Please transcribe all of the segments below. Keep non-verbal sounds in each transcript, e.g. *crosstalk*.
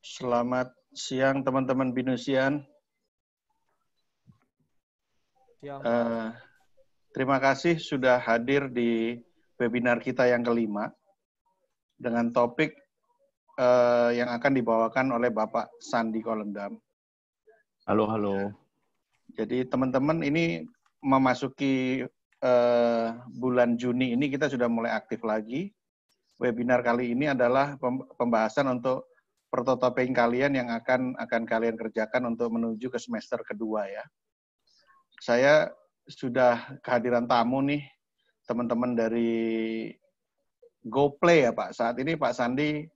Selamat siang teman-teman Binusian. Uh, terima kasih sudah hadir di webinar kita yang kelima dengan topik uh, yang akan dibawakan oleh Bapak Sandi Kolendam. Halo, halo. Jadi teman-teman ini memasuki uh, bulan Juni ini kita sudah mulai aktif lagi. Webinar kali ini adalah pembahasan untuk prototyping kalian yang akan akan kalian kerjakan untuk menuju ke semester kedua ya. Saya sudah kehadiran tamu nih teman-teman dari GoPlay ya Pak. Saat ini Pak Sandi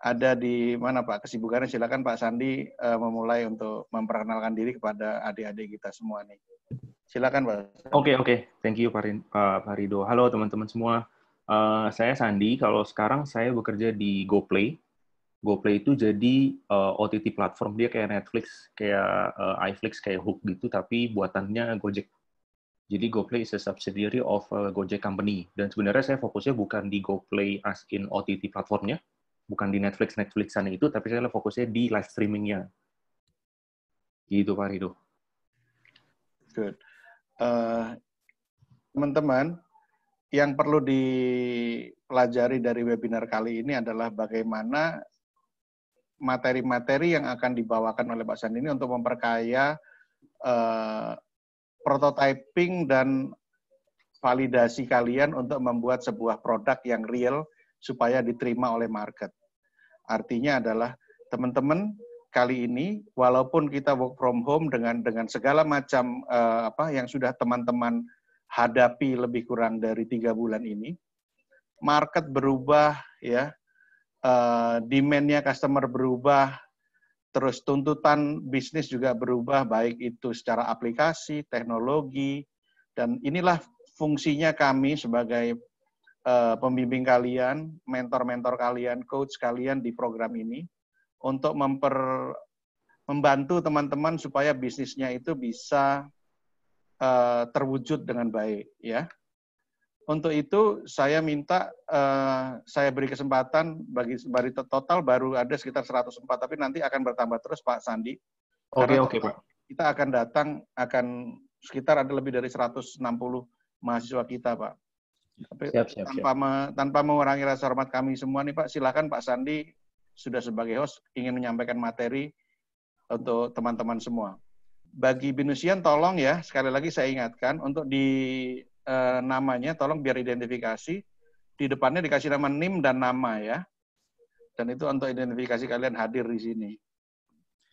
ada di mana Pak kesibukannya silakan Pak Sandi uh, memulai untuk memperkenalkan diri kepada adik-adik kita semua nih. Silakan Pak. Oke okay, oke, okay. thank you Pak, Rin, eh, Rido. Halo teman-teman semua. Uh, saya Sandi. Kalau sekarang saya bekerja di GoPlay. GoPlay itu jadi uh, OTT platform dia kayak Netflix, kayak uh, iFlix, kayak Hook gitu, tapi buatannya Gojek. Jadi GoPlay is a subsidiary of a Gojek Company. Dan sebenarnya saya fokusnya bukan di GoPlay as in OTT platformnya, bukan di Netflix Netflix sana itu, tapi saya fokusnya di live streamingnya. Gitu Pak Ridho. Good. teman eh, teman-teman, yang perlu dipelajari dari webinar kali ini adalah bagaimana materi-materi yang akan dibawakan oleh Pak Sandi ini untuk memperkaya uh, prototyping dan validasi kalian untuk membuat sebuah produk yang real supaya diterima oleh market. Artinya adalah teman-teman kali ini walaupun kita work from home dengan dengan segala macam uh, apa yang sudah teman-teman hadapi lebih kurang dari tiga bulan ini, market berubah ya, uh, demandnya customer berubah, terus tuntutan bisnis juga berubah baik itu secara aplikasi, teknologi, dan inilah fungsinya kami sebagai Eh, pembimbing kalian, mentor-mentor kalian, coach kalian di program ini untuk memper membantu teman-teman supaya bisnisnya itu bisa uh, terwujud dengan baik ya. Untuk itu saya minta uh, saya beri kesempatan bagi bari total baru ada sekitar 104 tapi nanti akan bertambah terus Pak Sandi. Oke okay, oke okay, Pak. Kita akan datang akan sekitar ada lebih dari 160 mahasiswa kita Pak. Tapi siap, siap, tanpa siap. Me, tanpa mengurangi rasa hormat kami semua nih Pak, silakan Pak Sandi sudah sebagai host ingin menyampaikan materi untuk teman-teman semua. Bagi Binusian tolong ya sekali lagi saya ingatkan untuk di eh, namanya tolong biar identifikasi di depannya dikasih nama NIM dan nama ya. Dan itu untuk identifikasi kalian hadir di sini.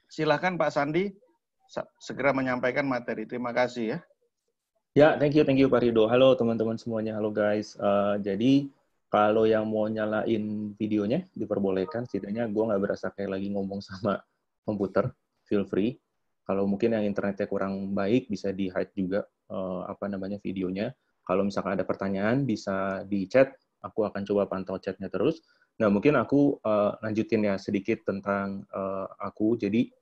Silakan Pak Sandi segera menyampaikan materi. Terima kasih ya. Ya, thank you, thank you Pak Rido. Halo teman-teman semuanya, halo guys. Uh, jadi kalau yang mau nyalain videonya diperbolehkan, setidaknya gue nggak berasa kayak lagi ngomong sama komputer. Feel free. Kalau mungkin yang internetnya kurang baik bisa di hide juga uh, apa namanya videonya. Kalau misalkan ada pertanyaan bisa di chat. Aku akan coba pantau chatnya terus. Nah mungkin aku uh, lanjutin ya sedikit tentang uh, aku. Jadi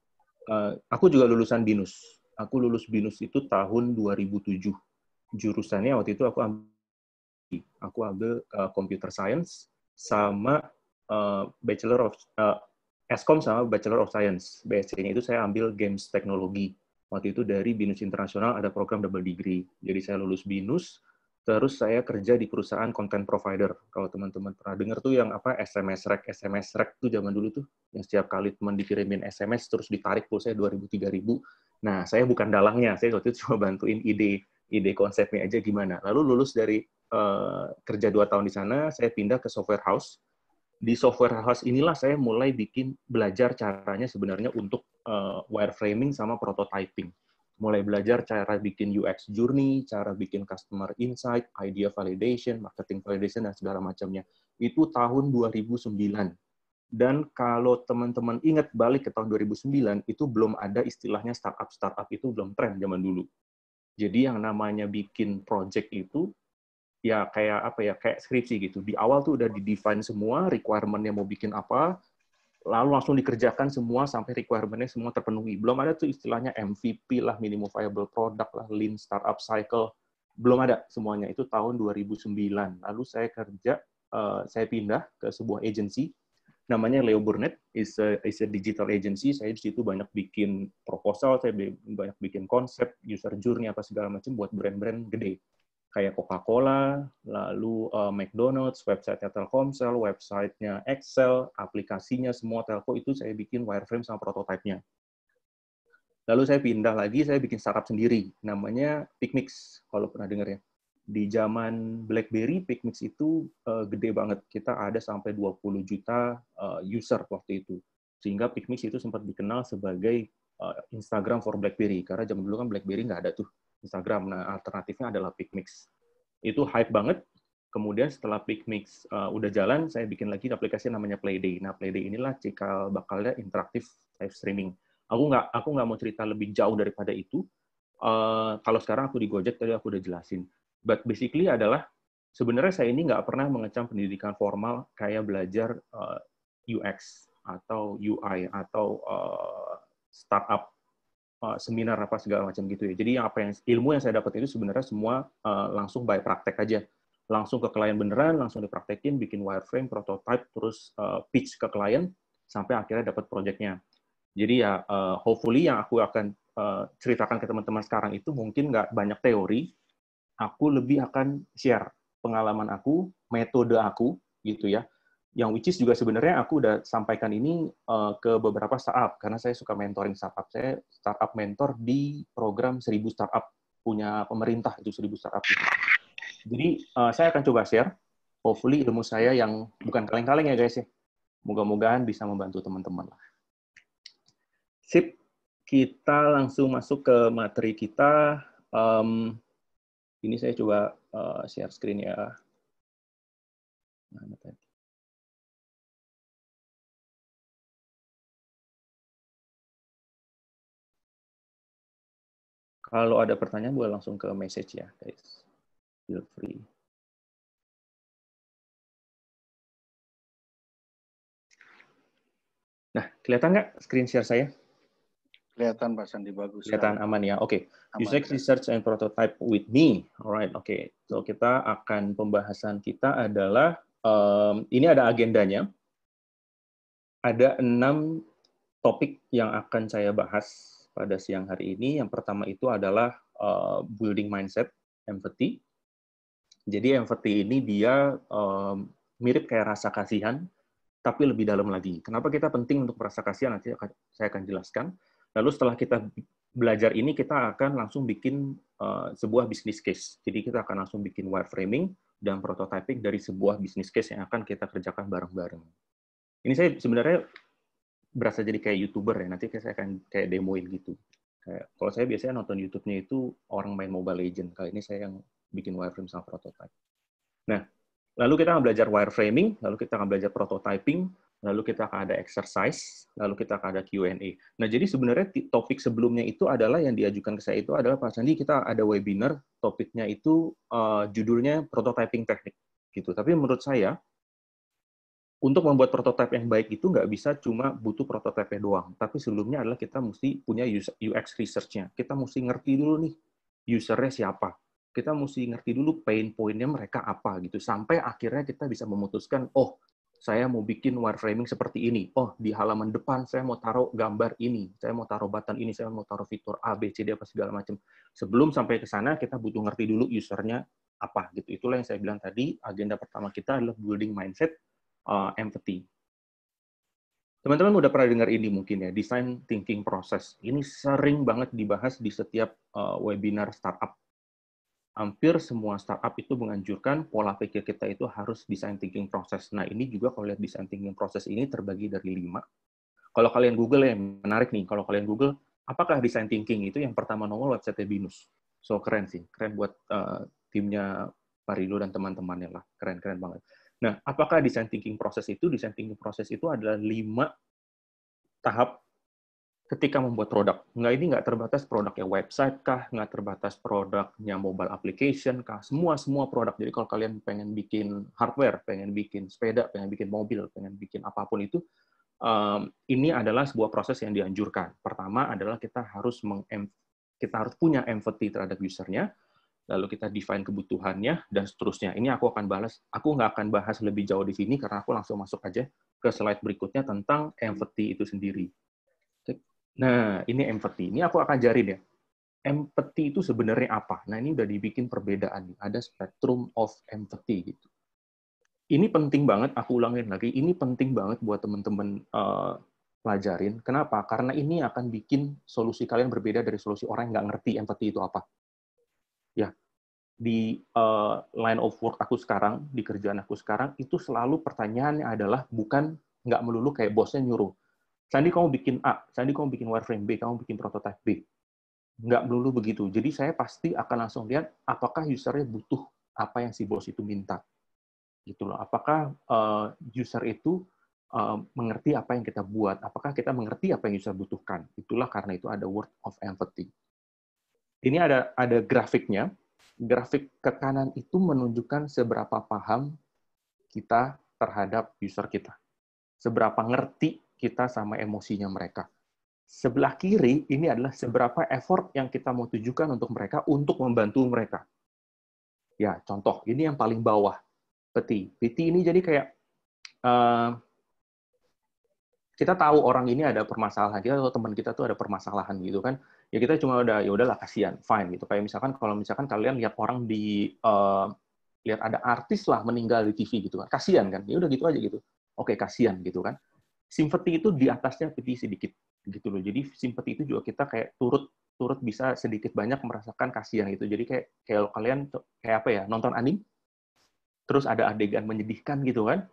uh, aku juga lulusan binus. Aku lulus binus itu tahun 2007 jurusannya waktu itu aku ambil aku ambil uh, computer science sama uh, bachelor of uh, eh, Eskom sama Bachelor of Science. BSc-nya itu saya ambil games teknologi. Waktu itu dari BINUS Internasional ada program double degree. Jadi saya lulus BINUS, terus saya kerja di perusahaan content provider. Kalau teman-teman pernah dengar tuh yang apa SMS rek, SMS rek tuh zaman dulu tuh yang setiap kali teman dikirimin SMS terus ditarik pulsa dua ribu tiga ribu Nah, saya bukan dalangnya, saya waktu itu *laughs* cuma bantuin ide ide konsepnya aja gimana. Lalu lulus dari uh, kerja dua tahun di sana, saya pindah ke software house. Di software house inilah saya mulai bikin belajar caranya sebenarnya untuk uh, wireframing sama prototyping. Mulai belajar cara bikin UX journey, cara bikin customer insight, idea validation, marketing validation, dan segala macamnya. Itu tahun 2009. Dan kalau teman-teman ingat balik ke tahun 2009, itu belum ada istilahnya startup. Startup itu belum tren zaman dulu. Jadi yang namanya bikin project itu ya kayak apa ya kayak skripsi gitu. Di awal tuh udah di define semua requirement-nya mau bikin apa, lalu langsung dikerjakan semua sampai requirement-nya semua terpenuhi. Belum ada tuh istilahnya MVP lah, minimum viable product lah, lean startup cycle, belum ada semuanya. Itu tahun 2009. Lalu saya kerja, uh, saya pindah ke sebuah agency namanya Leo Burnett is a, is a digital agency saya di situ banyak bikin proposal saya banyak bikin konsep user journey apa segala macam buat brand-brand gede kayak Coca-Cola lalu uh, McDonald's websitenya Telkomsel websitenya Excel aplikasinya semua telco itu saya bikin wireframe sama prototipenya lalu saya pindah lagi saya bikin startup sendiri namanya Picmix kalau pernah dengar ya di zaman BlackBerry Pikmix itu uh, gede banget. Kita ada sampai 20 juta uh, user waktu itu. Sehingga Pikmix itu sempat dikenal sebagai uh, Instagram for BlackBerry karena zaman dulu kan BlackBerry nggak ada tuh Instagram. Nah, alternatifnya adalah Pikmix. Itu hype banget. Kemudian setelah Pikmix uh, udah jalan, saya bikin lagi aplikasi namanya Playday. Nah, Playday inilah cikal bakalnya interaktif live streaming. Aku nggak aku nggak mau cerita lebih jauh daripada itu. Uh, kalau sekarang aku di Gojek tadi aku udah jelasin. But basically adalah sebenarnya saya ini nggak pernah mengecam pendidikan formal kayak belajar uh, eh, UX atau UI atau uh, startup uh, seminar apa segala macam gitu ya. Jadi yang apa yang ilmu yang saya dapat itu sebenarnya semua uh, langsung by praktek aja. Langsung ke klien beneran, langsung dipraktekin, bikin wireframe, prototype, terus uh, pitch ke klien sampai akhirnya dapat proyeknya. Jadi ya uh, hopefully yang aku akan uh, ceritakan ke teman-teman sekarang itu mungkin nggak banyak teori, aku lebih akan share pengalaman aku, metode aku, gitu ya. Yang which is juga sebenarnya aku udah sampaikan ini uh, ke beberapa startup, karena saya suka mentoring startup. Saya startup mentor di program 1000 startup, punya pemerintah itu 1000 startup. Gitu. Jadi uh, saya akan coba share, hopefully ilmu saya yang bukan kaleng-kaleng ya guys ya. Moga-mogahan bisa membantu teman-teman lah. Sip, kita langsung masuk ke materi kita. Um, ini saya coba uh, share screen ya. Mana tadi? Kalau ada pertanyaan, boleh langsung ke message ya, guys. Feel free. Nah, kelihatan nggak screen share saya? Kelihatan Pak Sandi bagus. Kelihatan aman ya. Oke. Okay. Ya. USEX Research and Prototype with me. Alright. Oke. Okay. So kita akan pembahasan kita adalah um, ini ada agendanya. Ada enam topik yang akan saya bahas pada siang hari ini. Yang pertama itu adalah uh, building mindset, empathy. Jadi empathy ini dia um, mirip kayak rasa kasihan, tapi lebih dalam lagi. Kenapa kita penting untuk rasa kasihan? Nanti saya akan jelaskan Lalu setelah kita belajar ini, kita akan langsung bikin uh, sebuah bisnis case. Jadi kita akan langsung bikin wireframing dan prototyping dari sebuah bisnis case yang akan kita kerjakan bareng-bareng. Ini saya sebenarnya berasa jadi kayak youtuber ya. Nanti saya akan kayak demoin gitu. Kayak, kalau saya biasanya nonton YouTube-nya itu orang main Mobile Legend. Kali ini saya yang bikin wireframe sama prototyping. Nah, lalu kita akan belajar wireframing, lalu kita akan belajar prototyping, lalu kita akan ada exercise, lalu kita akan ada Q&A. Nah, jadi sebenarnya topik sebelumnya itu adalah yang diajukan ke saya itu adalah Pak Sandi kita ada webinar, topiknya itu uh, judulnya prototyping teknik gitu. Tapi menurut saya untuk membuat prototipe yang baik itu nggak bisa cuma butuh prototipe doang, tapi sebelumnya adalah kita mesti punya UX research-nya. Kita mesti ngerti dulu nih usernya siapa, kita mesti ngerti dulu pain pointnya mereka apa gitu sampai akhirnya kita bisa memutuskan oh saya mau bikin wireframing seperti ini. Oh, di halaman depan saya mau taruh gambar ini, saya mau taruh button ini, saya mau taruh fitur A, B, C, D, apa segala macam. Sebelum sampai ke sana, kita butuh ngerti dulu usernya apa gitu. Itulah yang saya bilang tadi, agenda pertama kita adalah building mindset uh, empathy. Teman-teman udah pernah dengar ini mungkin ya, design thinking process. Ini sering banget dibahas di setiap uh, webinar startup hampir semua startup itu menganjurkan pola pikir kita itu harus design thinking proses. Nah, ini juga kalau lihat design thinking proses ini terbagi dari lima. Kalau kalian Google yang menarik nih, kalau kalian Google, apakah design thinking itu yang pertama nongol website Binus. So, keren sih. Keren buat uh, timnya Rilo dan teman-temannya lah. Keren-keren banget. Nah, apakah design thinking proses itu? Design thinking proses itu adalah lima tahap ketika membuat produk. Nggak ini nggak terbatas produknya website kah, nggak terbatas produknya mobile application kah, semua-semua produk. Jadi kalau kalian pengen bikin hardware, pengen bikin sepeda, pengen bikin mobil, pengen bikin apapun itu, um, ini adalah sebuah proses yang dianjurkan. Pertama adalah kita harus meng kita harus punya empathy terhadap usernya, lalu kita define kebutuhannya dan seterusnya. Ini aku akan balas, aku nggak akan bahas lebih jauh di sini karena aku langsung masuk aja ke slide berikutnya tentang empathy itu sendiri. Nah, ini empati. Ini aku akan jarin ya. Empati itu sebenarnya apa? Nah, ini udah dibikin perbedaan. Nih. Ada spectrum of empathy gitu. Ini penting banget, aku ulangin lagi. Ini penting banget buat teman-teman uh, eh, pelajarin. Kenapa? Karena ini akan bikin solusi kalian berbeda dari solusi orang yang nggak ngerti empati itu apa. Ya, di uh, line of work aku sekarang, di kerjaan aku sekarang, itu selalu pertanyaannya adalah bukan nggak melulu kayak bosnya nyuruh Sandi kamu bikin A, Sandi kamu bikin wireframe B, kamu bikin prototype B. Nggak melulu begitu. Jadi saya pasti akan langsung lihat apakah usernya butuh apa yang si bos itu minta. Gitu loh. Apakah uh, user itu uh, mengerti apa yang kita buat, apakah kita mengerti apa yang user butuhkan. Itulah karena itu ada word of empathy. Ini ada ada grafiknya. Grafik ke kanan itu menunjukkan seberapa paham kita terhadap user kita. Seberapa ngerti kita sama emosinya mereka. Sebelah kiri ini adalah seberapa effort yang kita mau tujukan untuk mereka untuk membantu mereka. Ya, contoh ini yang paling bawah peti. Peti ini jadi kayak uh, kita tahu orang ini ada permasalahan, kita tahu teman kita tuh ada permasalahan gitu kan. Ya kita cuma udah ya udahlah kasihan, fine gitu. Kayak misalkan kalau misalkan kalian lihat orang di uh, lihat ada artis lah meninggal di TV gitu kan. Kasihan kan. Ya udah gitu aja gitu. Oke, kasihan gitu kan simpati itu di atasnya putih sedikit gitu loh. Jadi simpati itu juga kita kayak turut turut bisa sedikit banyak merasakan kasihan gitu. Jadi kayak kayak kalian kayak apa ya nonton anime, terus ada adegan menyedihkan gitu kan,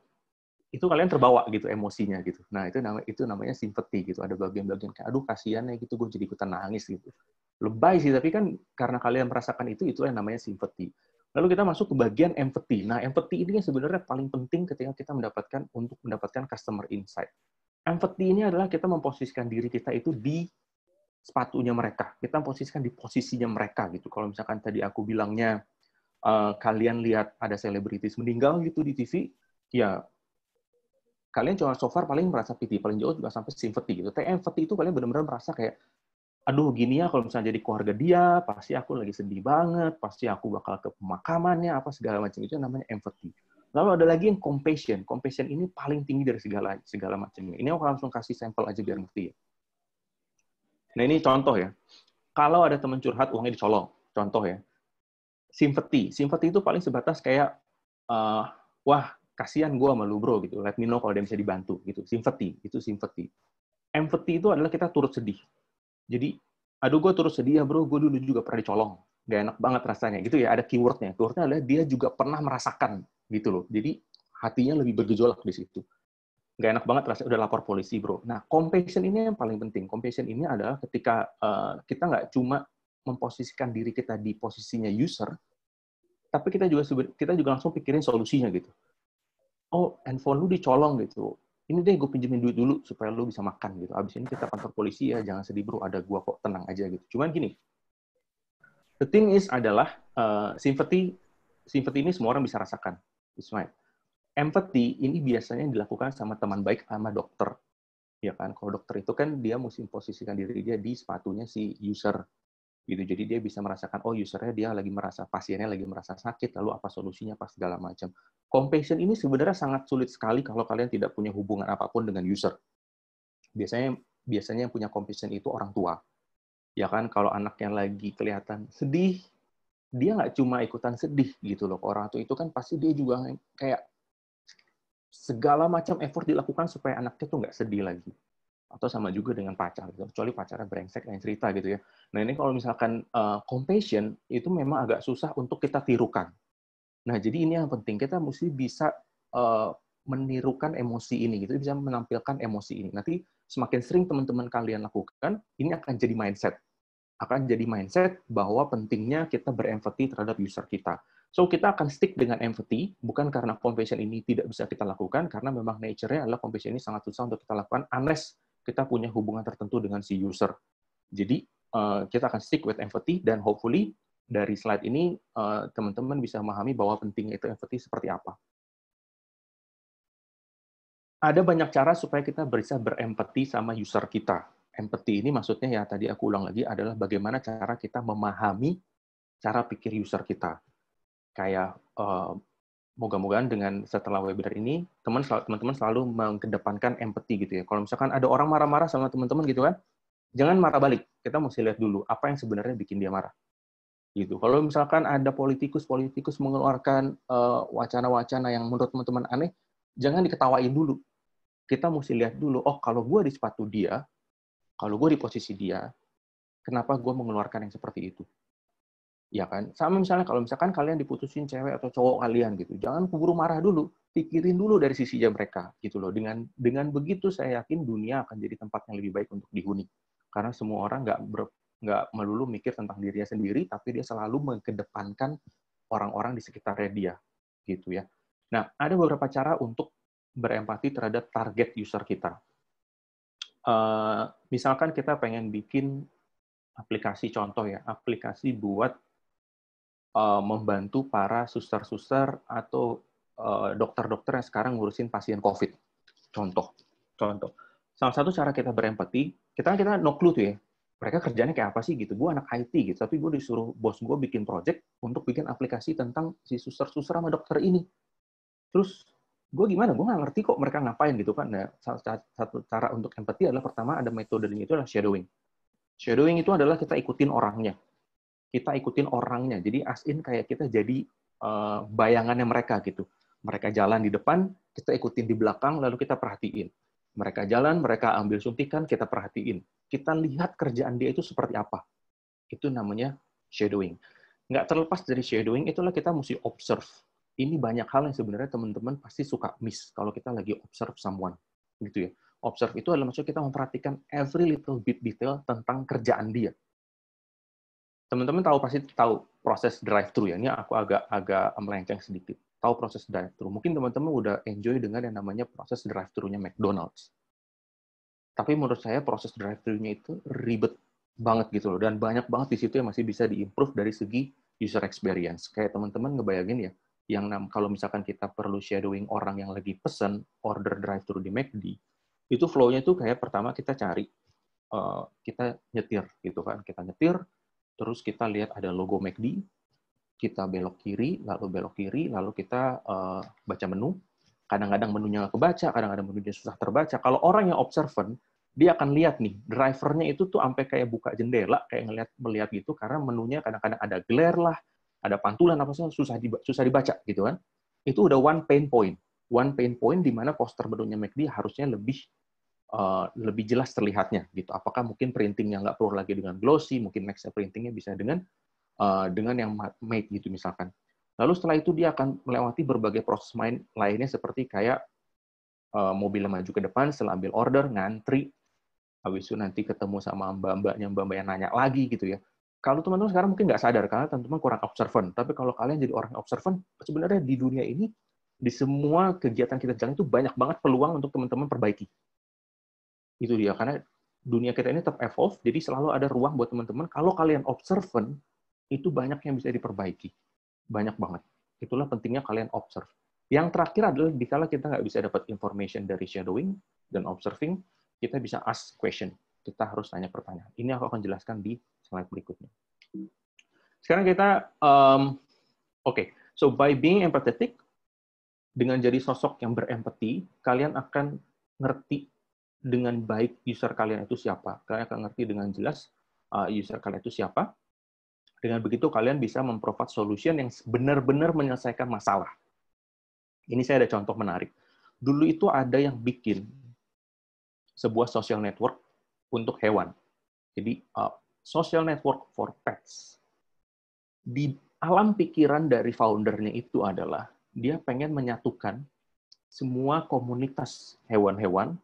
itu kalian terbawa gitu emosinya gitu. Nah itu namanya itu namanya simpati gitu. Ada bagian-bagian kayak aduh kasihan ya gitu, gue jadi ikutan nangis gitu. Lebay sih tapi kan karena kalian merasakan itu itu yang namanya simpati. Lalu kita masuk ke bagian empathy. Nah, empathy ini yang sebenarnya paling penting ketika kita mendapatkan untuk mendapatkan customer insight. Empathy ini adalah kita memposisikan diri kita itu di sepatunya mereka. Kita memposisikan di posisinya mereka gitu. Kalau misalkan tadi aku bilangnya uh, kalian lihat ada selebritis meninggal gitu di TV, ya kalian cuma so far paling merasa pity, paling jauh juga sampai sympathy gitu. Tapi empathy itu kalian benar-benar merasa kayak aduh gini ya kalau misalnya jadi keluarga dia, pasti aku lagi sedih banget, pasti aku bakal ke pemakamannya, apa segala macam itu namanya empathy. Lalu ada lagi yang compassion. Compassion ini paling tinggi dari segala segala macamnya. Ini aku langsung kasih sampel aja biar ngerti ya. Nah ini contoh ya. Kalau ada teman curhat uangnya dicolong, contoh ya. Simpati. Simpati itu paling sebatas kayak, uh, wah kasihan gue sama lu bro gitu. Let me know kalau dia bisa dibantu gitu. Simpati itu simpati. Empathy itu adalah kita turut sedih jadi, aduh gue terus sedih ya bro, gue dulu juga pernah dicolong. Gak enak banget rasanya. Gitu ya, ada keywordnya. Keywordnya adalah dia juga pernah merasakan gitu loh. Jadi, hatinya lebih bergejolak di situ. Gak enak banget rasanya udah lapor polisi bro. Nah, compassion ini yang paling penting. Compassion ini adalah ketika uh, kita nggak cuma memposisikan diri kita di posisinya user, tapi kita juga kita juga langsung pikirin solusinya gitu. Oh, handphone lu dicolong gitu ini deh gue pinjemin duit dulu supaya lo bisa makan gitu. Abis ini kita kantor polisi ya, jangan sedih bro, ada gua kok, tenang aja gitu. Cuman gini, the thing is adalah uh, eh, sympathy, sympathy ini semua orang bisa rasakan. It's right. Empathy ini biasanya dilakukan sama teman baik sama dokter. Ya kan, kalau dokter itu kan dia mesti posisikan diri dia di sepatunya si user gitu jadi dia bisa merasakan oh usernya dia lagi merasa pasiennya lagi merasa sakit lalu apa solusinya pas segala macam compassion ini sebenarnya sangat sulit sekali kalau kalian tidak punya hubungan apapun dengan user biasanya biasanya yang punya compassion itu orang tua ya kan kalau anaknya lagi kelihatan sedih dia nggak cuma ikutan sedih gitu loh orang tua itu kan pasti dia juga kayak segala macam effort dilakukan supaya anaknya tuh nggak sedih lagi atau sama juga dengan pacar gitu. kecuali pacarnya brengsek yang cerita gitu ya nah ini kalau misalkan uh, compassion itu memang agak susah untuk kita tirukan nah jadi ini yang penting kita mesti bisa uh, menirukan emosi ini gitu bisa menampilkan emosi ini nanti semakin sering teman-teman kalian lakukan ini akan jadi mindset akan jadi mindset bahwa pentingnya kita berempati terhadap user kita So kita akan stick dengan empathy, bukan karena compassion ini tidak bisa kita lakukan, karena memang nature-nya adalah compassion ini sangat susah untuk kita lakukan, unless kita punya hubungan tertentu dengan si user. Jadi uh, kita akan stick with empathy dan hopefully dari slide ini eh, teman-teman uh, bisa memahami bahwa pentingnya itu empathy seperti apa. Ada banyak cara supaya kita bisa berempati sama user kita. Empathy ini maksudnya ya tadi aku ulang lagi adalah bagaimana cara kita memahami cara pikir user kita. Kayak uh, moga-mogaan dengan setelah webinar ini teman teman-teman selalu mengedepankan empati gitu ya. Kalau misalkan ada orang marah-marah sama teman-teman gitu kan, jangan marah balik. Kita mesti lihat dulu apa yang sebenarnya bikin dia marah. Gitu. Kalau misalkan ada politikus-politikus mengeluarkan eh, wacana-wacana uh, yang menurut teman-teman aneh, jangan diketawain dulu. Kita mesti lihat dulu, oh kalau gue di sepatu dia, kalau gue di posisi dia, kenapa gue mengeluarkan yang seperti itu? Ya kan? Sama misalnya kalau misalkan kalian diputusin cewek atau cowok kalian gitu, jangan keburu marah dulu, pikirin dulu dari sisi mereka gitu loh. Dengan dengan begitu saya yakin dunia akan jadi tempat yang lebih baik untuk dihuni. Karena semua orang nggak nggak melulu mikir tentang dirinya sendiri, tapi dia selalu mengedepankan orang-orang di sekitarnya dia gitu ya. Nah, ada beberapa cara untuk berempati terhadap target user kita. Uh, misalkan kita pengen bikin aplikasi contoh ya, aplikasi buat Eh, membantu para suster-suster atau eh, dokter-dokter yang sekarang ngurusin pasien COVID. Contoh, contoh. Salah satu cara kita berempati, kita kan kita no clue tuh ya. Mereka kerjanya kayak apa sih gitu? Gue anak IT gitu, tapi gue disuruh bos gue bikin project untuk bikin aplikasi tentang si suster-suster sama dokter ini. Terus gue gimana? Gue nggak ngerti kok mereka ngapain gitu kan. Nah, satu cara untuk empati adalah pertama ada metodenya itu adalah shadowing. Shadowing itu adalah kita ikutin orangnya kita ikutin orangnya. Jadi asin kayak kita jadi uh, bayangannya mereka gitu. Mereka jalan di depan, kita ikutin di belakang, lalu kita perhatiin. Mereka jalan, mereka ambil suntikan, kita perhatiin. Kita lihat kerjaan dia itu seperti apa. Itu namanya shadowing. Nggak terlepas dari shadowing, itulah kita mesti observe. Ini banyak hal yang sebenarnya teman-teman pasti suka miss kalau kita lagi observe someone. Gitu ya. Observe itu adalah maksudnya kita memperhatikan every little bit detail tentang kerjaan dia teman-teman tahu pasti tahu proses drive thru ya. Ini aku agak agak melenceng sedikit. Tahu proses drive thru. Mungkin teman-teman udah enjoy dengan yang namanya proses drive thru-nya McDonald's. Tapi menurut saya proses drive thru-nya itu ribet banget gitu loh dan banyak banget di situ yang masih bisa diimprove dari segi user experience. Kayak teman-teman ngebayangin ya, yang kalau misalkan kita perlu shadowing orang yang lagi pesen order drive thru di McD, itu flow-nya tuh kayak pertama kita cari eh, kita nyetir gitu kan, kita nyetir terus kita lihat ada logo MACD, kita belok kiri, lalu belok kiri, lalu kita uh, baca menu. Kadang-kadang menunya nggak kebaca, kadang-kadang menunya susah terbaca. Kalau orang yang observant, dia akan lihat nih, drivernya itu tuh sampai kayak buka jendela, kayak ngelihat melihat gitu, karena menunya kadang-kadang ada glare lah, ada pantulan apa sih susah dibaca, susah dibaca gitu kan. Itu udah one pain point. One pain point di mana poster menunya McD harusnya lebih Eh, lebih jelas terlihatnya gitu. Apakah mungkin printing yang nggak perlu lagi dengan glossy, mungkin next printingnya bisa dengan eh, dengan yang matte gitu misalkan. Lalu setelah itu dia akan melewati berbagai proses main lainnya seperti kayak eh, mobil maju ke depan, setelah ambil order, ngantri, habis itu nanti ketemu sama mbak-mbaknya, mbak-mbak yang nanya lagi gitu ya. Kalau teman-teman sekarang mungkin nggak sadar karena teman-teman kurang observan, tapi kalau kalian jadi orang observan, sebenarnya di dunia ini di semua kegiatan kita jalan itu banyak banget peluang untuk teman-teman perbaiki itu dia karena dunia kita ini tetap evolve, jadi selalu ada ruang buat teman-teman. Kalau kalian observant, itu banyak yang bisa diperbaiki, banyak banget. Itulah pentingnya kalian observe. Yang terakhir adalah dikala kita nggak bisa dapat information dari shadowing dan observing, kita bisa ask question. Kita harus tanya pertanyaan. Ini aku akan jelaskan di slide berikutnya. Sekarang kita, um, oke, okay. so by being empathetic, dengan jadi sosok yang berempati, kalian akan ngerti dengan baik user kalian itu siapa. Kalian akan ngerti dengan jelas uh, user kalian itu siapa. Dengan begitu kalian bisa memprovat solution yang benar-benar menyelesaikan masalah. Ini saya ada contoh menarik. Dulu itu ada yang bikin sebuah social network untuk hewan. Jadi uh, social network for pets. Di alam pikiran dari foundernya itu adalah dia pengen menyatukan semua komunitas hewan-hewan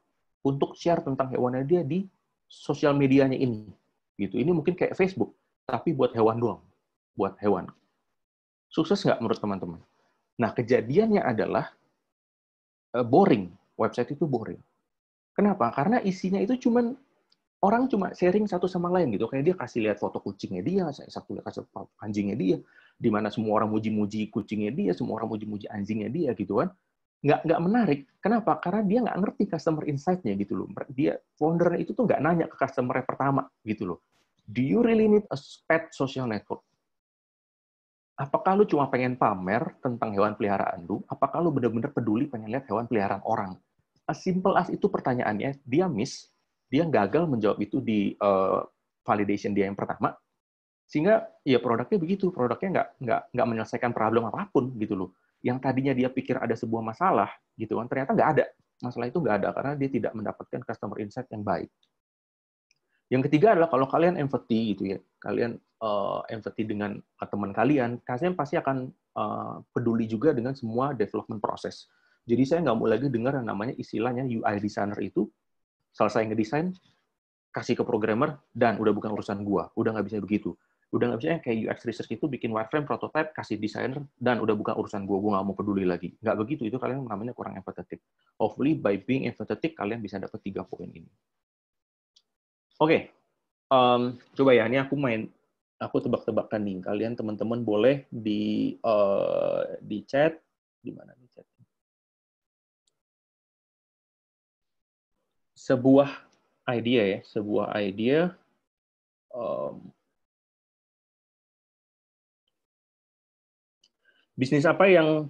untuk share tentang hewannya dia di sosial medianya ini. Gitu. Ini mungkin kayak Facebook, tapi buat hewan doang. Buat hewan. Sukses nggak menurut teman-teman? Nah, kejadiannya adalah eh, boring. Website itu boring. Kenapa? Karena isinya itu cuman orang cuma sharing satu sama lain gitu. Kayak dia kasih lihat foto kucingnya dia, saya satu lihat kasih anjingnya dia, di mana semua orang muji-muji kucingnya dia, semua orang muji-muji anjingnya dia gitu kan nggak nggak menarik. Kenapa? Karena dia nggak ngerti customer insight-nya gitu loh. Dia founder itu tuh nggak nanya ke customer pertama gitu loh. Do you really need a pet social network? Apakah lu cuma pengen pamer tentang hewan peliharaan lu? Apakah lu benar-benar peduli pengen lihat hewan peliharaan orang? As simple as itu pertanyaannya, dia miss, dia gagal menjawab itu di uh, validation dia yang pertama, sehingga ya produknya begitu, produknya nggak nggak nggak menyelesaikan problem apapun gitu loh yang tadinya dia pikir ada sebuah masalah gitu kan ternyata nggak ada masalah itu nggak ada karena dia tidak mendapatkan customer insight yang baik yang ketiga adalah kalau kalian empathy gitu ya kalian uh, empathy dengan teman kalian kalian pasti akan uh, peduli juga dengan semua development proses jadi saya nggak mau lagi dengar yang namanya istilahnya UI designer itu selesai ngedesain kasih ke programmer dan udah bukan urusan gua udah nggak bisa begitu udah nggak bisa ya kayak UX research itu bikin wireframe prototype kasih desainer dan udah bukan urusan gua gua nggak mau peduli lagi nggak begitu itu kalian namanya kurang empathetic hopefully by being empathetic kalian bisa dapat tiga poin ini oke okay. um, coba ya ini aku main aku tebak-tebakan nih kalian teman-teman boleh di uh, di chat di mana di chat sebuah idea ya sebuah idea um, bisnis apa yang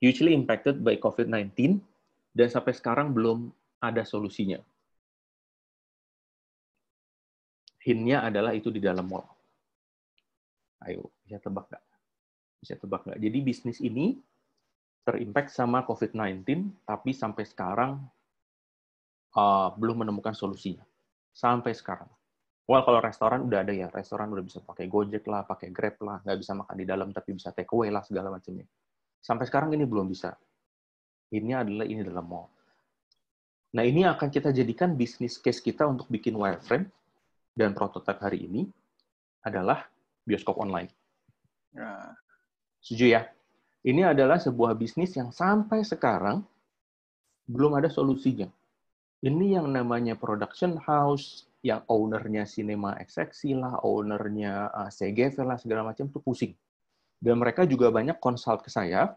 hugely impacted by COVID-19 dan sampai sekarang belum ada solusinya? Hintnya adalah itu di dalam mall. Ayo, bisa tebak nggak? Bisa tebak nggak? Jadi bisnis ini terimpact sama COVID-19, tapi sampai sekarang uh, belum menemukan solusinya. Sampai sekarang well kalau restoran udah ada ya restoran udah bisa pakai Gojek lah pakai Grab lah nggak bisa makan di dalam tapi bisa take away lah segala macamnya sampai sekarang ini belum bisa ini adalah ini dalam mall nah ini akan kita jadikan bisnis case kita untuk bikin wireframe dan prototipe hari ini adalah bioskop online nah. setuju ya ini adalah sebuah bisnis yang sampai sekarang belum ada solusinya ini yang namanya production house, yang ownernya Cinema XX lah, ownernya eh, CGV lah, segala macam tuh pusing. Dan mereka juga banyak konsult ke saya,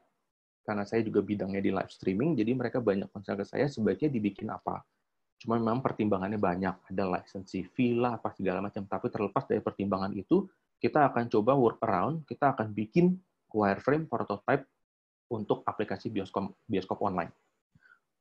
karena saya juga bidangnya di live streaming, jadi mereka banyak konsult ke saya, sebaiknya dibikin apa. Cuma memang pertimbangannya banyak, ada license fee apa segala macam. Tapi terlepas dari pertimbangan itu, kita akan coba work around, kita akan bikin wireframe prototype untuk aplikasi bioskop bioskop online.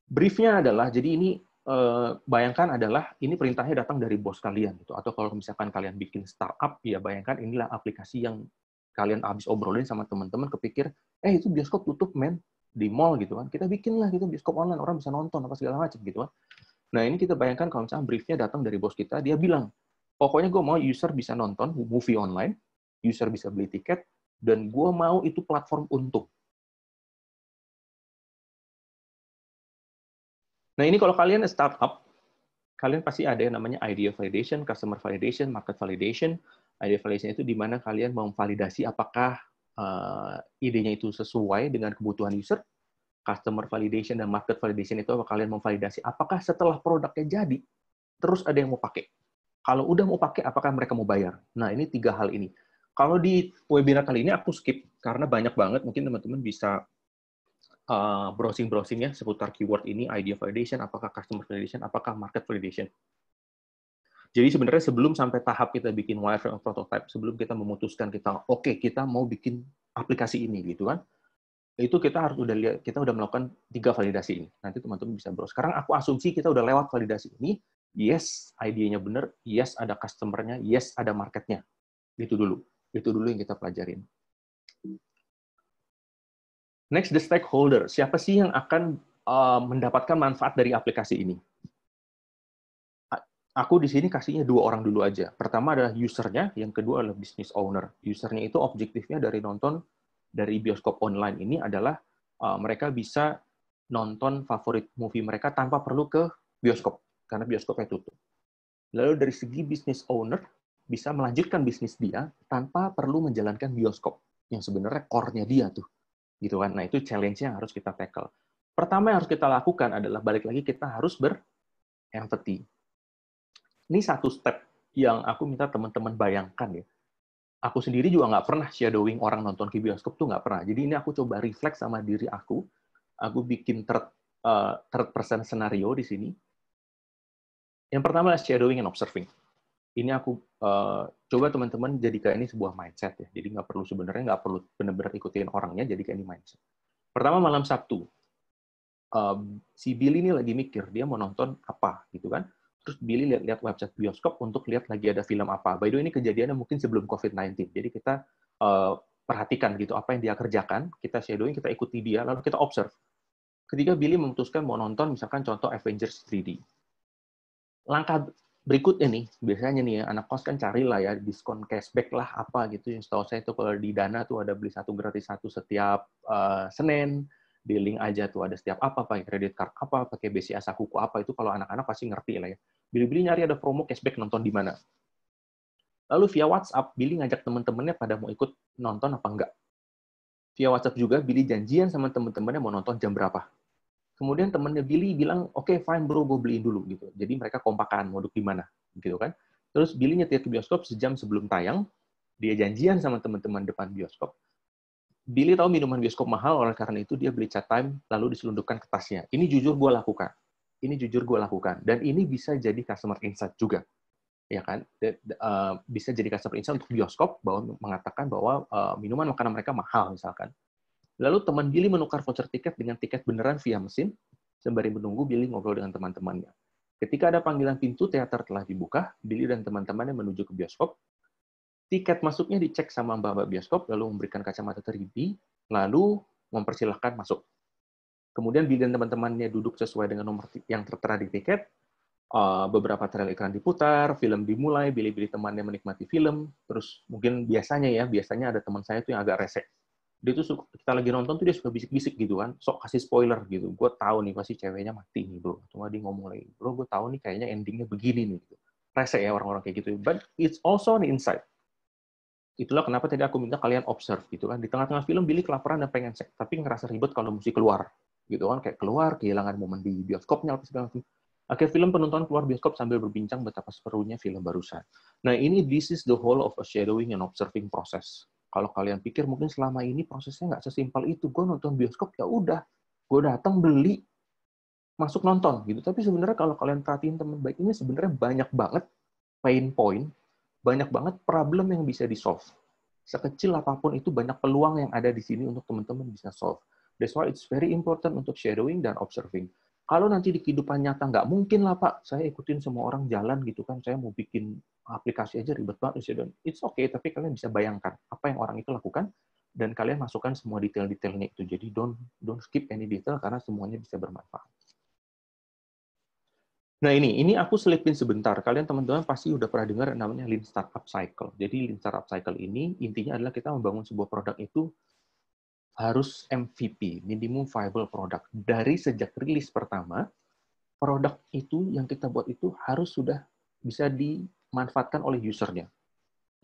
Briefnya adalah, jadi ini Eh, bayangkan adalah ini perintahnya datang dari bos kalian gitu. Atau kalau misalkan kalian bikin startup, ya bayangkan inilah aplikasi yang kalian habis obrolin sama teman-teman kepikir, eh itu bioskop tutup men di mall gitu kan. Kita bikinlah gitu bioskop online orang bisa nonton apa segala macam gitu kan. Nah ini kita bayangkan kalau misalnya briefnya datang dari bos kita, dia bilang, pokoknya gue mau user bisa nonton movie online, user bisa beli tiket, dan gue mau itu platform untuk Nah ini kalau kalian startup, kalian pasti ada yang namanya idea validation, customer validation, market validation. Idea validation itu di mana kalian memvalidasi apakah uh, idenya itu sesuai dengan kebutuhan user. Customer validation dan market validation itu apa kalian memvalidasi apakah setelah produknya jadi terus ada yang mau pakai. Kalau udah mau pakai, apakah mereka mau bayar? Nah ini tiga hal ini. Kalau di webinar kali ini aku skip karena banyak banget, mungkin teman-teman bisa Eh, browsing browsing ya seputar keyword ini, idea validation, apakah customer validation, apakah market validation. Jadi sebenarnya sebelum sampai tahap kita bikin wireframe prototype, sebelum kita memutuskan kita oke okay, kita mau bikin aplikasi ini gitu kan, itu kita harus udah lihat kita udah melakukan tiga validasi ini. Nanti teman-teman bisa browse. Sekarang aku asumsi kita udah lewat validasi ini, yes idenya benar, yes ada customernya, yes ada marketnya. Itu dulu, itu dulu yang kita pelajarin. Next, the stakeholder. Siapa sih yang akan eh, mendapatkan manfaat dari aplikasi ini? Aku di sini kasihnya dua orang dulu aja. Pertama adalah usernya, yang kedua adalah business owner. Usernya itu objektifnya dari nonton dari bioskop online ini adalah eh, mereka bisa nonton favorit movie mereka tanpa perlu ke bioskop karena bioskopnya tutup. Lalu dari segi business owner bisa melanjutkan bisnis dia tanpa perlu menjalankan bioskop yang sebenarnya core-nya dia tuh gitu kan. Nah, itu challenge yang harus kita tackle. Pertama yang harus kita lakukan adalah balik lagi kita harus ber empathy. Ini satu step yang aku minta teman-teman bayangkan ya. Aku sendiri juga nggak pernah shadowing orang nonton ke bioskop tuh nggak pernah. Jadi ini aku coba refleks sama diri aku. Aku bikin third, uh, third person scenario di sini. Yang pertama adalah shadowing and observing ini aku uh, coba teman-teman jadikan ini sebuah mindset ya. Jadi nggak perlu sebenarnya nggak perlu benar-benar ikutin orangnya, jadikan ini mindset. Pertama malam Sabtu, uh, si Billy ini lagi mikir dia mau nonton apa gitu kan. Terus Billy lihat-lihat website bioskop untuk lihat lagi ada film apa. By the way ini kejadiannya mungkin sebelum COVID-19. Jadi kita uh, perhatikan gitu apa yang dia kerjakan, kita shadowing, kita ikuti dia, lalu kita observe. Ketika Billy memutuskan mau nonton misalkan contoh Avengers 3D. Langkah berikutnya nih, biasanya nih ya, anak kos kan cari lah ya diskon cashback lah apa gitu. Yang setahu saya itu kalau di Dana tuh ada beli satu gratis satu setiap uh, Senin, di link aja tuh ada setiap apa pakai kredit card apa, pakai BCA sakuku apa itu kalau anak-anak pasti ngerti lah ya. beli-beli nyari ada promo cashback nonton di mana. Lalu via WhatsApp, Billy ngajak teman-temannya pada mau ikut nonton apa enggak. Via WhatsApp juga, Billy janjian sama teman-temannya mau nonton jam berapa. Kemudian temannya Billy bilang, oke okay, fine bro, gue beliin dulu gitu. Jadi mereka kompakan mau duduk di mana, gitu kan. Terus Billy nyetir ke bioskop sejam sebelum tayang, dia janjian sama teman-teman depan bioskop. Billy tahu minuman bioskop mahal, oleh karena itu dia beli cat time, lalu diselundupkan ke tasnya. Ini jujur gue lakukan. Ini jujur gue lakukan. Dan ini bisa jadi customer insight juga. Ya kan? Eh, bisa jadi customer insight untuk bioskop bahwa mengatakan bahwa eh, minuman makanan mereka mahal misalkan. Lalu teman Billy menukar voucher tiket dengan tiket beneran via mesin, sembari menunggu Billy ngobrol dengan teman-temannya. Ketika ada panggilan pintu teater telah dibuka, Billy dan teman-temannya menuju ke bioskop. Tiket masuknya dicek sama mbak-mbak bioskop, lalu memberikan kacamata 3D, lalu mempersilahkan masuk. Kemudian Billy dan teman-temannya duduk sesuai dengan nomor yang tertera di tiket, ah, beberapa trailer iklan diputar, film dimulai, Billy-Billy temannya menikmati film, terus mungkin biasanya ya, biasanya ada teman saya itu yang agak resek dia tuh suka, kita lagi nonton tuh dia suka bisik-bisik gitu kan sok kasih spoiler gitu gue tahu nih pasti ceweknya mati nih bro cuma dia ngomong lagi bro gue tahu nih kayaknya endingnya begini nih gitu. rese ya orang-orang kayak gitu but it's also an insight itulah kenapa tadi aku minta kalian observe gitu kan di tengah-tengah film Billy kelaparan dan pengen seks tapi ngerasa ribet kalau mesti keluar gitu kan kayak keluar kehilangan momen di bioskopnya apa segala macam akhir film penonton keluar bioskop sambil berbincang betapa seperunya film barusan nah ini this is the whole of a shadowing and observing process kalau kalian pikir mungkin selama ini prosesnya nggak sesimpel itu, gue nonton bioskop ya udah, gue datang beli masuk nonton gitu. Tapi sebenarnya kalau kalian perhatiin teman baik ini sebenarnya banyak banget pain point, banyak banget problem yang bisa di solve. Sekecil apapun itu banyak peluang yang ada di sini untuk teman-teman bisa solve. That's why it's very important untuk shadowing dan observing. Kalau nanti di kehidupan nyata nggak mungkin lah Pak, saya ikutin semua orang jalan gitu kan, saya mau bikin aplikasi aja ribet banget Ya, dan it's okay, tapi kalian bisa bayangkan apa yang orang itu lakukan dan kalian masukkan semua detail-detailnya itu. Jadi don't don't skip any detail karena semuanya bisa bermanfaat. Nah ini, ini aku selipin sebentar. Kalian teman-teman pasti udah pernah dengar namanya Lean Startup Cycle. Jadi Lean Startup Cycle ini intinya adalah kita membangun sebuah produk itu harus MVP, minimum viable product. Dari sejak rilis pertama, produk itu yang kita buat itu harus sudah bisa dimanfaatkan oleh usernya.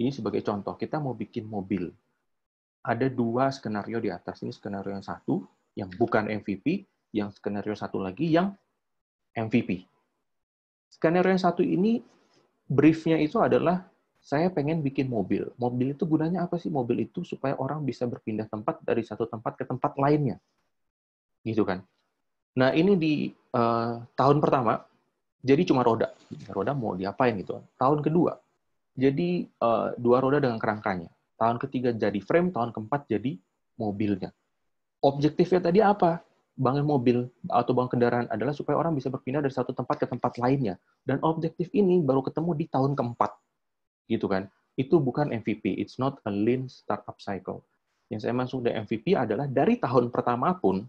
Ini sebagai contoh, kita mau bikin mobil. Ada dua skenario di atas. Ini skenario yang satu, yang bukan MVP, yang skenario satu lagi yang MVP. Skenario yang satu ini, briefnya itu adalah saya pengen bikin mobil. Mobil itu gunanya apa sih? Mobil itu supaya orang bisa berpindah tempat dari satu tempat ke tempat lainnya. Gitu kan. Nah, ini di uh, tahun pertama, jadi cuma roda. Roda mau diapain gitu. Tahun kedua, jadi uh, dua roda dengan kerangkanya. Tahun ketiga jadi frame, tahun keempat jadi mobilnya. Objektifnya tadi apa? Bangun mobil atau bangun kendaraan adalah supaya orang bisa berpindah dari satu tempat ke tempat lainnya. Dan objektif ini baru ketemu di tahun keempat gitu kan. Itu bukan MVP, it's not a lean startup cycle. Yang saya maksud dari MVP adalah dari tahun pertama pun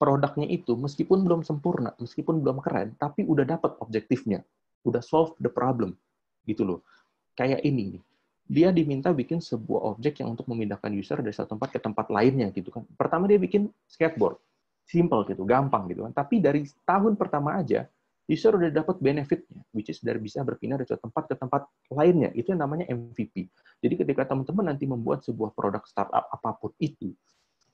produknya itu meskipun belum sempurna, meskipun belum keren, tapi udah dapat objektifnya, udah solve the problem, gitu loh. Kayak ini nih, dia diminta bikin sebuah objek yang untuk memindahkan user dari satu tempat ke tempat lainnya gitu kan. Pertama dia bikin skateboard, simple gitu, gampang gitu kan. Tapi dari tahun pertama aja user udah dapat benefitnya, which is dari bisa berpindah dari satu tempat ke tempat lainnya. Itu yang namanya MVP. Jadi ketika teman-teman nanti membuat sebuah produk startup apapun itu,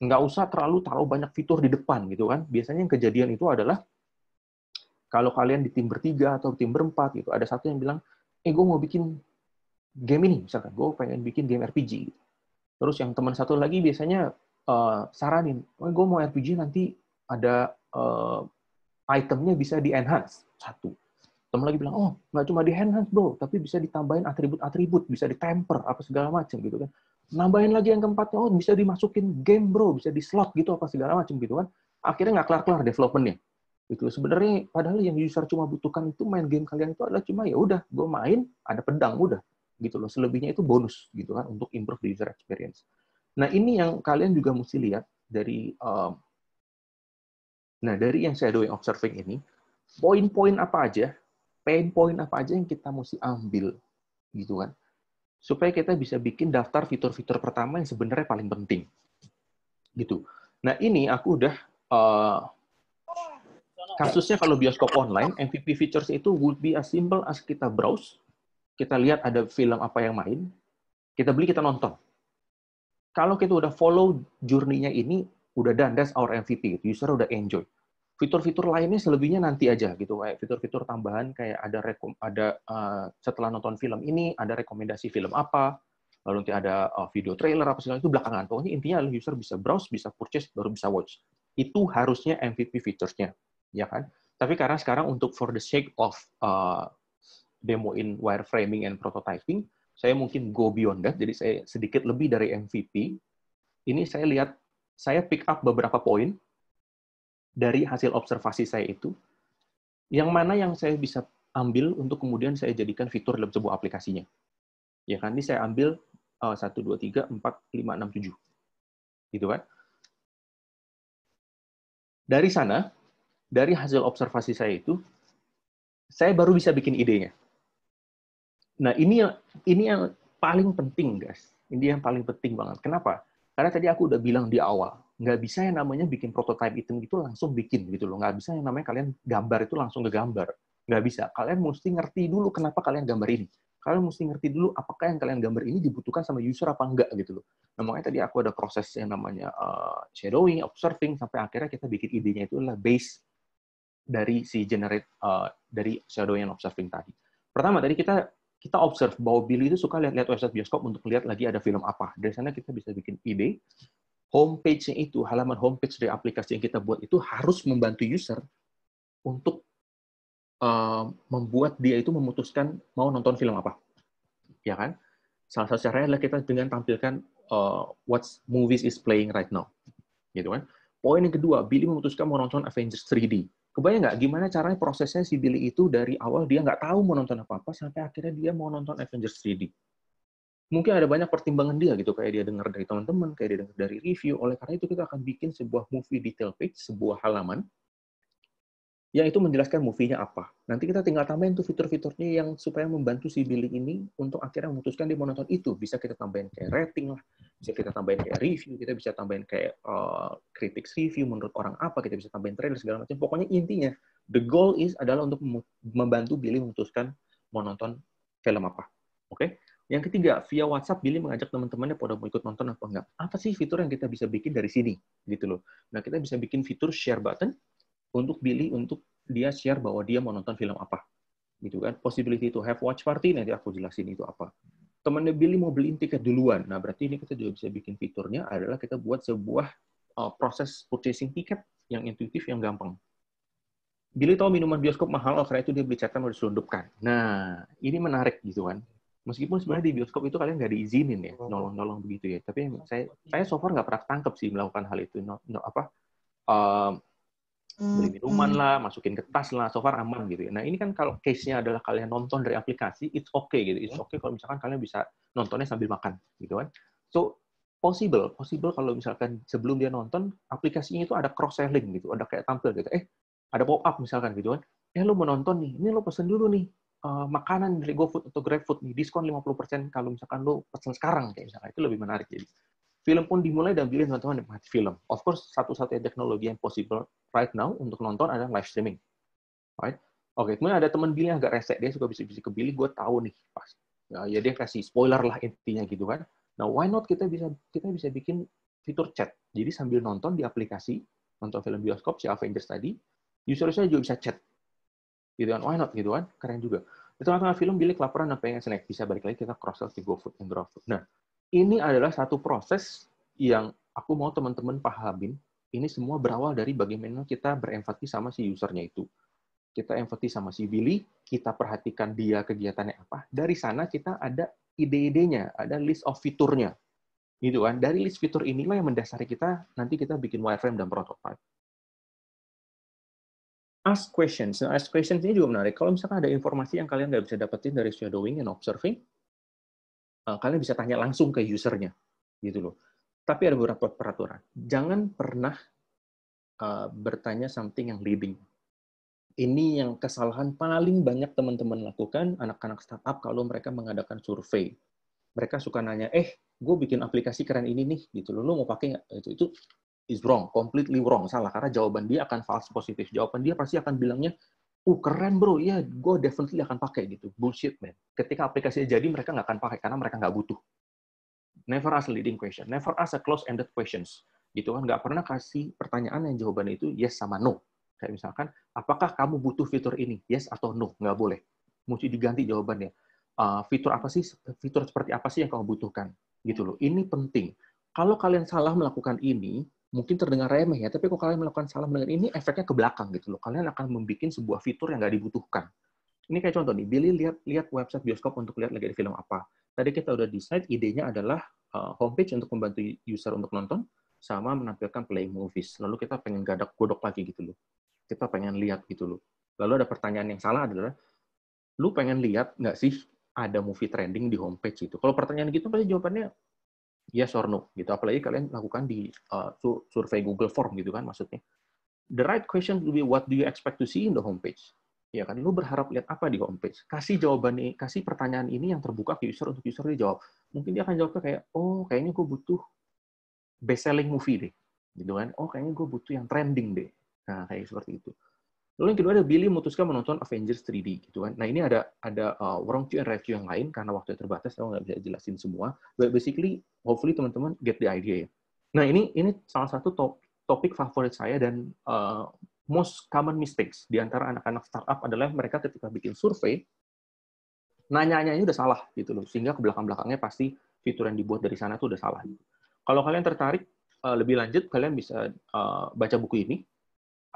nggak usah terlalu taruh banyak fitur di depan gitu kan. Biasanya yang kejadian itu adalah kalau kalian di tim bertiga atau tim berempat gitu, ada satu yang bilang, eh gue mau bikin game ini, misalkan gue pengen bikin game RPG. Terus yang teman satu lagi biasanya uh, saranin, oh, gue mau RPG nanti ada uh, itemnya bisa di-enhance. Satu. Teman lagi bilang, oh, nggak cuma di-enhance, bro, tapi bisa ditambahin atribut-atribut, bisa ditemper, apa segala macam gitu kan. Nambahin lagi yang keempatnya, oh, bisa dimasukin game, bro, bisa di-slot gitu, apa segala macam gitu kan. Akhirnya nggak kelar-kelar developmentnya. Itu Sebenarnya padahal yang user cuma butuhkan itu main game kalian itu adalah cuma ya udah, gue main, ada pedang, udah gitu loh. Selebihnya itu bonus gitu kan untuk improve the user experience. Nah ini yang kalian juga mesti lihat dari uh, Nah, dari yang saya shadowing observing ini, poin-poin apa aja, pain point apa aja yang kita mesti ambil, gitu kan. Supaya kita bisa bikin daftar fitur-fitur pertama yang sebenarnya paling penting. Gitu. Nah, ini aku udah uh, kasusnya kalau bioskop online, MVP features itu would be as simple as kita browse, kita lihat ada film apa yang main, kita beli, kita nonton. Kalau kita udah follow journey-nya ini, udah done, that's our MVP. Gitu. User udah enjoy. Fitur-fitur lainnya selebihnya nanti aja gitu, kayak fitur-fitur tambahan kayak ada rekom, ada uh, setelah nonton film ini ada rekomendasi film apa, lalu nanti ada uh, video trailer apa segala itu belakangan. Pokoknya intinya user bisa browse, bisa purchase, baru bisa watch. Itu harusnya MVP featuresnya, ya kan? Tapi karena sekarang untuk for the sake of uh, eh, in wireframing and prototyping, saya mungkin go beyond that. Jadi saya sedikit lebih dari MVP. Ini saya lihat saya pick up beberapa poin dari hasil observasi saya itu, yang mana yang saya bisa ambil untuk kemudian saya jadikan fitur dalam sebuah aplikasinya. Ya kan, ini saya ambil uh, 1, 2, 3, 4, 5, 6, 7. Gitu kan. Dari sana, dari hasil observasi saya itu, saya baru bisa bikin idenya. Nah, ini yang, ini yang paling penting, guys. Ini yang paling penting banget. Kenapa? Karena tadi aku udah bilang di awal, nggak bisa yang namanya bikin prototype item itu langsung bikin gitu loh. Nggak bisa yang namanya kalian gambar itu langsung ngegambar. Nggak bisa. Kalian mesti ngerti dulu kenapa kalian gambar ini. Kalian mesti ngerti dulu apakah yang kalian gambar ini dibutuhkan sama user apa enggak gitu loh. Namanya tadi aku ada proses yang namanya uh, shadowing, observing, sampai akhirnya kita bikin idenya itu adalah base dari si generate uh, dari shadowing and observing tadi. Pertama tadi kita kita observe bahwa Billy itu suka lihat-lihat website bioskop untuk lihat lagi ada film apa. Dari sana kita bisa bikin ide. Homepage-nya itu, halaman homepage dari aplikasi yang kita buat itu harus membantu user untuk uh, membuat dia itu memutuskan mau nonton film apa. Ya kan? Salah satu caranya adalah kita dengan tampilkan uh, what movies is playing right now. Gitu kan. Poin yang kedua, Billy memutuskan mau nonton Avengers 3D kebayang nggak gimana caranya prosesnya si Billy itu dari awal dia nggak tahu mau nonton apa-apa sampai akhirnya dia mau nonton Avengers 3D. Mungkin ada banyak pertimbangan dia gitu, kayak dia dengar dari teman-teman, kayak dia dengar dari review. Oleh karena itu kita akan bikin sebuah movie detail page, sebuah halaman yang itu menjelaskan movie-nya apa. Nanti kita tinggal tambahin tuh fitur-fiturnya yang supaya membantu si Billy ini untuk akhirnya memutuskan dia mau nonton itu. Bisa kita tambahin kayak rating lah, bisa kita tambahin kayak review, kita bisa tambahin kayak uh, critics review menurut orang apa, kita bisa tambahin trailer segala macam. Pokoknya intinya the goal is adalah untuk membantu Billy memutuskan mau nonton film apa. Oke? Okay? Yang ketiga, via WhatsApp Billy mengajak teman-temannya pada mau ikut nonton apa enggak. Apa sih fitur yang kita bisa bikin dari sini? Gitu loh. Nah, kita bisa bikin fitur share button untuk Billy untuk dia share bahwa dia mau nonton film apa gitu kan possibility to have watch party nanti aku jelasin itu apa temannya Billy mau beli tiket duluan nah berarti ini kita juga bisa bikin fiturnya adalah kita buat sebuah uh, proses purchasing tiket yang intuitif yang gampang Billy tahu minuman bioskop mahal, oh, karena itu dia beli catatan harus selundupkan. Nah, ini menarik gitu kan. Meskipun sebenarnya di bioskop itu kalian nggak diizinin ya, oh. nolong-nolong begitu ya. Tapi saya saya so far nggak pernah tangkap sih melakukan hal itu. No, no, apa? Um, beli hmm, minuman hmm. lah, masukin ke tas lah, so far aman gitu ya. Nah ini kan kalau case-nya adalah kalian nonton dari aplikasi, it's okay gitu, it's iya. okay kalau misalkan kalian bisa nontonnya sambil makan gitu kan. So possible, possible kalau misalkan sebelum dia nonton aplikasinya itu ada cross selling gitu, ada kayak tampil gitu, eh ada pop up misalkan gitu kan, eh lo mau nonton nih, ini lo pesen dulu nih uh, makanan dari GoFood atau GrabFood nih diskon 50% kalau misalkan lo pesen sekarang kayak misalkan itu lebih menarik jadi. Film pun dimulai dan biarin teman-teman nikmati film. Of course, satu-satunya teknologi yang possible right now untuk nonton adalah live streaming. Right? Oke, okay, kemudian ada teman Billy yang agak resek, dia suka bisik-bisik ke Billy, gue tahu nih, pas. Ya, ya dia kasih spoiler lah intinya gitu kan. Nah, why not kita bisa kita bisa bikin fitur chat. Jadi sambil nonton di aplikasi, nonton film bioskop si Avengers tadi, user-usernya juga bisa chat. Gitu kan, why not gitu kan, keren juga. Di tengah-tengah film Billy kelaparan dan pengen snack, bisa balik lagi kita cross sell si GoFood and GrabFood. Nah, ini adalah satu proses yang aku mau teman-teman pahamin. Ini semua berawal dari bagaimana kita berempati sama si usernya itu. Kita empati sama si Billy, kita perhatikan dia kegiatannya apa. Dari sana kita ada ide-idenya, ada list of fiturnya. Gitu kan. Dari list fitur inilah yang mendasari kita, nanti kita bikin wireframe dan prototype ask questions. Nah, ask questions ini juga menarik. Kalau misalkan ada informasi yang kalian nggak bisa dapetin dari shadowing and observing, Eh, kalian bisa tanya langsung ke usernya gitu loh. Tapi ada beberapa peraturan. Jangan pernah uh, bertanya something yang leading. Ini yang kesalahan paling banyak teman-teman lakukan anak-anak startup kalau mereka mengadakan survei. Mereka suka nanya, eh, gue bikin aplikasi keren ini nih, gitu loh, lo mau pakai nggak? Itu, itu is wrong, completely wrong, salah. Karena jawaban dia akan false positif. Jawaban dia pasti akan bilangnya, uh keren bro, ya gue definitely akan pakai gitu. Bullshit man. Ketika aplikasinya jadi mereka nggak akan pakai karena mereka nggak butuh. Never ask leading question, never ask a close-ended questions. Gitu kan, nggak pernah kasih pertanyaan yang jawaban itu yes sama no. Kayak misalkan, apakah kamu butuh fitur ini? Yes atau no? Nggak boleh. Mesti diganti jawabannya. Uh, fitur apa sih? Fitur seperti apa sih yang kamu butuhkan? Gitu loh. Ini penting. Kalau kalian salah melakukan ini, mungkin terdengar remeh ya, tapi kalau kalian melakukan salah dengan ini, efeknya ke belakang gitu loh. Kalian akan membuat sebuah fitur yang nggak dibutuhkan. Ini kayak contoh nih, Billy lihat lihat website bioskop untuk lihat lagi ada film apa. Tadi kita udah decide idenya adalah uh, homepage untuk membantu user untuk nonton, sama menampilkan play movies. Lalu kita pengen gadak godok lagi gitu loh. Kita pengen lihat gitu loh. Lalu ada pertanyaan yang salah adalah, lu pengen lihat nggak sih ada movie trending di homepage itu? Kalau pertanyaan gitu pasti jawabannya yes iya, or no gitu apalagi kalian lakukan di uh, survei Google Form gitu kan maksudnya the right question will be what do you expect to see in the homepage ya kan lu berharap lihat apa di homepage kasih jawaban kasih pertanyaan ini yang terbuka ke user untuk user dia jawab mungkin dia akan jawabnya kayak oh kayaknya gue butuh best selling movie deh gitu kan oh kayaknya gue butuh yang trending deh nah kayak seperti itu Lalu yang kedua ada Billy memutuskan menonton Avengers 3D gitu kan. Nah ini ada ada uh, orang view and review yang lain karena waktu terbatas, saya nggak bisa jelasin semua. But basically, hopefully teman-teman get the idea ya. Nah ini ini salah satu top, topik favorit saya dan uh, most common mistakes di antara anak-anak startup adalah mereka ketika bikin survei nanya-nanya ini udah salah gitu loh, sehingga ke belakang-belakangnya pasti fitur yang dibuat dari sana tuh udah salah. Kalau kalian tertarik uh, lebih lanjut, kalian bisa uh, baca buku ini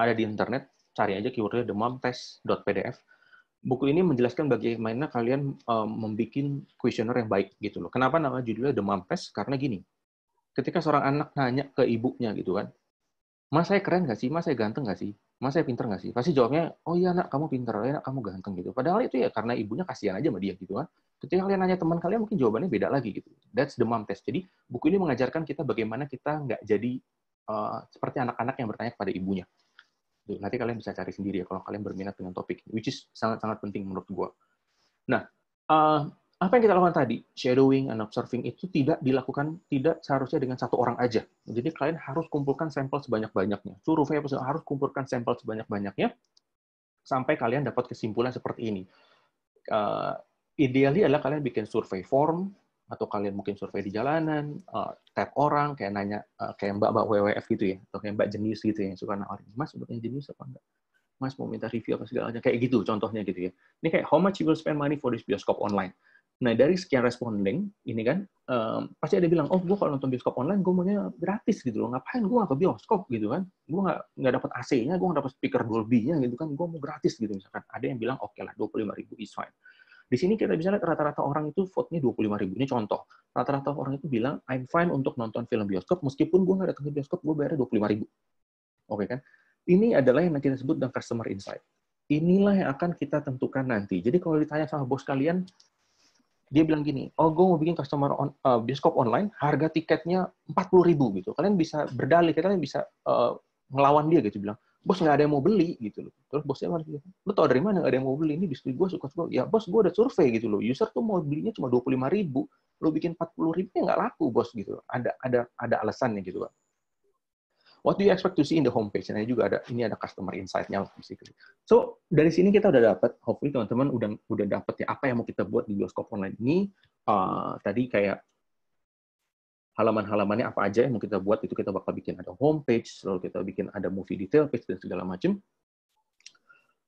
ada di internet cari aja keywordnya demamtest.pdf. Buku ini menjelaskan bagaimana kalian um, ehm, membuat kuesioner yang baik gitu loh. Kenapa nama judulnya demam test? Karena gini, ketika seorang anak nanya ke ibunya gitu kan, mas saya keren gak sih? Mas saya ganteng gak sih? Mas saya pinter gak sih? Pasti jawabnya, oh iya anak, kamu pinter, oh, iya nak kamu ganteng gitu. Padahal itu ya karena ibunya kasihan aja sama dia gitu kan. Ketika kalian nanya teman kalian mungkin jawabannya beda lagi gitu. That's the mom test. Jadi buku ini mengajarkan kita bagaimana kita nggak jadi uh, seperti anak-anak yang bertanya kepada ibunya. Nanti kalian bisa cari sendiri ya kalau kalian berminat dengan topik, ini, which is sangat-sangat penting menurut gue. Nah, uh, apa yang kita lakukan tadi, shadowing and observing itu tidak dilakukan tidak seharusnya dengan satu orang aja. Jadi kalian harus kumpulkan sampel sebanyak-banyaknya. Survei harus kumpulkan sampel sebanyak-banyaknya sampai kalian dapat kesimpulan seperti ini. Uh, eh, idealnya adalah kalian bikin survei form atau kalian mungkin survei di jalanan, uh, tap orang kayak nanya eh, kayak mbak mbak WWF gitu ya atau kayak mbak jenius gitu ya yang suka nawarin mas sebetulnya jenius apa enggak mas mau minta review apa segala macam kayak gitu contohnya gitu ya ini kayak how much you will spend money for this bioskop online nah dari sekian responding ini kan um, pasti ada bilang oh gue kalau nonton bioskop online gue maunya gratis gitu loh ngapain gue ke bioskop gitu kan gue nggak nggak dapat AC-nya gue nggak dapet speaker Dolby-nya gitu kan gue mau gratis gitu misalkan ada yang bilang oke okay lah 25 ribu is fine di sini kita bisa lihat rata-rata orang itu vote-nya 25 ribu. Ini contoh. Rata-rata orang itu bilang, I'm fine untuk nonton film bioskop, meskipun gue nggak datang ke bioskop, gue bayarnya 25 ribu. Oke kan? Ini adalah yang kita sebut dengan customer insight. Inilah yang akan kita tentukan nanti. Jadi kalau ditanya sama bos kalian, dia bilang gini, oh gue mau bikin customer on, uh, bioskop online, harga tiketnya 40 ribu gitu. Kalian bisa berdalih, kalian bisa uh, ngelawan dia gitu, bilang, bos nggak ada yang mau beli gitu loh terus bosnya malah gitu lo tau dari mana nggak ada yang mau beli ini biskuit gue suka suka ya bos gue ada survei gitu loh user tuh mau belinya cuma dua puluh lima ribu lo bikin empat puluh ribu ya nggak laku bos gitu loh. ada ada ada alasannya gitu kan What do you expect to see in the homepage? Nah, ini juga ada ini ada customer insight-nya basically. So, dari sini kita udah dapat hopefully teman-teman udah udah dapat ya apa yang mau kita buat di bioskop online ini. Uh, tadi kayak halaman-halamannya apa aja yang mau kita buat itu kita bakal bikin ada homepage, lalu kita bikin ada movie detail page dan segala macam.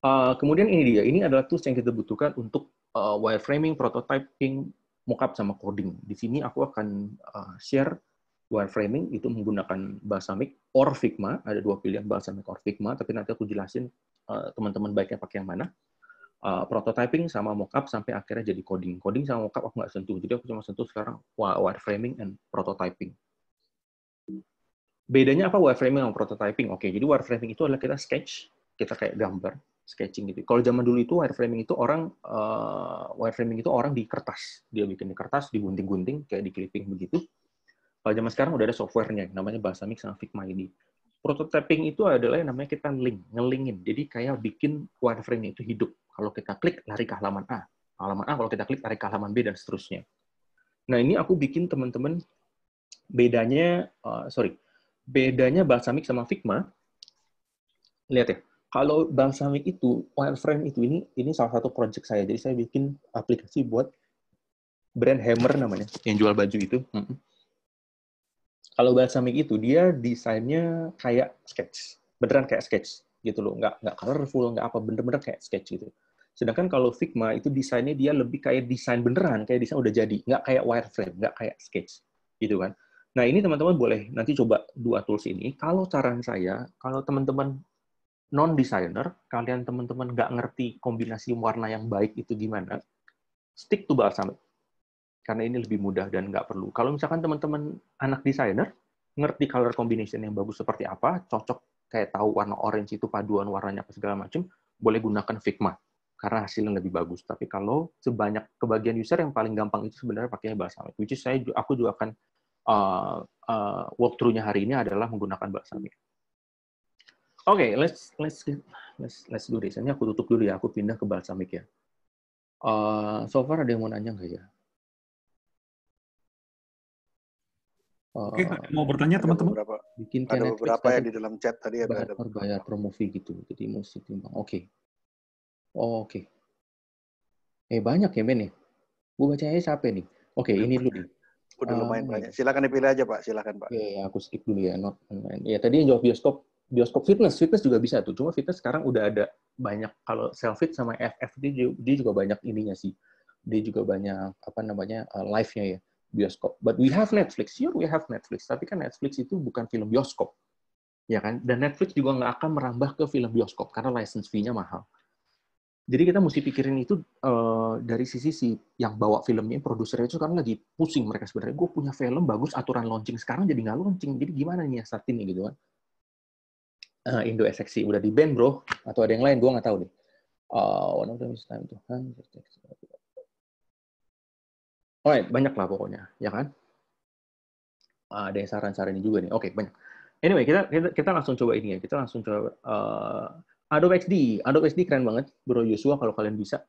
Uh, eh, kemudian ini dia, ini adalah tools yang kita butuhkan untuk uh, wireframing, prototyping, mockup sama coding. Di sini aku akan uh, share wireframing itu menggunakan bahasa Mic or Figma, ada dua pilihan bahasa Mic or Figma, tapi nanti aku jelasin teman-teman uh, teman -teman baiknya pakai yang mana uh, prototyping sama mockup sampai akhirnya jadi coding. Coding sama mockup aku nggak sentuh, jadi aku cuma sentuh sekarang wireframing and prototyping. Bedanya apa wireframing sama prototyping? Oke, jadi wireframing itu adalah kita sketch, kita kayak gambar, sketching gitu. Kalau zaman dulu itu wireframing itu orang uh, wireframing itu orang di kertas, dia bikin di kertas, digunting-gunting kayak di clipping begitu. Kalau zaman sekarang udah ada softwarenya, namanya Balsamic sama Figma ini prototyping itu adalah yang namanya kita link, ngelingin. Jadi kayak bikin wireframe itu hidup. Kalau kita klik, lari ke halaman A. Halaman A, kalau kita klik, lari ke halaman B, dan seterusnya. Nah, ini aku bikin teman-teman bedanya, uh, sorry, bedanya Balsamic sama Figma. Lihat ya, kalau Balsamic itu, wireframe itu, ini ini salah satu project saya. Jadi saya bikin aplikasi buat brand Hammer namanya, yang jual baju itu. Hmm. Kalau Balsamic itu, dia desainnya kayak sketch. Beneran kayak sketch gitu loh nggak nggak colorful nggak apa bener-bener kayak sketch gitu Sedangkan kalau Figma itu desainnya dia lebih kayak desain beneran, kayak desain udah jadi, nggak kayak wireframe, nggak kayak sketch, gitu kan. Nah ini teman-teman boleh nanti coba dua tools ini. Kalau saran saya, kalau teman-teman non designer, kalian teman-teman nggak ngerti kombinasi warna yang baik itu gimana, stick to balsamic. Karena ini lebih mudah dan nggak perlu. Kalau misalkan teman-teman anak desainer, ngerti color combination yang bagus seperti apa, cocok kayak tahu warna orange itu paduan warnanya apa segala macam, boleh gunakan Figma karena hasilnya lebih bagus. Tapi kalau sebanyak kebagian user yang paling gampang itu sebenarnya pakainya balsamik. Which is saya aku juga akan uh, uh, walkthrough-nya hari ini adalah menggunakan balsamik. Oke, okay, let's let's let's let's do this. Ini aku tutup dulu ya. Aku pindah ke balsamik ya. Uh, so far ada yang mau nanya nggak ya? Oke, mau bertanya teman-teman? Bikin ada beberapa yang di dalam chat tadi ada, bayar, ada promo promosi gitu. Jadi mesti timbang. Oke. Okay. Oh, Oke. Okay. Eh banyak ya men ya? Gue bacanya siapa nih. Oke, okay, ini dulu nih. Udah ah, lumayan banyak. Silakan dipilih aja Pak. Silakan Pak. Iya okay, aku skip dulu ya. Not Ya tadi yang jawab bioskop, bioskop fitness, fitness juga bisa tuh. Cuma fitness sekarang udah ada banyak kalau self fit sama FF dia, juga banyak ininya sih. Dia juga banyak apa namanya uh, live-nya ya bioskop. But we have Netflix. Sure, we have Netflix. Tapi kan Netflix itu bukan film bioskop, ya kan? Dan Netflix juga nggak akan merambah ke film bioskop karena license fee-nya mahal jadi kita mesti pikirin itu uh, dari sisi si yang bawa filmnya, produsernya itu sekarang lagi pusing mereka sebenarnya. Gue punya film bagus, aturan launching sekarang jadi nggak launching. Jadi gimana nih ya saat ini gitu kan? Uh, Indo SXC udah di band bro, atau ada yang lain gue nggak tahu deh. Uh, one of them is time to hunt. Oh, Alright, iya, banyak lah pokoknya, ya kan? Uh, ada yang saran-saran juga nih. Oke, okay, banyak. Anyway, kita, kita kita langsung coba ini ya. Kita langsung coba uh, Adobe XD, Adobe XD keren banget, Bro Yosua kalau kalian bisa.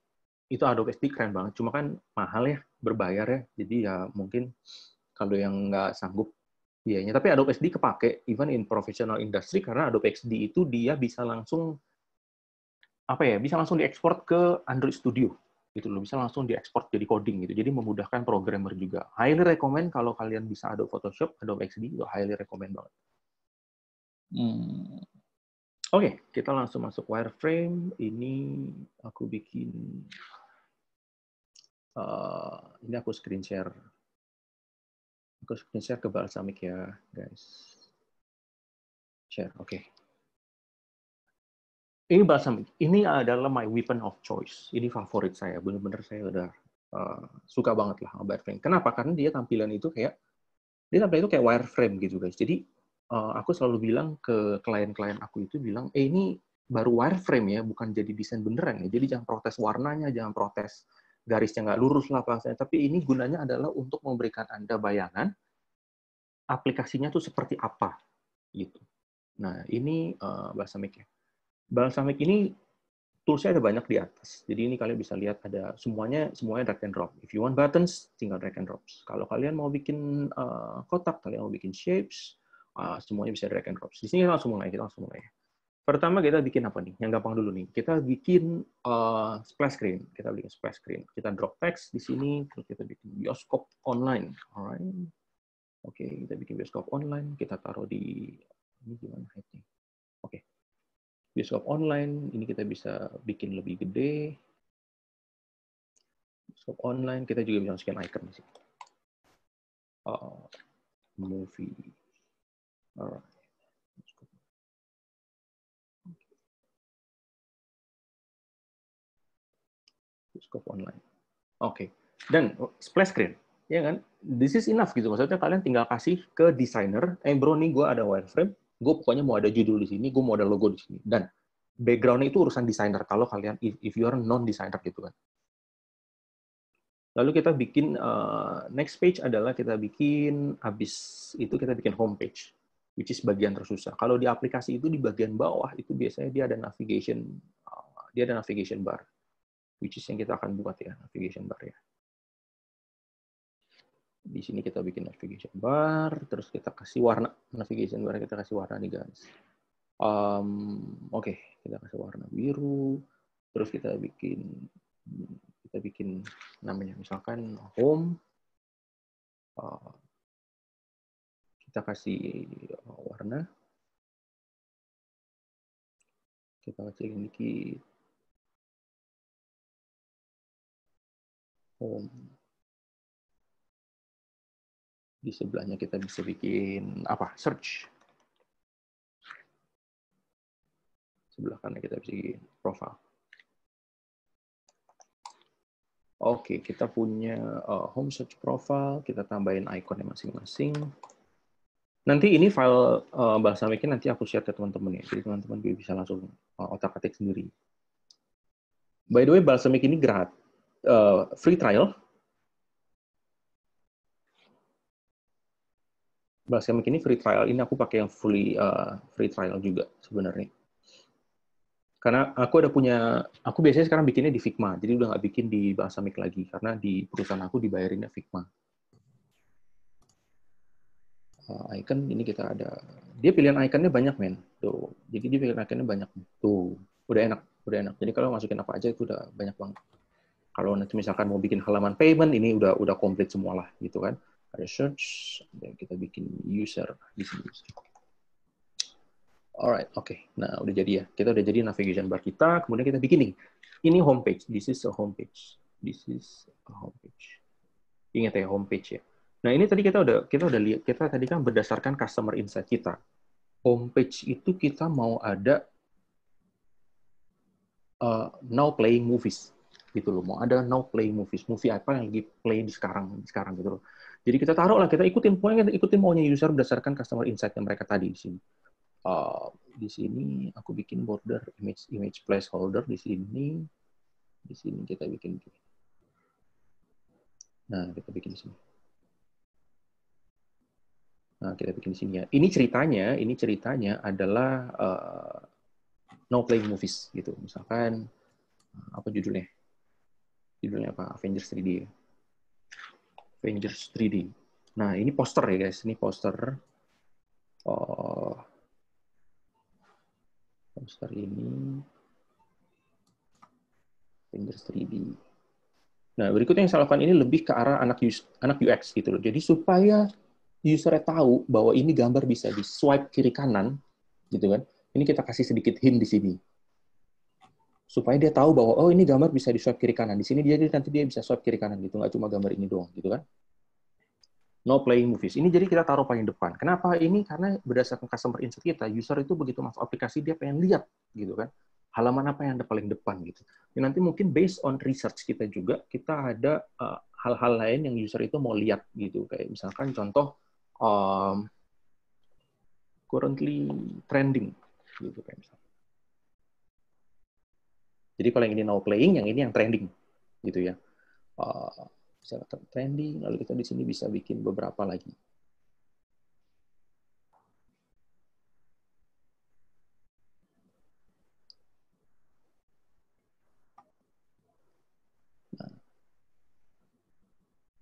Itu Adobe XD keren banget, cuma kan mahal ya, berbayar ya. Jadi ya mungkin kalau yang nggak sanggup biayanya. Tapi Adobe XD kepake, even in professional industry, karena Adobe XD itu dia bisa langsung apa ya bisa langsung diekspor ke Android Studio gitu loh bisa langsung diekspor jadi coding gitu jadi memudahkan programmer juga highly recommend kalau kalian bisa Adobe Photoshop Adobe XD itu highly recommend banget hmm. Oke, okay, kita langsung masuk wireframe. Ini aku bikin, uh, ini aku screen share. Aku screen share ke Balsamic ya, guys. Share, oke. Okay. Ini Balsamic. Ini adalah my weapon of choice. Ini favorit saya. Bener-bener saya udah uh, suka banget lah wireframe. Kenapa? Karena dia tampilan itu kayak, dia tampilan itu kayak wireframe gitu, guys. Jadi Eh, aku selalu bilang ke klien-klien aku itu bilang, eh ini baru wireframe ya, bukan jadi desain beneran ya. Jadi jangan protes warnanya, jangan protes garisnya nggak lurus lah bahasanya. Tapi ini gunanya adalah untuk memberikan anda bayangan aplikasinya tuh seperti apa gitu. Nah ini uh, balsamic ya. Balsamic ini toolsnya ada banyak di atas. Jadi ini kalian bisa lihat ada semuanya semuanya drag and drop. If you want buttons, tinggal drag and drop. Kalau kalian mau bikin uh, kotak, kalian mau bikin shapes, uh, semuanya bisa drag and drop. Di sini kita langsung mulai, kita langsung mulai. Pertama kita bikin apa nih? Yang gampang dulu nih. Kita bikin uh, splash screen. Kita bikin splash screen. Kita drop text di sini, terus kita bikin bioskop online. Alright. Oke, okay, kita bikin bioskop online. Kita taruh di ini gimana Oke. Okay. Bioskop online. Ini kita bisa bikin lebih gede. Bioskop online. Kita juga bisa scan icon di sini. Uh, movie All right. scope online. Oke. Okay. Dan oh, splash screen, ya kan? This is enough gitu. Maksudnya kalian tinggal kasih ke desainer, eh bro nih gue ada wireframe, gue pokoknya mau ada judul di sini, gue mau ada logo di sini. Dan background itu urusan desainer kalau kalian if, if you are non designer gitu kan. Lalu kita bikin uh, next page adalah kita bikin habis itu kita bikin homepage which is bagian tersusah. Kalau di aplikasi itu di bagian bawah itu biasanya dia ada navigation uh, dia ada navigation bar which is yang kita akan buat ya navigation bar ya. Di sini kita bikin navigation bar, terus kita kasih warna navigation bar kita kasih warna nih guys. Um, Oke, okay. kita kasih warna biru, terus kita bikin kita bikin namanya misalkan home. Uh, kita kasih oh, warna. Kita kasih ini dikit. Home. Di sebelahnya kita bisa bikin apa? Search. Sebelah kanan kita bisa bikin profile. Oke, okay, kita punya uh, home search profile, kita tambahin ikonnya masing-masing. Nanti ini file uh, bahasa Mekin nanti aku share ke teman-teman ya. Jadi teman-teman bisa langsung uh, eh, otak-atik sendiri. By the way, bahasa Mekin ini gratis, uh, eh, free trial. bahasa Mekin ini free trial. Ini aku pakai yang fully uh, free trial juga sebenarnya. Karena aku ada punya, aku biasanya sekarang bikinnya di Figma, jadi udah nggak bikin di bahasa Balsamic lagi karena di perusahaan aku dibayarinnya Figma uh, icon ini kita ada dia pilihan ikonnya banyak men tuh jadi dia pilihan ikonnya banyak tuh udah enak udah enak jadi kalau masukin apa aja itu udah banyak banget kalau nanti misalkan mau bikin halaman payment ini udah udah komplit semua lah gitu kan ada search dan kita bikin user di sini alright oke okay. nah udah jadi ya kita udah jadi navigation bar kita kemudian kita bikin nih ini homepage this is a homepage this is a homepage ingat ya homepage ya Nah ini tadi kita udah kita udah lihat kita tadi kan berdasarkan customer insight kita. Homepage itu kita mau ada uh, now playing movies gitu loh. Mau ada now playing movies, movie apa yang lagi play di sekarang di sekarang gitu loh. Jadi kita taruh lah kita ikutin pokoknya kita ikutin maunya user berdasarkan customer insight yang mereka tadi di sini. Uh, di sini aku bikin border image image placeholder di sini di sini kita bikin nah kita bikin di sini Nah, kita bikin di sini ya. Ini ceritanya, ini ceritanya adalah uh, no playing movies gitu. Misalkan eh, apa judulnya? Judulnya apa? Avengers 3D. Avengers 3D. Nah, ini poster ya guys. Ini poster. Oh, poster ini Avengers 3D. Nah, berikutnya yang saya lakukan ini lebih ke arah anak anak UX gitu loh. Jadi supaya usernya tahu bahwa ini gambar bisa di swipe kiri kanan, gitu kan? Ini kita kasih sedikit hint di sini supaya dia tahu bahwa oh ini gambar bisa di swipe kiri kanan. Di sini dia nanti dia bisa swipe kiri kanan gitu, nggak cuma gambar ini doang gitu kan. No playing movies. Ini jadi kita taruh paling depan. Kenapa? Ini karena berdasarkan customer insight kita, user itu begitu masuk aplikasi dia pengen lihat gitu kan. Halaman apa yang ada paling depan gitu. Dan ya, nanti mungkin based on research kita juga kita ada eh, hal-hal uh, lain yang user itu mau lihat gitu. Kayak misalkan contoh um, currently trending gitu kayak misalnya. Jadi kalau yang ini now playing, yang ini yang trending gitu ya. Uh, bisa trending, lalu kita di sini bisa bikin beberapa lagi.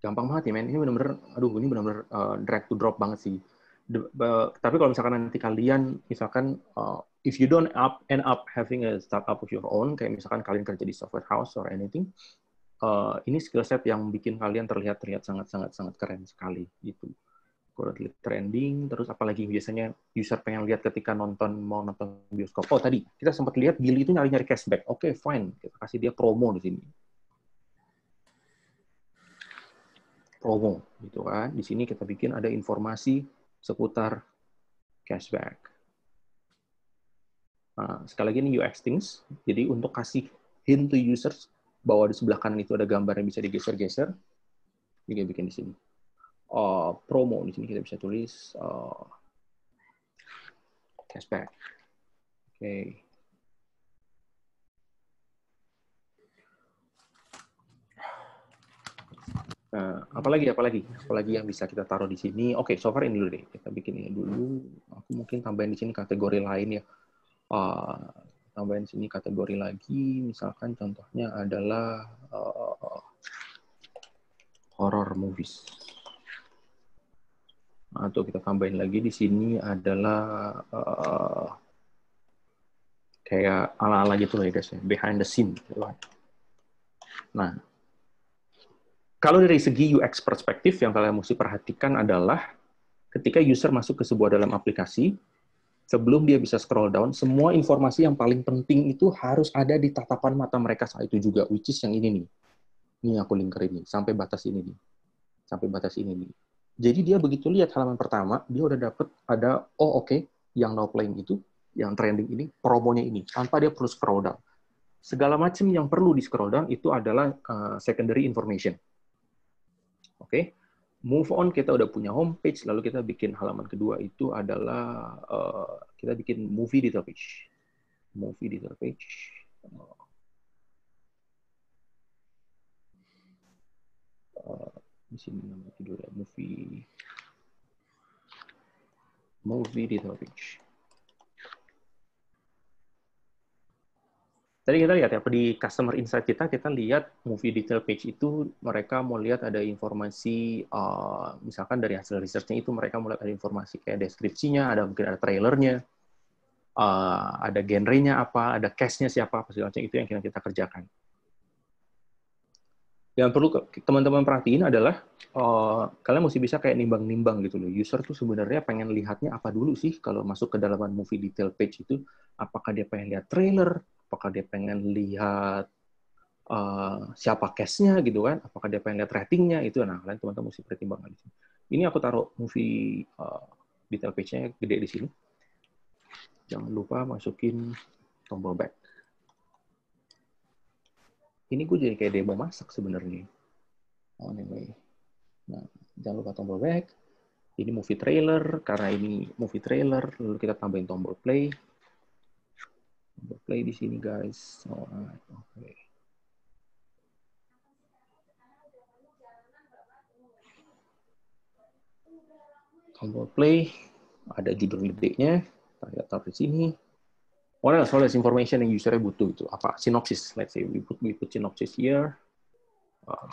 gampang banget ya men ini benar-benar aduh ini benar-benar uh, eh, drag to drop banget sih The, uh, tapi kalau misalkan nanti kalian misalkan uh, if you don't up end up having a startup of your own kayak misalkan kalian kerja di software house or anything uh, ini skill set yang bikin kalian terlihat terlihat sangat sangat sangat keren sekali gitu kurang trending terus apalagi biasanya user pengen lihat ketika nonton mau nonton bioskop oh tadi kita sempat lihat Billy itu nyari nyari cashback oke okay, fine kita kasih dia promo di sini promo gitu kan. Di sini kita bikin ada informasi seputar cashback. Nah, sekali lagi ini UX things. Jadi untuk kasih hint to users bahwa di sebelah kanan itu ada gambar yang bisa digeser-geser, kita bikin di sini. Uh, promo di sini kita bisa tulis uh, cashback. Oke. Okay. Uh, apalagi apalagi apalagi yang bisa kita taruh di sini. Oke, okay, so far ini dulu deh. Kita bikin ini dulu. Aku mungkin tambahin di sini kategori lain ya. Uh, tambahin di sini kategori lagi. Misalkan contohnya adalah uh, horror movies. Atau kita tambahin lagi di sini adalah uh, kayak ala-ala gitu ya guys ya, behind the scene. Gitu nah, kalau dari segi UX perspektif, yang kalian mesti perhatikan adalah ketika user masuk ke sebuah dalam aplikasi, sebelum dia bisa scroll down, semua informasi yang paling penting itu harus ada di tatapan mata mereka saat itu juga, which is yang ini nih. Ini aku linker ini, sampai batas ini nih. Sampai batas ini nih. Jadi dia begitu lihat halaman pertama, dia udah dapet ada, oh oke, okay, yang now playing itu, yang trending ini, promonya ini, tanpa dia perlu scroll down. Segala macam yang perlu di scroll down itu adalah uh, secondary information Oke. Okay? Move on kita udah punya homepage lalu kita bikin halaman kedua itu adalah uh, kita bikin movie detail page. Movie detail page. Uh, di sini nama judulnya ya. movie movie detail page. Tadi kita lihat ya, di customer insight kita, kita lihat movie detail page itu mereka mau lihat ada informasi, eh, misalkan dari hasil researchnya itu mereka mau lihat ada informasi kayak deskripsinya, ada mungkin ada trailernya, uh, ada genrenya apa, ada case-nya siapa, apa segala macam itu yang kita, kita kerjakan. Yang perlu teman-teman perhatiin adalah eh, kalian mesti bisa kayak nimbang-nimbang gitu loh. User tuh sebenarnya pengen lihatnya apa dulu sih kalau masuk ke dalaman movie detail page itu, apakah dia pengen lihat trailer, apakah dia pengen lihat uh, siapa cash nya gitu kan, apakah dia pengen lihat ratingnya itu nah kalian teman-teman mesti pertimbangkan di sini. Ini aku taruh movie uh, detail page-nya gede di sini. Jangan lupa masukin tombol back. Ini gue jadi kayak demo masak sebenarnya. Oh, anyway. Nah, jangan lupa tombol back. Ini movie trailer, karena ini movie trailer, lalu kita tambahin tombol play untuk play di sini guys. Alright, oke. Okay. Tombol play, ada judul detiknya. Saya taruh di sini. What else? What else information yang usernya butuh itu apa? Sinopsis. Let's say we put we put sinopsis here. Uh,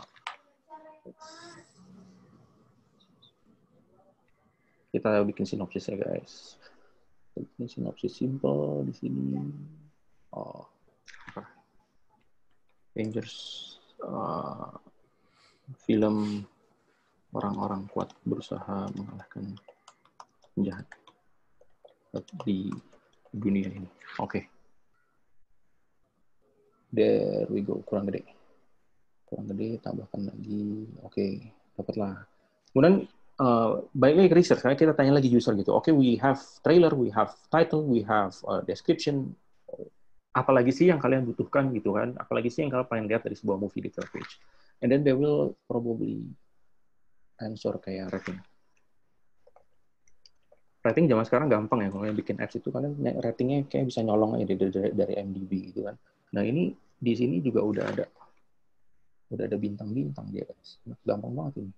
kita bikin sinopsis ya, guys. Ini sinopsis simple di sini. Oh. Avengers uh, film orang-orang kuat berusaha mengalahkan penjahat di dunia ini. Oke. Okay. There we go. Kurang gede. Kurang gede, tambahkan lagi. Oke, okay. dapatlah. Kemudian baiklah baik lagi research karena kita tanya lagi user gitu oke okay, we have trailer we have title we have uh, description apalagi sih yang kalian butuhkan gitu kan apalagi sih yang kalian pengen lihat dari sebuah movie di third page and then they will probably answer kayak rating rating zaman sekarang gampang ya kalau yang bikin apps itu kalian ratingnya kayak bisa nyolong aja dari, dari, dari MDB gitu kan nah ini di sini juga udah ada udah ada bintang-bintang dia atas gampang banget ini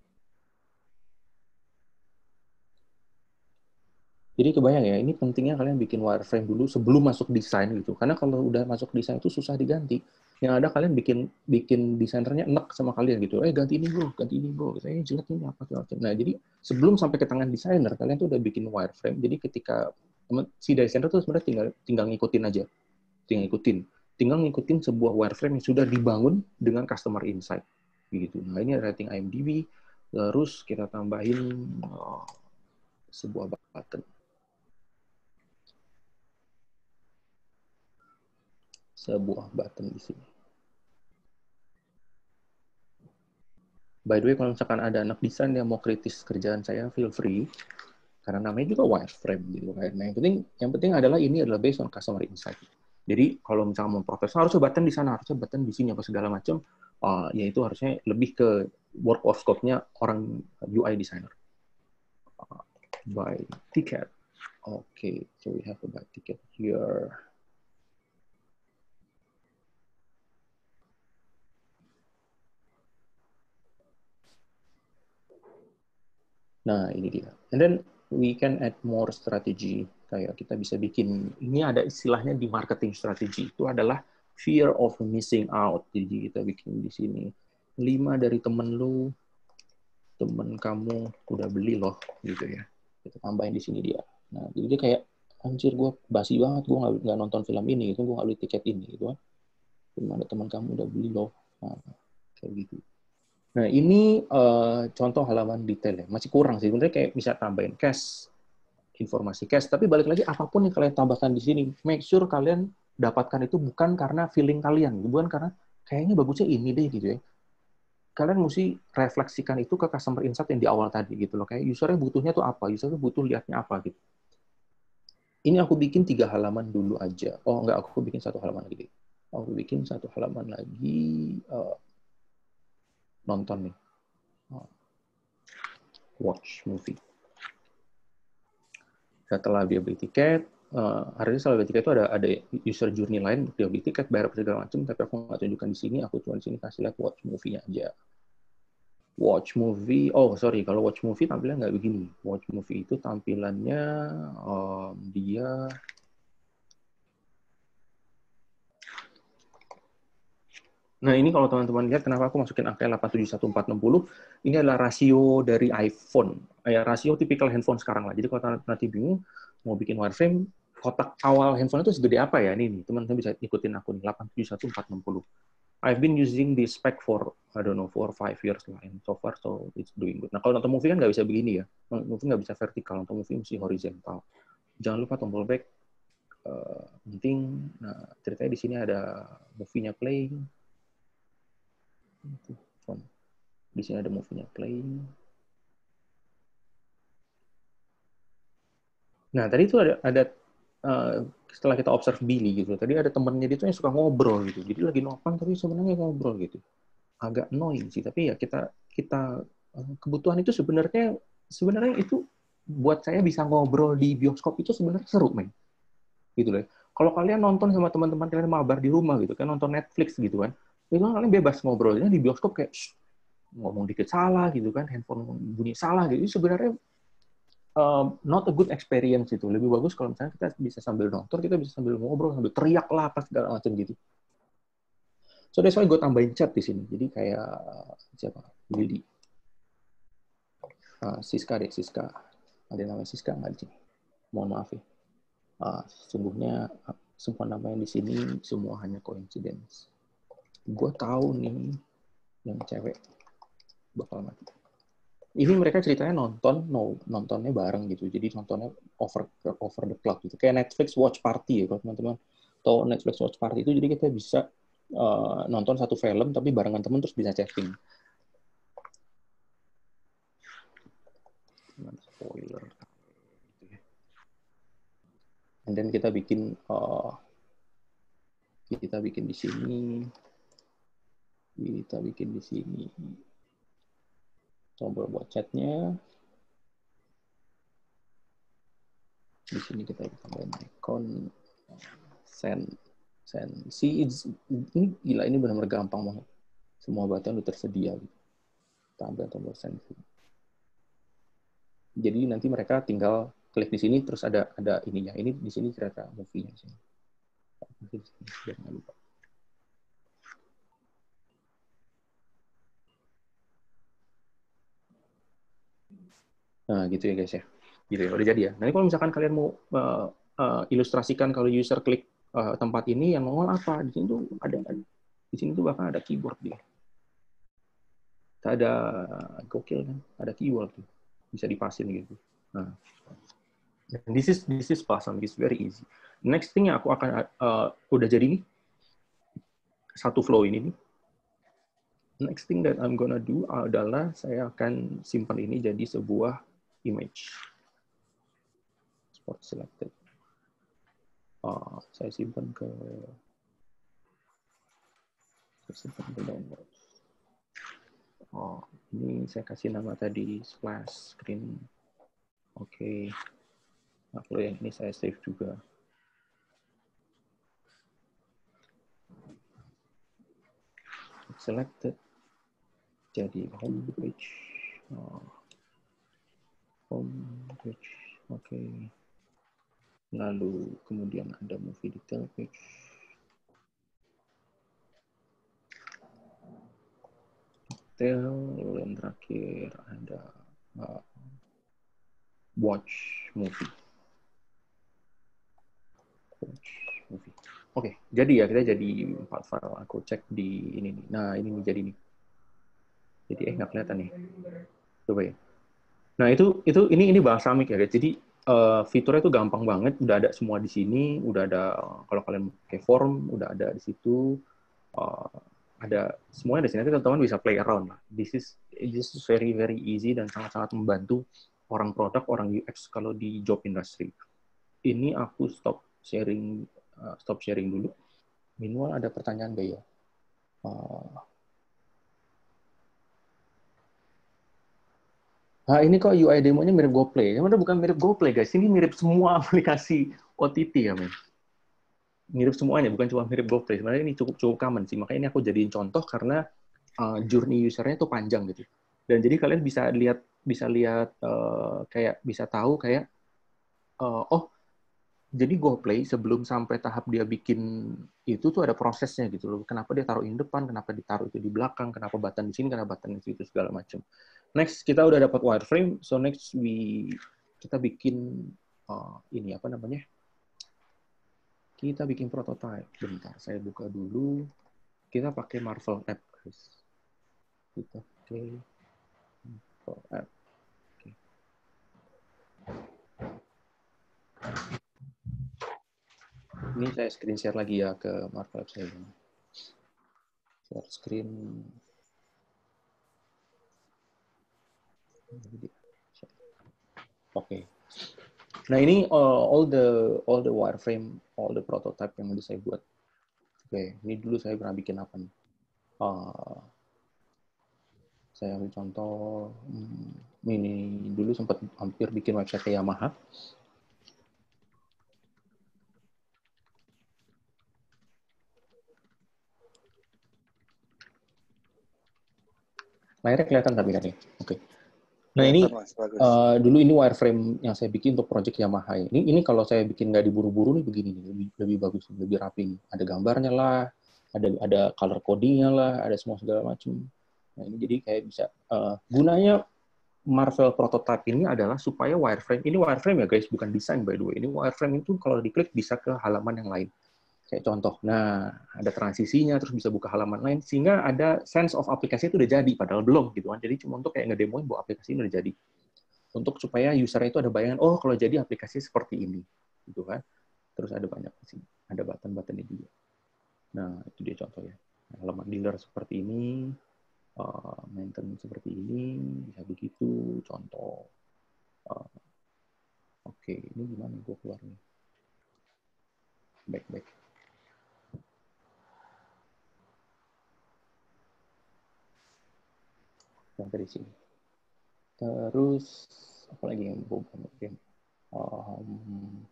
Jadi kebayang ya, ini pentingnya kalian bikin wireframe dulu sebelum masuk desain gitu. Karena kalau udah masuk desain itu susah diganti. Yang ada kalian bikin bikin desainernya enak sama kalian gitu. Eh ganti ini bro, ganti ini bro. Saya gitu. eh, jelek ini apa sih? Nah jadi sebelum sampai ke tangan desainer, kalian tuh udah bikin wireframe. Jadi ketika si desainer tuh sebenarnya tinggal tinggal ngikutin aja, tinggal ngikutin, tinggal ngikutin sebuah wireframe yang sudah dibangun dengan customer insight gitu. Nah ini rating IMDb, terus kita tambahin oh, sebuah button. sebuah button di sini. By the way, kalau misalkan ada anak desain yang mau kritis kerjaan saya, feel free. Karena namanya juga wireframe gitu kan. Nah, yang penting yang penting adalah ini adalah based on customer insight. Jadi kalau misalkan mau protes, harusnya button di sana, harusnya button di sini apa segala macam, uh, ya harusnya lebih ke work of scope-nya orang UI designer. Uh, by ticket. Okay, so we have a ticket here. Nah, ini dia. And then we can add more strategy. Kayak kita bisa bikin, ini ada istilahnya di marketing strategy. Itu adalah fear of missing out. Jadi kita bikin di sini. lima dari temen lu, temen kamu udah beli loh, gitu ya. Kita tambahin di sini dia. Nah, jadi dia kayak, anjir gue basi banget, gue gak, nonton film ini, gitu. gue gak beli tiket ini, gitu kan. Gimana teman kamu udah beli loh. Nah, kayak gitu. Nah, ini uh, contoh halaman detail ya. Masih kurang sih. Sebenarnya kayak bisa tambahin cash, informasi cash. Tapi balik lagi, apapun yang kalian tambahkan di sini, make sure kalian dapatkan itu bukan karena feeling kalian. Bukan karena kayaknya bagusnya ini deh gitu ya. Kalian mesti refleksikan itu ke customer insight yang di awal tadi gitu loh. Kayak usernya butuhnya tuh apa, usernya butuh lihatnya apa gitu. Ini aku bikin tiga halaman dulu aja. Oh enggak, aku bikin satu halaman lagi Aku bikin satu halaman lagi. Uh, nonton nih. Oh. Watch movie. Setelah dia beli tiket, uh, eh, hari ini setelah beli tiket itu ada ada user journey lain dia beli tiket, bayar segala macam, tapi aku nggak tunjukkan di sini, aku cuma di sini kasih lihat watch movie-nya aja. Watch movie, oh sorry, kalau watch movie tampilannya nggak begini. Watch movie itu tampilannya um, dia Nah, ini kalau teman-teman lihat kenapa aku masukin angka 871460, ini adalah rasio dari iPhone. Ya, rasio tipikal handphone sekarang lah. Jadi kalau nanti bingung mau bikin wireframe, kotak awal handphone itu segede apa ya? Ini teman-teman bisa ikutin aku nih, 871460. I've been using this spec for, I don't know, for five years lah, and so far, so it's doing good. Nah, kalau nonton movie kan nggak bisa begini ya. Movie nggak bisa vertikal, nonton movie mesti horizontal. Jangan lupa tombol back, uh, penting. Nah, ceritanya di sini ada movie-nya playing, di sini ada movie-nya playing. Nah, tadi itu ada ada uh, setelah kita observe Billy gitu. Tadi ada temennya dia tuh yang suka ngobrol gitu. Jadi lagi nopang tapi sebenarnya ngobrol gitu. Agak annoying sih, tapi ya kita kita eh, kebutuhan itu sebenarnya sebenarnya itu buat saya bisa ngobrol di bioskop itu sebenarnya seru, men. Gitu loh. Ya. Kalau kalian nonton sama teman-teman kalian mabar di rumah gitu kan nonton Netflix gitu kan bilang kalian bebas ngobrolnya di bioskop kayak ngomong dikit salah gitu kan, handphone bunyi salah gitu. Jadi sebenarnya um, not a good experience itu. Lebih bagus kalau misalnya kita bisa sambil nonton, kita bisa sambil ngobrol, sambil teriak lah apa segala macam gitu. So that's why gue tambahin chat di sini. Jadi kayak siapa? Willy Uh, ah, Siska deh, Siska. Ada nama Siska nggak sih? Mohon maaf ya. Uh, sungguhnya ah, semua nama yang di sini semua hanya coincidence gue tahu nih yang cewek bakal mati. Ini mereka ceritanya nonton, no, nontonnya bareng gitu. Jadi nontonnya over over the clock gitu. Kayak Netflix watch party ya kalau teman-teman tahu Netflix watch party itu jadi kita bisa uh, nonton satu film tapi barengan teman terus bisa chatting. Spoiler. And then kita bikin uh, kita bikin di sini kita bikin di sini. tombol buat chatnya. Di sini kita tambahin icon send send. si ini gila ini benar-benar gampang banget. Semua button udah tersedia. Tambah tombol send. Jadi nanti mereka tinggal klik di sini terus ada ada ininya. Ini di sini kira-kira movie-nya sini. lupa. Nah, gitu ya guys ya. Gitu ya, udah jadi ya. Nanti kalau misalkan kalian mau uh, uh, ilustrasikan kalau user klik uh, tempat ini yang nongol apa, di sini tuh ada di sini tuh bahkan ada keyboard dia. tidak ada gokil kan, ada keyboard tuh. Bisa dipasin gitu. Nah. And this is this is pasang, this is very easy. Next thing yang aku akan uh, udah jadi nih satu flow ini nih next thing that I'm gonna do adalah saya akan simpan ini jadi sebuah image. Spot selected. Ah, saya simpan ke saya simpan ke download. Oh, ini saya kasih nama tadi splash screen. Oke. Okay. Nah, kalau yang ini saya save juga. Selected. Jadi page. Oh home page oke okay. lalu kemudian ada movie detail page detail lalu yang terakhir ada uh, watch movie watch movie oke okay. jadi ya kita jadi empat file aku cek di ini nih nah ini nih jadi nih jadi eh nggak kelihatan nih coba ya Nah itu itu ini ini bahas ya Jadi uh, fiturnya itu gampang banget, udah ada semua di sini, udah ada kalau kalian pakai form, udah ada di situ, uh, ada semuanya di sini. Nanti teman-teman bisa play around lah. This is this very very easy dan sangat-sangat membantu orang produk, orang UX kalau di job industry. Ini aku stop sharing uh, stop sharing dulu. Minimal ada pertanyaan gak ya? Uh, ah, ini kok UI demonya mirip GoPlay. Yang mana bukan mirip GoPlay, guys. Ini mirip semua *laughs* aplikasi OTT, ya, men. Mirip semuanya, bukan cuma mirip GoPlay. Sebenarnya ini cukup cukup common sih. Makanya ini aku jadiin contoh karena uh, journey usernya tuh panjang gitu. Dan jadi kalian bisa lihat bisa lihat uh, kayak bisa tahu kayak uh, oh jadi GoPlay sebelum sampai tahap dia bikin itu tuh ada prosesnya gitu loh. Kenapa dia taruh ini depan, kenapa ditaruh itu di belakang, kenapa button di sini, kenapa button di situ segala macam next kita udah dapat wireframe so next we kita bikin uh, ini apa namanya kita bikin prototype bentar saya buka dulu kita pakai Marvel app guys kita pakai Marvel app okay. ini saya screen share lagi ya ke Marvel app saya share screen Oke. Okay. Nah ini uh, all the all the wireframe, all the prototype yang udah saya buat. Oke, okay. ini dulu saya pernah bikin apa nih? Uh, saya ambil contoh hmm, ini dulu sempat hampir bikin website Yamaha. Layarnya kelihatan tapi kan ya? Oke. Okay. Nah iya, ini uh, dulu ini wireframe yang saya bikin untuk project Yamaha ini. Ini kalau saya bikin nggak diburu-buru nih begini nih lebih, lebih bagus, lebih rapi. Nih. Ada gambarnya lah, ada ada color codingnya lah, ada semua segala macam. Nah ini jadi kayak bisa uh, gunanya Marvel prototype ini adalah supaya wireframe ini wireframe ya guys, bukan desain by the way. Ini wireframe itu kalau diklik bisa ke halaman yang lain kayak contoh. Nah, ada transisinya, terus bisa buka halaman lain, sehingga ada sense of aplikasi itu udah jadi, padahal belum gitu kan. Jadi cuma untuk kayak ngedemoin bahwa aplikasi ini udah jadi. Untuk supaya user itu ada bayangan, oh kalau jadi aplikasi seperti ini, gitu kan. Terus ada banyak sih, ada button-buttonnya juga. Nah, itu dia contoh ya. Halaman dealer seperti ini, uh, maintenance seperti ini, bisa begitu, contoh. Eh, oke, okay. ini gimana gue keluarnya? Baik-baik. yang dari sini. Terus apa lagi yang bukan mungkin? Um,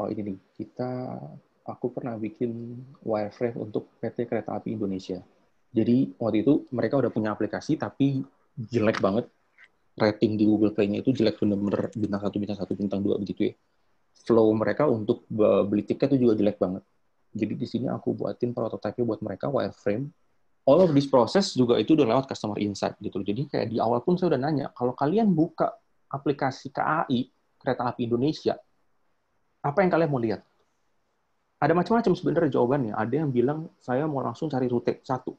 oh ini nih, kita aku pernah bikin wireframe untuk PT Kereta Api Indonesia. Jadi waktu itu mereka udah punya aplikasi tapi jelek banget. Rating di Google Play-nya itu jelek benar bener bintang satu, bintang satu, bintang dua begitu ya. Flow mereka untuk beli tiket itu juga jelek banget. Jadi di sini aku buatin prototipe buat mereka wireframe all of this process juga itu udah lewat customer insight gitu. Jadi kayak di awal pun saya udah nanya, kalau kalian buka aplikasi KAI kereta api Indonesia, apa yang kalian mau lihat? Ada macam-macam sebenarnya jawabannya. Ada yang bilang saya mau langsung cari rute satu,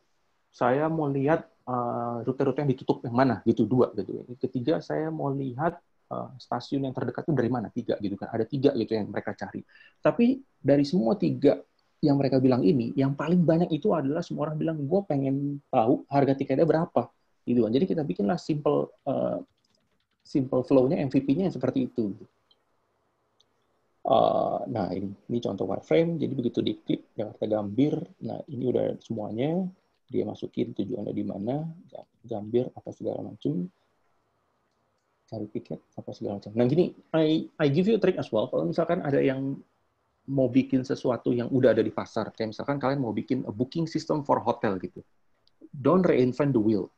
saya mau lihat rute eh, rute-rute yang ditutup yang mana gitu dua gitu. ketiga saya mau lihat eh, stasiun yang terdekat itu dari mana tiga gitu kan. Ada tiga gitu yang mereka cari. Tapi dari semua tiga yang mereka bilang ini, yang paling banyak itu adalah semua orang bilang gue pengen tahu harga tiketnya berapa, gitu kan. Jadi kita bikinlah simple uh, simple flow-nya MVP-nya yang seperti itu. Uh, nah ini ini contoh wireframe. Jadi begitu diklik Jakarta Gambir, nah ini udah semuanya dia masukin tujuannya di mana, Gambir apa segala macam, cari tiket apa segala macam. Nah gini, I I give you a trick as well. Kalau misalkan ada yang mau bikin sesuatu yang udah ada di pasar, kayak misalkan kalian mau bikin a booking system for hotel gitu. Don't reinvent the wheel.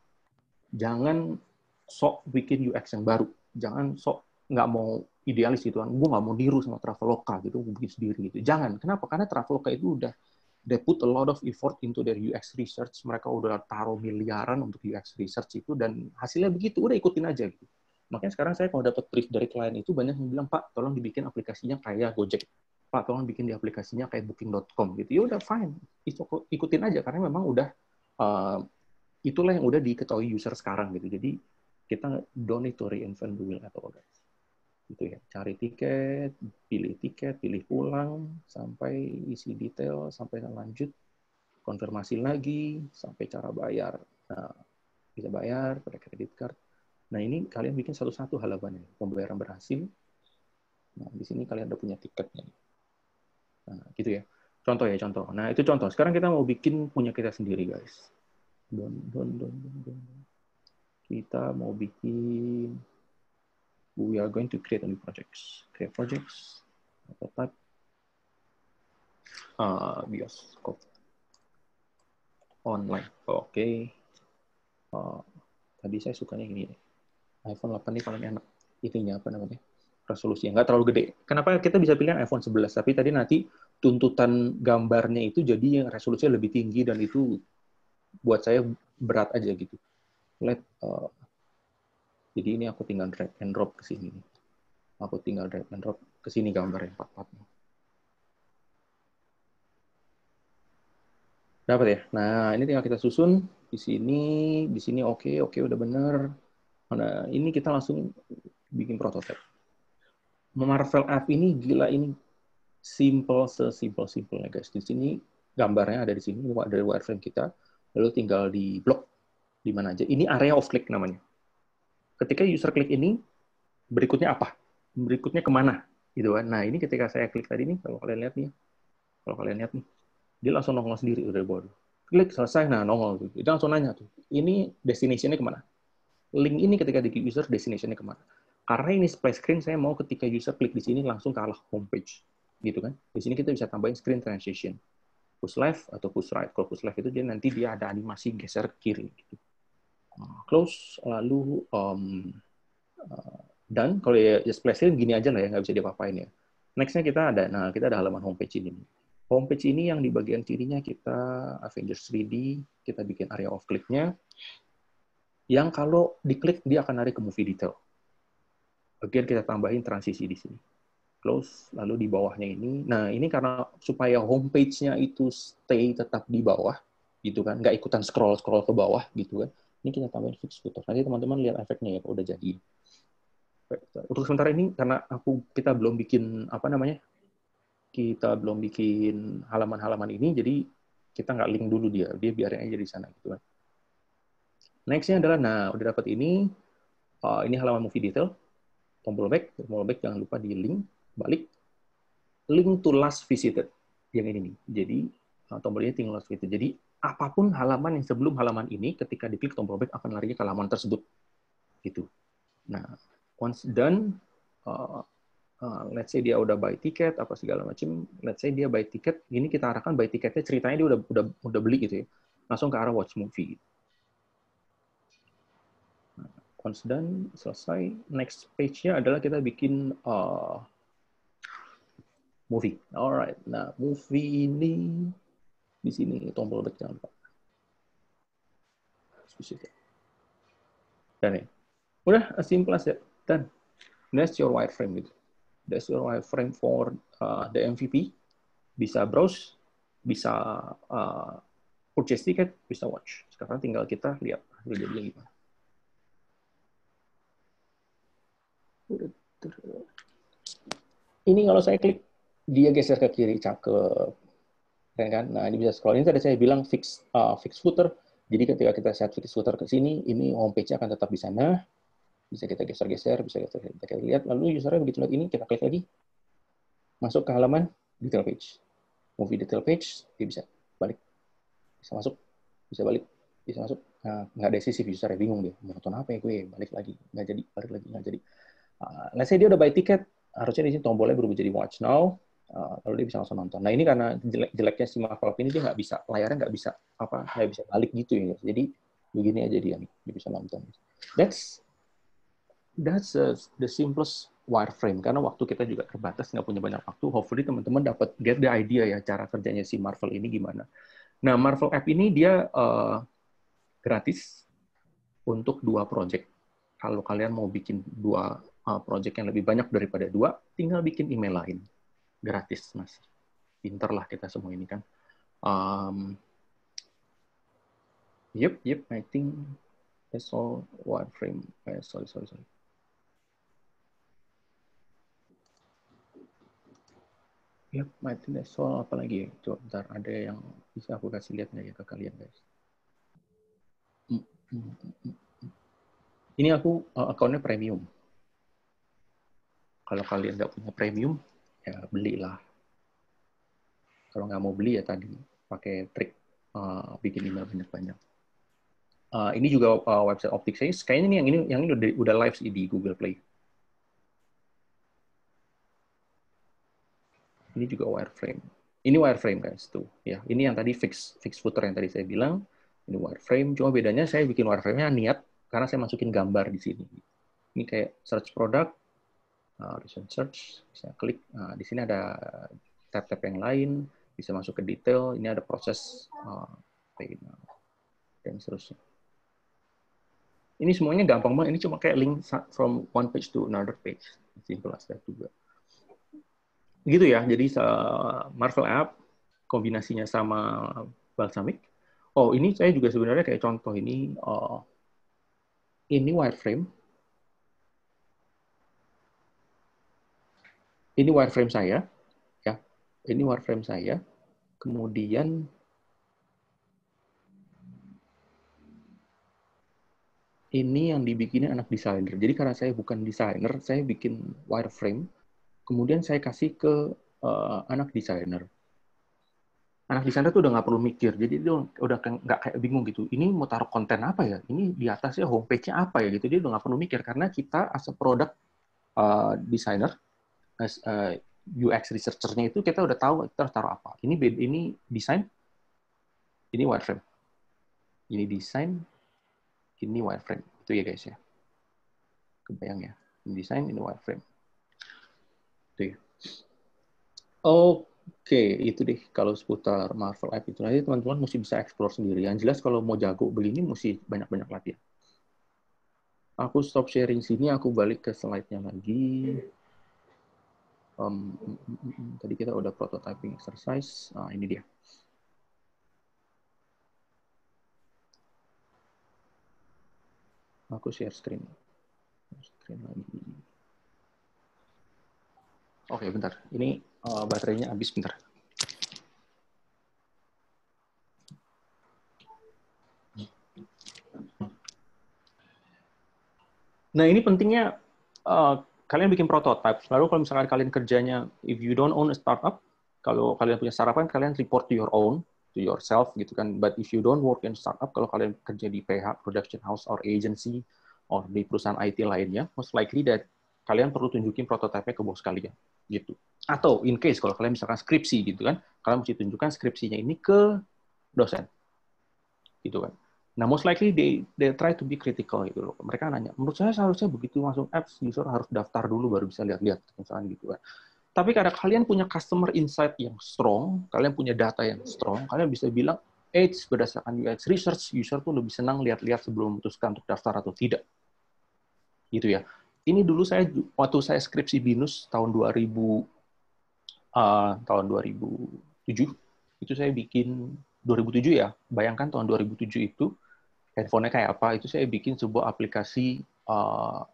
Jangan sok bikin UX yang baru. Jangan sok nggak mau idealis gitu kan. Gue nggak mau niru sama Traveloka gitu, gue bikin sendiri gitu. Jangan. Kenapa? Karena Traveloka itu udah they put a lot of effort into their UX research. Mereka udah taruh miliaran untuk UX research itu dan hasilnya begitu. Udah ikutin aja gitu. Makanya sekarang saya kalau dapat brief dari klien itu banyak yang bilang, Pak, tolong dibikin aplikasinya kayak Gojek. Pak tolong bikin di aplikasinya kayak booking.com gitu. Ya udah fine, ikutin aja karena memang udah uh, itulah yang udah diketahui user sekarang gitu. Jadi kita don't need to reinvent the wheel at all guys. Gitu ya. Cari tiket, pilih tiket, pilih pulang, sampai isi detail, sampai lanjut konfirmasi lagi, sampai cara bayar. Nah, bisa bayar pakai kredit card. Nah, ini kalian bikin satu-satu halabannya Pembayaran berhasil. Nah, di sini kalian udah punya tiketnya. Nah, gitu ya. Contoh ya, contoh. Nah, itu contoh. Sekarang kita mau bikin punya kita sendiri, guys. Don, don, don, don, don. Kita mau bikin we are going to create a new projects. Create projects. apa type. Uh, ah, bioskop. Online. Oke. Okay. Uh, tadi saya sukanya ini. iPhone 8 ini paling enak. Itunya apa namanya? resolusi nggak terlalu gede. Kenapa kita bisa pilih iPhone 11? Tapi tadi nanti tuntutan gambarnya itu jadi yang resolusinya lebih tinggi dan itu buat saya berat aja gitu. Let, uh, jadi ini aku tinggal drag and drop ke sini. Aku tinggal drag and drop ke sini gambar yang empat-empatnya. Dapat ya? Nah, ini tinggal kita susun di sini, di sini oke, okay, oke okay, udah bener. Nah, ini kita langsung bikin prototipe. Marvel F ini gila ini simple sesimpel simpelnya guys. Di sini gambarnya ada di sini dari wireframe kita, lalu tinggal di blok di mana aja. Ini area of click namanya. Ketika user klik ini, berikutnya apa? Berikutnya kemana? Gitu kan. Nah ini ketika saya klik tadi nih, kalau kalian lihat nih, kalau kalian lihat nih, dia langsung nongol sendiri udah bawah. Klik selesai, nah nongol itu langsung nanya tuh, ini destinationnya kemana? Link ini ketika di user destinationnya kemana? Karena ini splash screen, saya mau ketika user klik di sini langsung ke arah homepage. Gitu kan. Di sini kita bisa tambahin screen transition. Push left atau push right. Kalau push left itu dia nanti dia ada animasi geser kiri. Gitu. Nah, close, lalu um, uh, done. Kalau ya, ya splash screen gini aja lah ya, nggak bisa diapa-apain ya. Nextnya kita ada, nah kita ada halaman homepage ini. Homepage ini yang di bagian kirinya kita Avengers 3D, kita bikin area of click-nya. Yang kalau diklik dia akan lari ke movie detail again kita tambahin transisi di sini. Close, lalu di bawahnya ini. Nah, ini karena supaya homepage-nya itu stay tetap di bawah, gitu kan. Nggak ikutan scroll-scroll ke bawah, gitu kan. Ini kita tambahin fix footer. Nanti teman-teman lihat efeknya ya, udah jadi. Untuk sementara ini, karena aku kita belum bikin, apa namanya, kita belum bikin halaman-halaman ini, jadi kita nggak link dulu dia. Dia biarin aja di sana, gitu kan. Next-nya adalah, nah, udah dapat ini, uh, ini halaman movie detail tombol back, tombol back jangan lupa di link balik link to last visited yang ini nih. Jadi uh, tombol ini tinggal last visited. Jadi apapun halaman yang sebelum halaman ini ketika diklik tombol back akan larinya ke halaman tersebut. Gitu. Nah, once done uh, uh, let's say dia udah buy tiket apa segala macam, let's say dia buy tiket, ini kita arahkan buy tiketnya ceritanya dia udah udah udah beli gitu ya. Langsung ke arah watch movie. Gitu done, selesai. Next page-nya adalah kita bikin uh, movie. Alright, nah movie ini di sini tombol back jangan lupa. Spesifik. Dan ya, udah as simple as that. next your wireframe gitu. That's your wireframe for uh, the MVP. Bisa browse, bisa uh, purchase ticket, bisa watch. Sekarang tinggal kita lihat hasilnya gimana. Ini kalau saya klik, dia geser ke kiri, cakep. Keren kan? Nah, ini bisa scroll. Ini tadi saya bilang fix uh, fix footer. Jadi ketika kita set fix footer ke sini, ini homepage-nya akan tetap di sana. Bisa kita geser-geser, bisa kita, kita, kita lihat. Lalu user begitu lihat ini, kita klik lagi. Masuk ke halaman detail page. Movie detail page, dia bisa balik. Bisa masuk, bisa balik, bisa masuk. Nah, nggak ada sisi user bingung dia. Mau nonton apa ya gue? Balik lagi. Nggak jadi, balik lagi, nggak jadi uh, ah, sih dia udah buy tiket, harusnya di sini tombolnya berubah jadi watch now, uh, lalu dia bisa langsung nonton. Nah ini karena jelek jeleknya si marvel ini dia nggak bisa, layarnya nggak bisa apa, nggak bisa balik gitu ya. Jadi begini aja dia nih, dia bisa nonton. That's that's a, the simplest wireframe karena waktu kita juga terbatas nggak punya banyak waktu hopefully teman-teman dapat get the idea ya cara kerjanya si Marvel ini gimana nah Marvel app ini dia uh, gratis untuk dua project kalau kalian mau bikin dua project yang lebih banyak daripada dua, tinggal bikin email lain. Gratis, Mas. Pinter lah kita semua ini kan. Um, yep, yep, I think that's all wireframe. Uh, eh, sorry, sorry, sorry. Yep, I think that's all. Apalagi ya? Coba ada yang bisa aku kasih lihat nggak ya ke kalian, guys. Mm, mm, mm, ini aku uh, eh, akunnya premium. Kalau kalian nggak punya premium, ya belilah. Kalau nggak mau beli ya tadi pakai trik uh, bikin email banyak-banyak. Uh, ini juga uh, website Optik saya. Kayaknya ini yang ini yang ini udah, udah live di Google Play. Ini juga wireframe. Ini wireframe guys tuh ya. Ini yang tadi fix fix footer yang tadi saya bilang. Ini wireframe. Cuma bedanya saya bikin wireframe-nya niat karena saya masukin gambar di sini. Ini kayak search product, uh, recent search, bisa klik. Nah, di sini ada tab-tab yang lain, bisa masuk ke detail. Ini ada proses uh, dan seterusnya. Ini semuanya gampang banget. Ini cuma kayak link from one page to another page. Simple as that juga. Gitu ya. Jadi Marvel App kombinasinya sama Balsamic. Oh, ini saya juga sebenarnya kayak contoh ini uh, ini wireframe ini wireframe saya, ya. Ini wireframe saya. Kemudian ini yang dibikinnya anak desainer. Jadi karena saya bukan desainer, saya bikin wireframe, kemudian saya kasih ke uh, anak desainer. Anak desainer tuh udah nggak perlu mikir, jadi dia udah nggak kayak bingung gitu. Ini mau taruh konten apa ya? Ini di atasnya homepage-nya apa ya gitu. Dia udah nggak perlu mikir karena kita as a product uh, eh, designer uh, eh, UX researchernya itu kita udah tahu kita harus taruh apa. Ini ini desain, ini wireframe, ini desain, ini wireframe. Itu ya guys ya. Kebayang ya. Ini desain, ini wireframe. Itu ya. Oke, itu deh kalau seputar Marvel App itu. Nanti teman-teman mesti bisa explore sendiri. Yang jelas kalau mau jago beli ini mesti banyak-banyak latihan. Aku stop sharing sini, aku balik ke slide-nya lagi um, tadi kita udah prototyping exercise. Nah, ini dia. Aku share screen. Screen lagi. Oke, okay, bentar. Ini uh, baterainya habis bentar. Nah, ini pentingnya uh, kalian bikin prototype. Lalu kalau misalkan kalian kerjanya, if you don't own a startup, kalau kalian punya startup kan kalian report to your own, to yourself gitu kan. But if you don't work in startup, kalau kalian kerja di PH, production house or agency, or di perusahaan IT lainnya, most likely that kalian perlu tunjukin prototipe ke bos kalian gitu. Atau in case kalau kalian misalkan skripsi gitu kan, kalian mesti tunjukkan skripsinya ini ke dosen. Gitu kan. Nah, most likely they, they try to be critical gitu loh. Mereka nanya, menurut saya seharusnya begitu masuk apps, user harus daftar dulu baru bisa lihat-lihat, misalnya gitu kan. Tapi karena kalian punya customer insight yang strong, kalian punya data yang strong, kalian bisa bilang, eh berdasarkan UX research, user tuh lebih senang lihat-lihat sebelum memutuskan untuk daftar atau tidak. Gitu ya. Ini dulu saya, waktu saya skripsi BINUS tahun 2000, uh, eh, tahun 2007, itu saya bikin 2007 ya, bayangkan tahun 2007 itu, handphonenya kayak apa itu saya bikin sebuah aplikasi uh,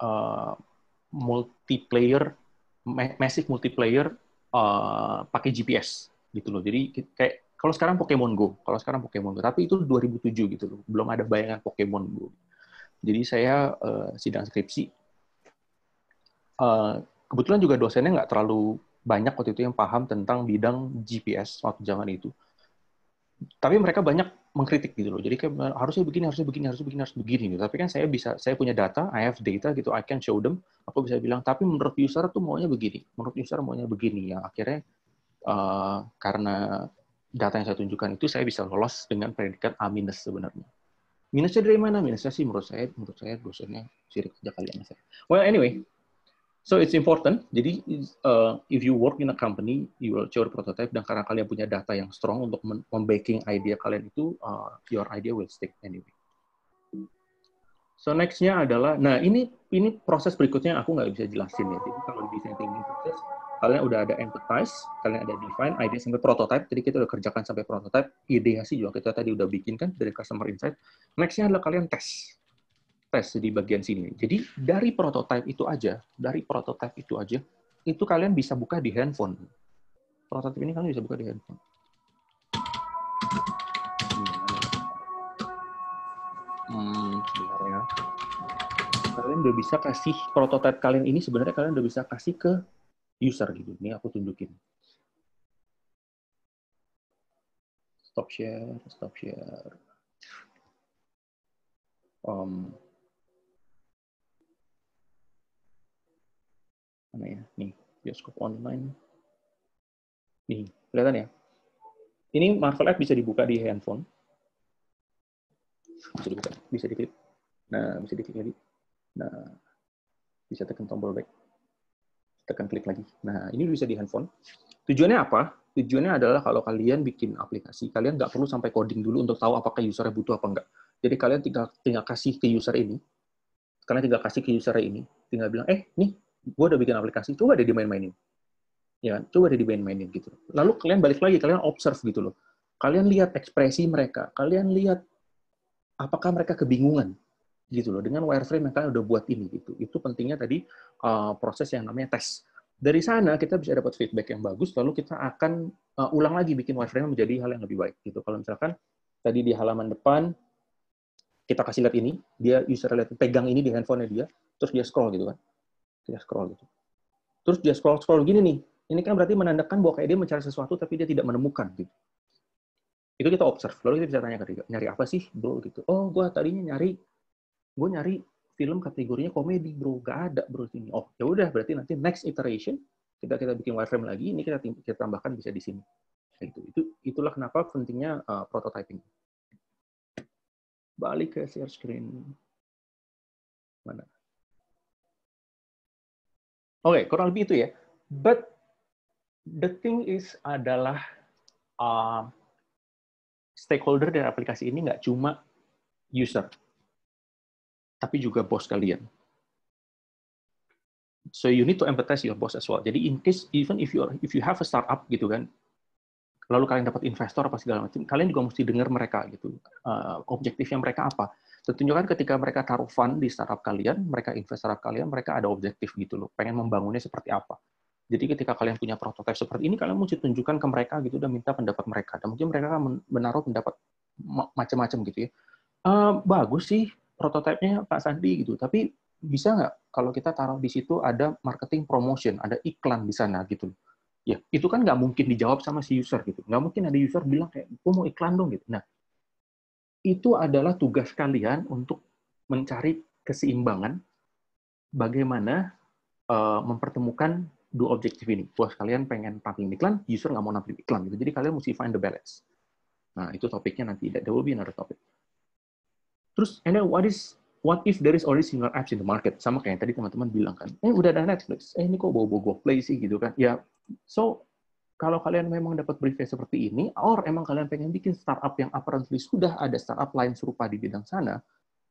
uh, multiplayer massive multiplayer uh, pakai GPS gitu loh jadi kayak kalau sekarang Pokemon Go kalau sekarang Pokemon Go tapi itu 2007 gitu loh belum ada bayangan Pokemon Go jadi saya uh, sidang skripsi uh, kebetulan juga dosennya nggak terlalu banyak waktu itu yang paham tentang bidang GPS waktu zaman itu tapi mereka banyak mengkritik gitu loh. Jadi kayak harusnya begini, harusnya begini, harusnya begini, harus begini gitu. Tapi kan saya bisa saya punya data, I have data gitu, I can show them. Aku bisa bilang, tapi menurut user tuh maunya begini, menurut user maunya begini yang akhirnya uh, karena data yang saya tunjukkan itu saya bisa lolos dengan predikat A minus sebenarnya. Minusnya dari mana? Minusnya sih menurut saya, menurut saya dosennya sirik aja kali sama Well anyway, So it's important. Jadi uh, if you work in a company, you will show prototype dan karena kalian punya data yang strong untuk membacking idea kalian itu, uh, your idea will stick anyway. So nextnya adalah, nah ini ini proses berikutnya aku nggak bisa jelasin ya. Jadi kalau di design thinking proses, kalian udah ada empathize, kalian ada define, idea sampai prototype. Jadi kita udah kerjakan sampai prototype, ideasi juga kita tadi udah bikin kan dari customer insight. Nextnya adalah kalian tes tes di bagian sini. Jadi dari prototipe itu aja, dari prototipe itu aja, itu kalian bisa buka di handphone. Prototipe ini kalian bisa buka di handphone. Hmm, ya. Kalian udah bisa kasih prototipe kalian ini sebenarnya kalian udah bisa kasih ke user gitu. Ini aku tunjukin. Stop share, stop share. Um, mana ya nih bioskop online nih kelihatan ya ini Marvel app bisa dibuka di handphone bisa dibuka bisa diklik nah bisa diklik lagi nah bisa tekan tombol back tekan klik lagi nah ini bisa di handphone tujuannya apa tujuannya adalah kalau kalian bikin aplikasi kalian nggak perlu sampai coding dulu untuk tahu apakah usernya butuh apa enggak jadi kalian tinggal tinggal kasih ke user ini Karena tinggal kasih ke user ini tinggal bilang eh nih gue udah bikin aplikasi, coba deh dimain-mainin. Ya kan? Coba deh dimain-mainin gitu. Lalu kalian balik lagi, kalian observe gitu loh. Kalian lihat ekspresi mereka, kalian lihat apakah mereka kebingungan gitu loh dengan wireframe yang kalian udah buat ini gitu. Itu pentingnya tadi uh, proses yang namanya tes. Dari sana kita bisa dapat feedback yang bagus, lalu kita akan uh, ulang lagi bikin wireframe menjadi hal yang lebih baik gitu. Kalau misalkan tadi di halaman depan kita kasih lihat ini, dia user lihat pegang ini di handphonenya dia, terus dia scroll gitu kan. Dia scroll gitu. Terus dia scroll-scroll gini nih. Ini kan berarti menandakan bahwa kayak dia mencari sesuatu tapi dia tidak menemukan gitu. Itu kita observe. Lalu kita bisa tanya ke dia, nyari apa sih bro gitu. Oh, gue tadinya nyari, gue nyari film kategorinya komedi bro. Gak ada bro sini. Oh, ya udah berarti nanti next iteration kita kita bikin wireframe lagi. Ini kita, kita tambahkan bisa di sini. Itu, itu itulah kenapa pentingnya uh, prototyping. Balik ke share screen. Mana? Oke, okay, kurang lebih itu ya. But the thing is adalah uh, stakeholder dari aplikasi ini nggak cuma user, tapi juga bos kalian. So you need to empathize your boss as well. Jadi in case even if you are, if you have a startup gitu kan, lalu kalian dapat investor apa segala macam, kalian juga mesti dengar mereka gitu. Uh, objektifnya mereka apa? Tentunya kan ketika mereka taruh fund di startup kalian, mereka invest startup kalian, mereka ada objektif gitu loh. Pengen membangunnya seperti apa? Jadi ketika kalian punya prototipe seperti ini, kalian mesti tunjukkan ke mereka gitu dan minta pendapat mereka. Dan mungkin mereka akan menaruh pendapat macam-macam gitu ya. Uh, bagus sih prototipenya Pak Sandi gitu, tapi bisa nggak kalau kita taruh di situ ada marketing promotion, ada iklan di sana gitu loh ya itu kan nggak mungkin dijawab sama si user gitu nggak mungkin ada user bilang kayak gue mau iklan dong gitu nah itu adalah tugas kalian untuk mencari keseimbangan bagaimana uh, mempertemukan dua objektif ini bos kalian pengen tampil iklan user nggak mau nampil iklan gitu jadi kalian mesti find the balance nah itu topiknya nanti there will be another topic terus and then what is what if there is already single apps in the market? Sama kayak yang tadi teman-teman bilang kan, eh udah ada Netflix, eh ini kok bawa-bawa play sih gitu kan. Ya, so kalau kalian memang dapat briefnya seperti ini, or emang kalian pengen bikin startup yang apparently sudah ada startup lain serupa di bidang sana,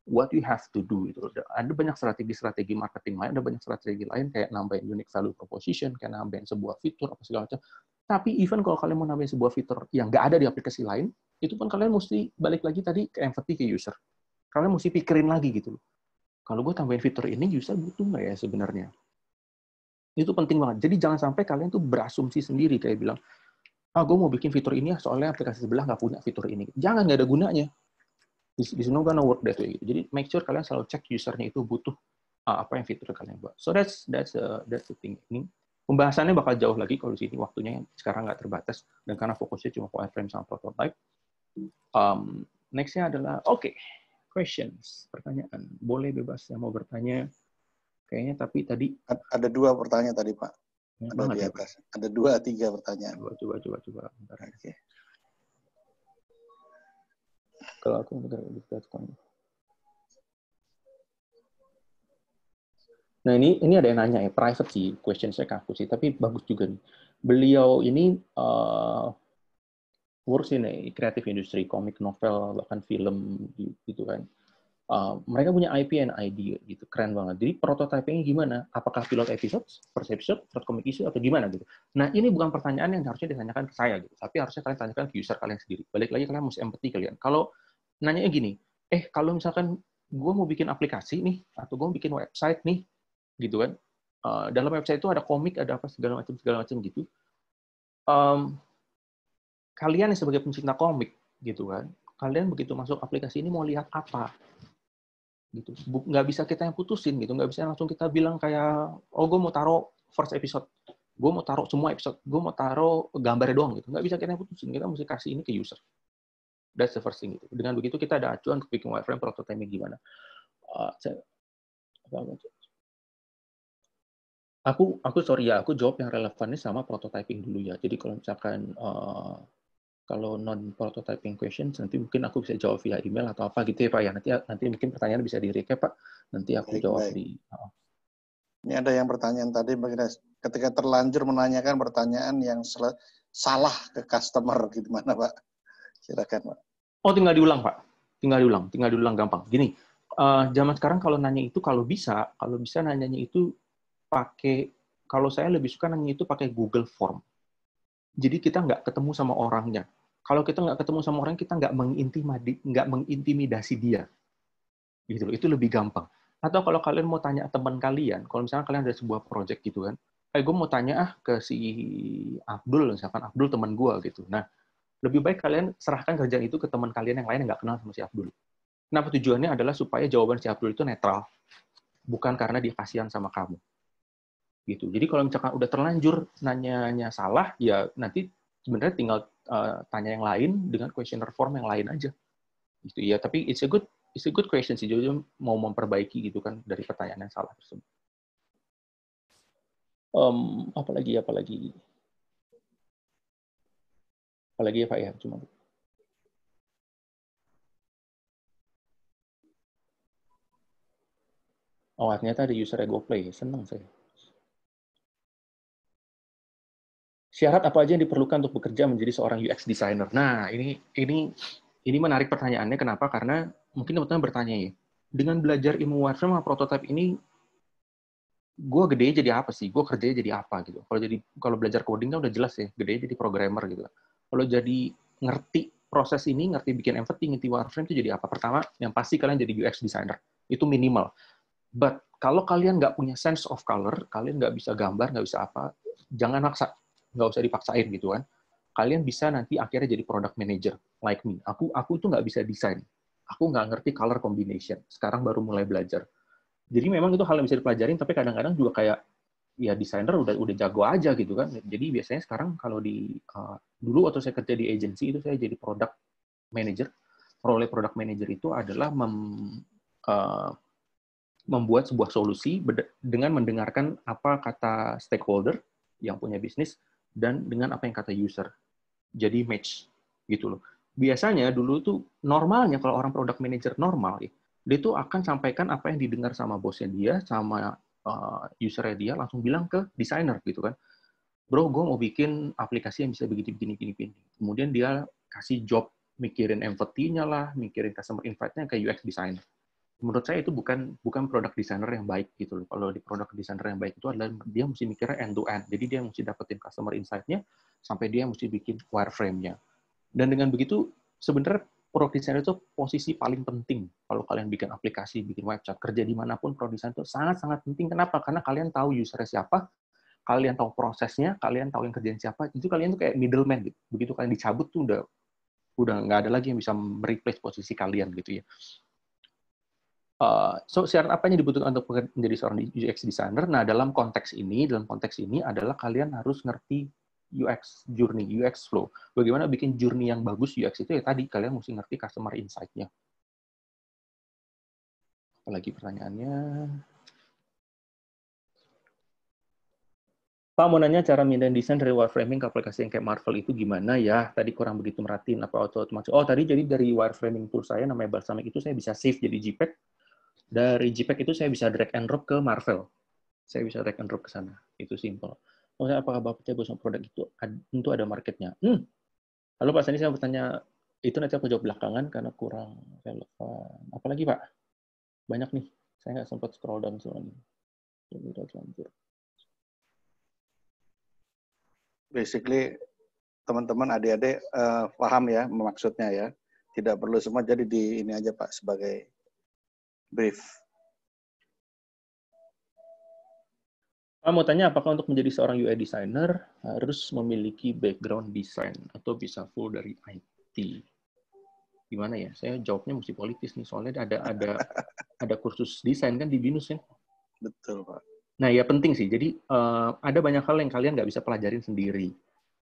what you have to do itu ada banyak strategi-strategi marketing lain, ada banyak strategi lain kayak nambahin unique value proposition, kayak nambahin sebuah fitur apa segala macam. Tapi even kalau kalian mau nambahin sebuah fitur yang nggak ada di aplikasi lain, itu pun kalian mesti balik lagi tadi ke empathy ke user kalian mesti pikirin lagi gitu loh. Kalau gue tambahin fitur ini, user butuh nggak ya sebenarnya? Itu penting banget. Jadi jangan sampai kalian tuh berasumsi sendiri kayak bilang, ah gue mau bikin fitur ini ya soalnya aplikasi sebelah nggak punya fitur ini. Jangan nggak ada gunanya. This, this no gonna work that way. Gitu. Jadi make sure kalian selalu cek usernya itu butuh uh, apa yang fitur kalian buat. So that's that's uh, that's the thing. Ini pembahasannya bakal jauh lagi kalau di sini waktunya sekarang nggak terbatas dan karena fokusnya cuma wireframe sama prototype. Um, nextnya adalah oke. Okay questions, pertanyaan. Boleh bebas yang mau bertanya. Kayaknya tapi tadi ada dua pertanyaan tadi Pak. Ya, ada di atas. Ya, ada dua tiga pertanyaan. Coba coba coba coba. Oke. Okay. Kalau aku bentar di platform. Kan. Nah ini ini ada yang nanya ya private sih question saya kampus sih tapi bagus juga nih. Beliau ini uh, ngurusin ya, kreatif industri komik novel bahkan film gitu kan Uh, mereka punya IP and idea gitu keren banget jadi prototyping gimana apakah pilot episode first episode first comic issue atau gimana gitu nah ini bukan pertanyaan yang harusnya ditanyakan ke saya gitu tapi harusnya kalian tanyakan ke user kalian sendiri balik lagi kalian mesti empati kalian kalau nanya gini eh kalau misalkan gue mau bikin aplikasi nih atau gue mau bikin website nih gitu kan uh, dalam website itu ada komik ada apa segala macam segala macam gitu um, kalian sebagai pencinta komik gitu kan, kalian begitu masuk aplikasi ini mau lihat apa? gitu nggak bisa kita yang putusin gitu nggak bisa langsung kita bilang kayak oh gue mau taruh first episode gue mau taruh semua episode gue mau taruh gambarnya doang gitu nggak bisa kita yang putusin kita mesti kasih ini ke user that's the first thing gitu dengan begitu kita ada acuan untuk bikin wireframe prototype gimana ah, aku aku sorry ya aku jawab yang relevannya sama prototyping dulu ya jadi kalau misalkan uh, kalau non prototyping questions nanti mungkin aku bisa jawab via email atau apa gitu ya Pak ya nanti nanti mungkin pertanyaan bisa di recap ya, Pak nanti aku baik, jawab baik. di oh. ini ada yang pertanyaan tadi ketika terlanjur menanyakan pertanyaan yang salah ke customer gimana Pak silakan Pak oh tinggal diulang Pak tinggal diulang tinggal diulang gampang gini uh, zaman sekarang kalau nanya itu kalau bisa kalau bisa nanyanya itu pakai kalau saya lebih suka nanya itu pakai Google Form jadi kita nggak ketemu sama orangnya kalau kita nggak ketemu sama orang kita nggak mengintimidasi nggak mengintimidasi dia gitu loh itu lebih gampang atau kalau kalian mau tanya teman kalian kalau misalnya kalian ada sebuah project gitu kan eh gue mau tanya ah ke si Abdul misalkan Abdul teman gue gitu nah lebih baik kalian serahkan kerjaan itu ke teman kalian yang lain yang nggak kenal sama si Abdul kenapa tujuannya adalah supaya jawaban si Abdul itu netral bukan karena dia kasihan sama kamu gitu jadi kalau misalkan udah terlanjur nanyanya salah ya nanti sebenarnya tinggal uh, tanya yang lain dengan questioner form yang lain aja gitu ya tapi it's a good it's a good question sih Jojo mau memperbaiki gitu kan dari pertanyaan yang salah tersebut um, apalagi apalagi apalagi ya Pak ya cuma Oh, ternyata ada user ego play. Senang saya. syarat apa aja yang diperlukan untuk bekerja menjadi seorang UX designer? Nah, ini ini ini menarik pertanyaannya kenapa? Karena mungkin teman-teman bertanya ya, dengan belajar ilmu wireframe sama prototype ini gue gede jadi apa sih? Gue kerjanya jadi apa gitu. Kalau jadi kalau belajar coding kan udah jelas ya, gede jadi programmer gitu. Kalau jadi ngerti proses ini, ngerti bikin empathy, ngerti wireframe itu jadi apa? Pertama, yang pasti kalian jadi UX designer. Itu minimal. But kalau kalian nggak punya sense of color, kalian nggak bisa gambar, nggak bisa apa, jangan maksa nggak usah dipaksain gitu kan. Kalian bisa nanti akhirnya jadi product manager like me. Aku aku tuh nggak bisa desain. Aku nggak ngerti color combination. Sekarang baru mulai belajar. Jadi memang itu hal yang bisa dipelajarin, tapi kadang-kadang juga kayak ya desainer udah udah jago aja gitu kan. Jadi biasanya sekarang kalau di uh, dulu atau saya kerja di agency itu saya jadi product manager. Role product manager itu adalah mem, uh, membuat sebuah solusi dengan mendengarkan apa kata stakeholder yang punya bisnis dan dengan apa yang kata user. Jadi match gitu loh. Biasanya dulu tuh normalnya kalau orang produk manager normal ya, dia tuh akan sampaikan apa yang didengar sama bosnya dia, sama uh, usernya dia, langsung bilang ke desainer gitu kan. Bro, gue mau bikin aplikasi yang bisa begini, begini, begini, begini. Kemudian dia kasih job mikirin empathy-nya lah, mikirin customer invite-nya ke UX designer menurut saya itu bukan bukan produk desainer yang baik gitu loh. Kalau di produk desainer yang baik itu adalah dia mesti mikirnya end to end. Jadi dia mesti dapetin customer insight-nya sampai dia mesti bikin wireframe-nya. Dan dengan begitu sebenarnya produk designer itu posisi paling penting kalau kalian bikin aplikasi, bikin website, kerja dimanapun produk designer itu sangat-sangat penting. Kenapa? Karena kalian tahu usernya siapa, kalian tahu prosesnya, kalian tahu yang kerjaan siapa, itu kalian tuh kayak middleman gitu. Begitu kalian dicabut tuh udah udah nggak ada lagi yang bisa mereplace posisi kalian gitu ya. Uh, so syarat apa yang dibutuhkan untuk menjadi seorang UX designer? Nah, dalam konteks ini, dalam konteks ini adalah kalian harus ngerti UX journey, UX flow. Bagaimana bikin journey yang bagus UX itu ya tadi kalian mesti ngerti customer insight-nya. Apalagi pertanyaannya? Pak mau nanya cara mindahin desain dari wireframing ke aplikasi yang kayak Marvel itu gimana ya? Tadi kurang begitu merhatiin apa auto otomatis. Oh, tadi jadi dari wireframing tool saya namanya Balsamic itu saya bisa save jadi JPEG dari JPEG itu saya bisa drag and drop ke Marvel. Saya bisa drag and drop ke sana. Itu simple. Maksudnya oh, apakah Bapak percaya bahwa produk itu tentu ada marketnya? Hmm. Lalu Pak Sandi saya bertanya, itu nanti aku jawab belakangan karena kurang relevan. Apalagi Pak? Banyak nih. Saya nggak sempat scroll down soalnya. Jadi udah lanjut. Basically, teman-teman adik-adik uh, paham ya maksudnya ya. Tidak perlu semua jadi di ini aja Pak sebagai brief. Pak mau tanya apakah untuk menjadi seorang UI designer harus memiliki background desain atau bisa full dari IT? Gimana ya? Saya jawabnya mesti politis nih soalnya ada ada *laughs* ada kursus desain kan di BINUS ya. Betul pak. Nah ya penting sih. Jadi uh, ada banyak hal yang kalian nggak bisa pelajarin sendiri.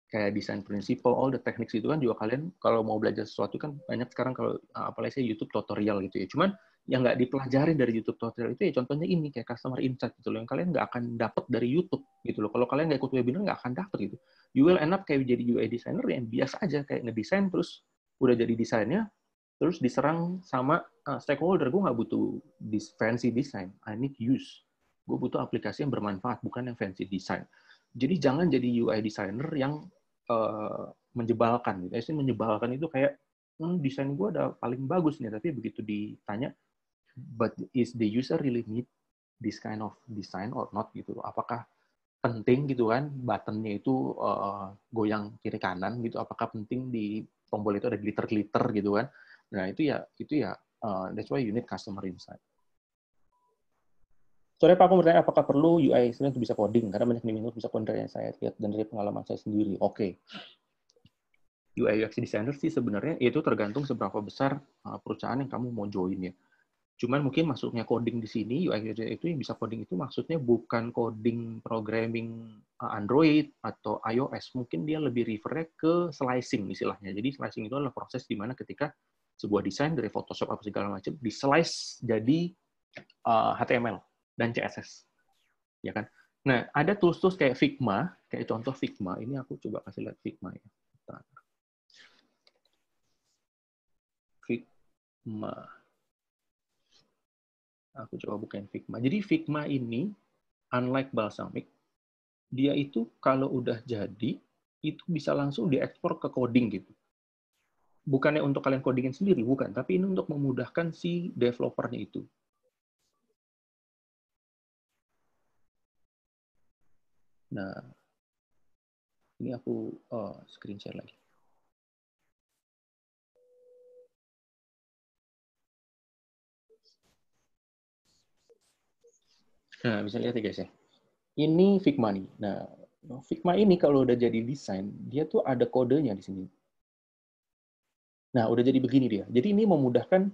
Kayak desain prinsipal, all the techniques itu kan juga kalian kalau mau belajar sesuatu kan banyak sekarang kalau apalagi saya YouTube tutorial gitu ya. Cuman yang nggak dipelajarin dari YouTube tutorial itu ya contohnya ini kayak customer insight gitu loh yang kalian nggak akan dapet dari YouTube gitu loh kalau kalian nggak ikut webinar nggak akan dapat gitu you will end up kayak jadi UI designer yang biasa aja kayak ngedesain terus udah jadi desainnya terus diserang sama uh, stakeholder gue nggak butuh this fancy design I need use gue butuh aplikasi yang bermanfaat bukan yang fancy design jadi jangan jadi UI designer yang uh, menjebalkan gitu. menyebalkan menjebalkan itu kayak hmm, desain gue ada paling bagus nih tapi begitu ditanya but is the user really need this kind of design or not gitu Apakah penting gitu kan buttonnya itu uh, goyang kiri kanan gitu apakah penting di tombol itu ada glitter glitter gitu kan nah itu ya itu ya uh, that's why you need customer insight sore pak aku bertanya apakah perlu UI designer bisa coding karena banyak developer bisa coding yang saya lihat dan dari pengalaman saya sendiri oke okay. UI UX designer sih sebenarnya ya itu tergantung seberapa besar eh, perusahaan yang kamu mau join ya Cuman mungkin masuknya coding di sini UI UX itu yang bisa coding itu maksudnya bukan coding programming eh, Android atau iOS, mungkin dia lebih refernya ke slicing istilahnya. Jadi slicing itu adalah proses di mana ketika sebuah desain dari Photoshop apa segala macam di slice jadi HTML eh, dan CSS. Ya kan? Nah, ada tools-tools kayak Figma, kayak contoh Figma. Ini aku coba kasih lihat Figma ya. Figma. Aku coba bukain Figma. Jadi Figma ini, unlike Balsamic, dia itu kalau udah jadi, itu bisa langsung diekspor ke coding gitu. Bukannya untuk kalian codingin sendiri, bukan. Tapi ini untuk memudahkan si developernya itu. Nah, ini aku oh, screen share lagi. Nah, bisa lihat ya guys ya. Ini Figma nih. Nah, Figma ini kalau udah jadi desain, dia tuh ada kodenya di sini. Nah, udah jadi begini dia. Jadi ini memudahkan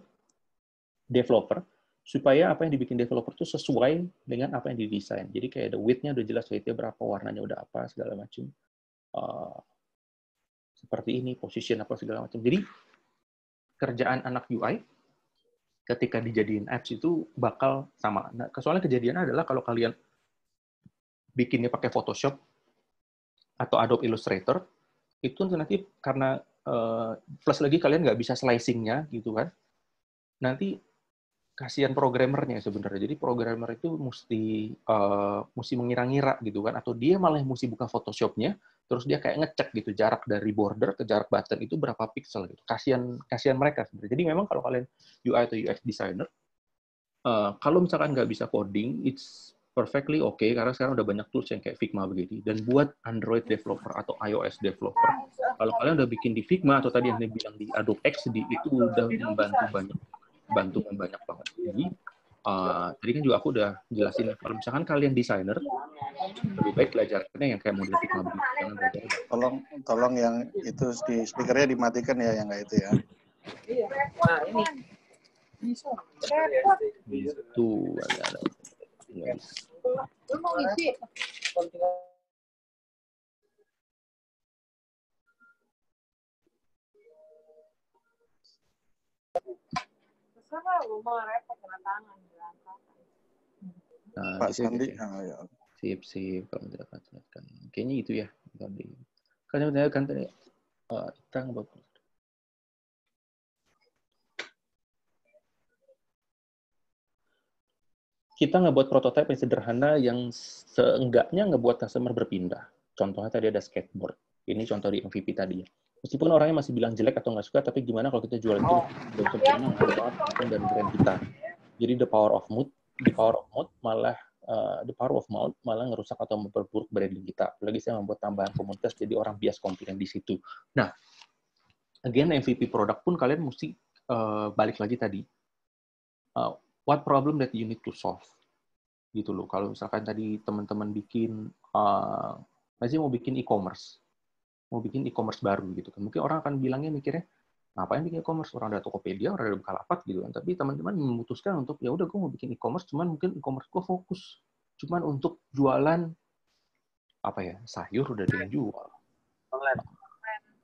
developer supaya apa yang dibikin developer itu sesuai dengan apa yang didesain. Jadi kayak ada width-nya udah jelas width-nya berapa, warnanya udah apa, segala macam. Uh, eh, seperti ini, position apa segala macam. Jadi kerjaan anak UI ketika dijadiin apps itu bakal sama. Nah, kesoalan kejadian adalah kalau kalian bikinnya pakai Photoshop atau Adobe Illustrator, itu nanti karena eh, plus lagi kalian nggak bisa slicing-nya, gitu kan, nanti kasihan programmernya sebenarnya. Jadi programmer itu mesti uh, mesti mengira-ngira gitu kan atau dia malah mesti buka Photoshop-nya terus dia kayak ngecek gitu jarak dari border ke jarak button itu berapa pixel gitu. Kasihan kasihan mereka sebenarnya. Jadi memang kalau kalian UI atau UX designer uh, kalau misalkan nggak bisa coding it's perfectly okay, karena sekarang udah banyak tools yang kayak Figma begini dan buat Android developer atau iOS developer kalau kalian udah bikin di Figma atau tadi yang dia bilang di Adobe XD itu udah membantu banyak bantuan iya. banyak banget jadi, uh, tadi kan juga aku udah jelasin kalau misalkan kalian desainer lebih baik belajarnya yang kayak model Figma tolong tolong yang itu di speakernya dimatikan ya yang kayak itu ya iya. nah, itu ada ada kan lumayan repot tanda tangan berantakan. Nah, Pak Sandi, Siap ah, ya. Sip, sip, tidak akan jelaskan. Kayaknya itu ya. Tadi. Kan yang benar kan tadi, uh, terang bapak. Kita ngebuat prototipe yang sederhana yang seenggaknya ngebuat customer berpindah. Contohnya tadi ada skateboard. Ini contoh di MVP tadi ya meskipun orangnya masih bilang jelek atau nggak suka, tapi gimana kalau kita jualan itu dan sempurna dan brand kita. Jadi the power of mood, the power of mood malah uh, the power of mood malah ngerusak atau memperburuk branding kita. Lagi saya membuat tambahan komunitas, jadi orang bias komplain di situ. Nah, again MVP produk pun kalian mesti uh, balik lagi tadi. Uh, what problem that you need to solve? Gitu loh. Kalau misalkan tadi teman-teman bikin, uh, masih mau bikin e-commerce, mau bikin e-commerce baru gitu kan. Mungkin orang akan bilangnya mikirnya ngapain bikin e-commerce orang ada Tokopedia, orang ada Bukalapak gitu kan. Tapi teman-teman memutuskan untuk ya udah gue mau bikin e-commerce cuman mungkin e-commerce gue fokus cuman untuk jualan apa ya? sayur udah jual.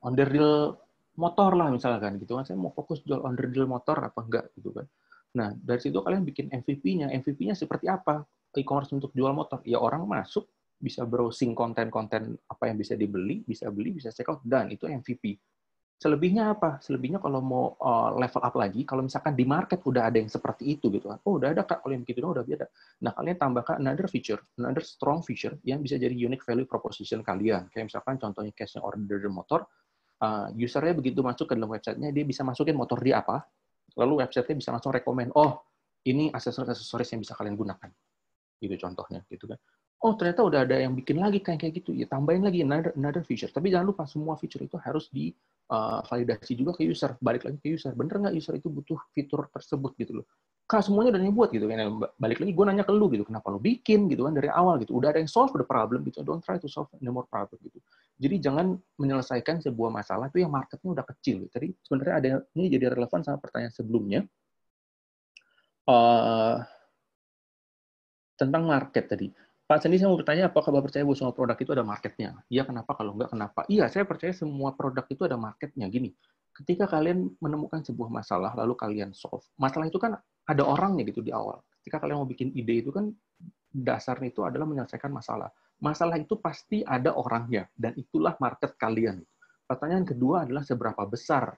On the real motor lah misalkan gitu kan. Saya mau fokus jual on the real motor apa enggak gitu kan. Nah, dari situ kalian bikin MVP-nya. MVP-nya seperti apa? E-commerce untuk jual motor. Ya orang masuk bisa browsing konten-konten apa yang bisa dibeli, bisa beli, bisa check out, dan itu MVP. Selebihnya apa? Selebihnya kalau mau eh, level up lagi, kalau misalkan di market udah ada yang seperti itu gitu kan. Oh, udah ada Kak, kalau yang begitu udah ada. Nah, kalian tambahkan another feature, another strong feature yang bisa jadi unique value proposition kalian. Kayak misalkan contohnya cash order motor, uh, usernya begitu masuk ke dalam websitenya, dia bisa masukin motor di apa, lalu websitenya bisa langsung rekomend, oh, ini aksesoris-aksesoris yang bisa kalian gunakan. Gitu contohnya, gitu kan oh ternyata udah ada yang bikin lagi kayak kayak gitu ya tambahin lagi another, another feature tapi jangan lupa semua feature itu harus di uh, validasi juga ke user balik lagi ke user bener nggak user itu butuh fitur tersebut gitu loh karena semuanya udah dibuat gitu kan balik lagi gue nanya ke lu gitu kenapa lu bikin gitu kan dari awal gitu udah ada yang solve the problem gitu don't try to solve any more problem gitu jadi jangan menyelesaikan sebuah masalah itu yang marketnya udah kecil gitu. jadi sebenarnya ada ini jadi relevan sama pertanyaan sebelumnya uh, tentang market tadi Pak Sandi saya mau bertanya apakah Bapak percaya bahwa semua produk itu ada marketnya? Iya kenapa kalau enggak kenapa? Iya saya percaya semua produk itu ada marketnya. Gini, ketika kalian menemukan sebuah masalah lalu kalian solve, masalah itu kan ada orangnya gitu di awal. Ketika kalian mau bikin ide itu kan dasarnya itu adalah menyelesaikan masalah. Masalah itu pasti ada orangnya dan itulah market kalian. Pertanyaan kedua adalah seberapa besar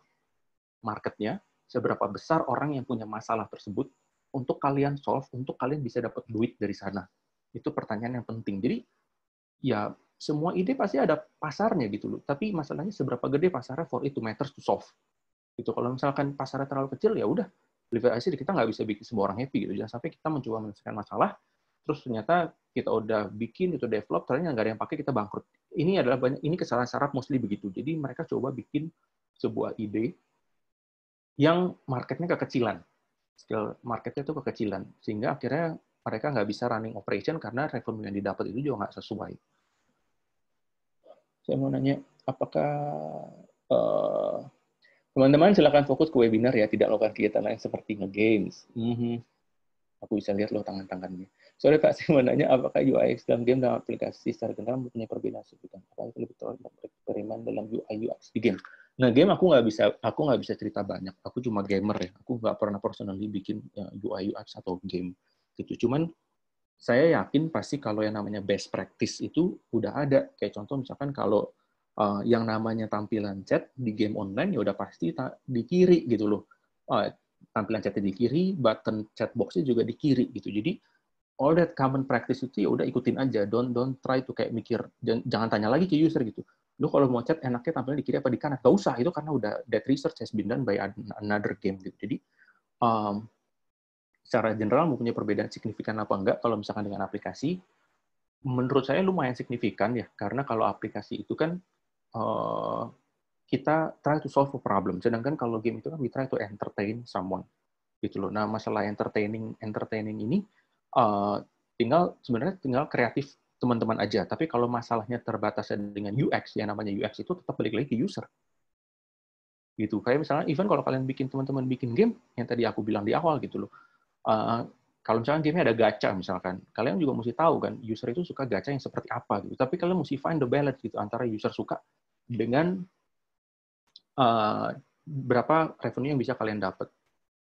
marketnya, seberapa besar orang yang punya masalah tersebut untuk kalian solve, untuk kalian bisa dapat duit dari sana. Itu pertanyaan yang penting. Jadi ya semua ide pasti ada pasarnya gitu loh. Tapi masalahnya seberapa gede pasarnya for it to matters to solve. Gitu. Kalau misalkan pasarnya terlalu kecil ya udah deliver kita nggak bisa bikin semua orang happy gitu. Jangan sampai kita mencoba menyelesaikan masalah terus ternyata kita udah bikin itu develop ternyata nggak ada yang pakai kita bangkrut. Ini adalah banyak ini kesalahan syarat mostly begitu. Jadi mereka coba bikin sebuah ide yang marketnya kekecilan. Skill marketnya itu kekecilan sehingga akhirnya mereka nggak bisa running operation karena revenue yang didapat itu juga nggak sesuai. Saya mau nanya, apakah uh, teman-teman silakan fokus ke webinar ya, tidak lakukan kegiatan lain seperti nge-games. Mm -hmm. Aku bisa lihat loh tangan-tangannya. Sorry Pak, *laughs* saya mau nanya apakah UIX UX dalam game dan aplikasi secara general mempunyai perbedaan signifikan? Apakah lebih terlalu eksperimen dalam UI UX di game? Nah, game aku nggak bisa aku nggak bisa cerita banyak. Aku cuma gamer ya. Aku nggak pernah personally bikin eh, UI UX atau game gitu. Cuman saya yakin pasti kalau yang namanya best practice itu udah ada. Kayak contoh misalkan kalau uh, yang namanya tampilan chat di game online ya udah pasti di kiri gitu loh. Uh, tampilan chatnya di kiri, button chat boxnya juga di kiri gitu. Jadi all that common practice itu ya udah ikutin aja. Don't don't try to kayak mikir jangan, jangan tanya lagi ke user gitu. Lu kalau mau chat enaknya tampilan di kiri apa di kanan? Gak usah itu karena udah that research has been done by another game gitu. Jadi um, secara general mempunyai perbedaan signifikan apa enggak kalau misalkan dengan aplikasi? Menurut saya lumayan signifikan ya, karena kalau aplikasi itu kan uh, kita try to solve a problem, sedangkan kalau game itu kan kita try to entertain someone gitu loh. Nah masalah entertaining entertaining ini uh, tinggal sebenarnya tinggal kreatif teman-teman aja. Tapi kalau masalahnya terbatas dengan UX, yang namanya UX itu tetap balik lagi ke user gitu kayak misalnya even kalau kalian bikin teman-teman bikin game yang tadi aku bilang di awal gitu loh Eh, kalau misalkan gamenya ada gacha misalkan, kalian juga mesti tahu kan, user itu suka gacha yang seperti apa gitu. Tapi kalian mesti find the balance gitu antara user suka dengan uh, berapa revenue yang bisa kalian dapat.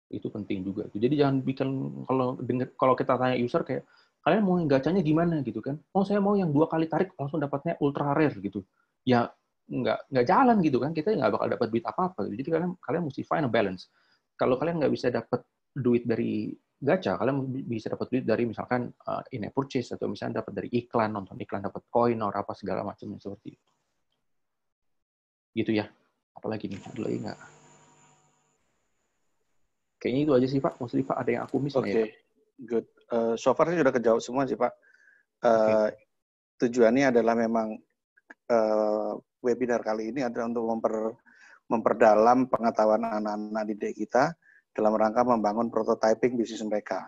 Itu penting juga. Gitu. Jadi jangan bikin kalau denger, kalau kita tanya user kayak kalian mau yang gacanya gimana gitu kan? Oh saya mau yang dua kali tarik langsung dapatnya ultra rare gitu. Ya nggak nggak jalan gitu kan kita nggak bakal dapat duit apa apa jadi kalian kalian mesti find a balance kalau kalian nggak bisa dapat duit dari gacha kalian bisa dapat duit dari misalkan uh, eh, in purchase atau misalnya dapat dari iklan nonton iklan dapat koin atau apa segala yang seperti itu gitu ya apalagi nih ada lagi nggak kayaknya itu aja sih pak Maksudnya pak ada yang aku miss ya, oke okay. ya good uh, so far sih sudah kejauh semua sih pak uh, eh, okay. tujuannya adalah memang uh, webinar kali ini adalah untuk memper memperdalam pengetahuan anak-anak didik kita dalam rangka membangun prototyping bisnis mereka.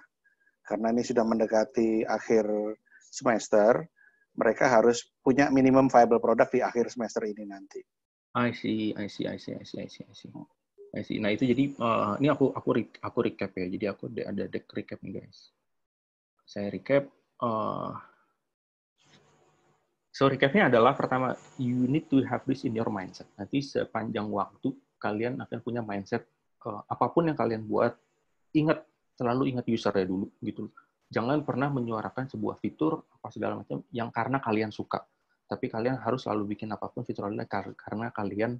Karena ini sudah mendekati akhir semester, mereka harus punya minimum viable product di akhir semester ini nanti. I see, I see, I see, I see, I see, I see. I see. Nah itu jadi uh, ini aku aku re, aku recap ya. Jadi aku ada ada recap nih guys. Saya recap. Uh, so recapnya adalah pertama you need to have this in your mindset. Nanti sepanjang waktu kalian akan punya mindset uh, apapun yang kalian buat, ingat selalu ingat usernya dulu gitu. Jangan pernah menyuarakan sebuah fitur apa segala macam yang karena kalian suka, tapi kalian harus selalu bikin apapun fitur lainnya karena kalian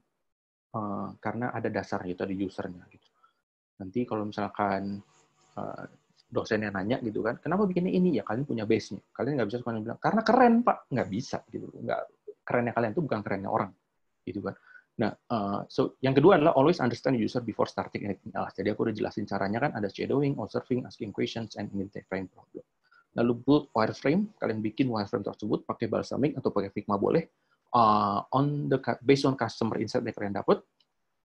uh, karena ada dasar itu ada usernya gitu. Nanti kalau misalkan uh, dosennya nanya gitu kan, kenapa bikinnya ini? Ya kalian punya base-nya. Kalian nggak bisa cuma bilang, karena keren, Pak. Nggak bisa gitu. Nggak, kerennya kalian itu bukan kerennya orang. Gitu kan. Nah, uh, so yang kedua adalah always understand user before starting anything else. Jadi aku udah jelasin caranya kan ada shadowing, observing, asking questions, and identifying problem. Lalu build wireframe, kalian bikin wireframe tersebut pakai balsamic atau pakai Figma boleh, uh, on the based on customer insight yang kalian dapat,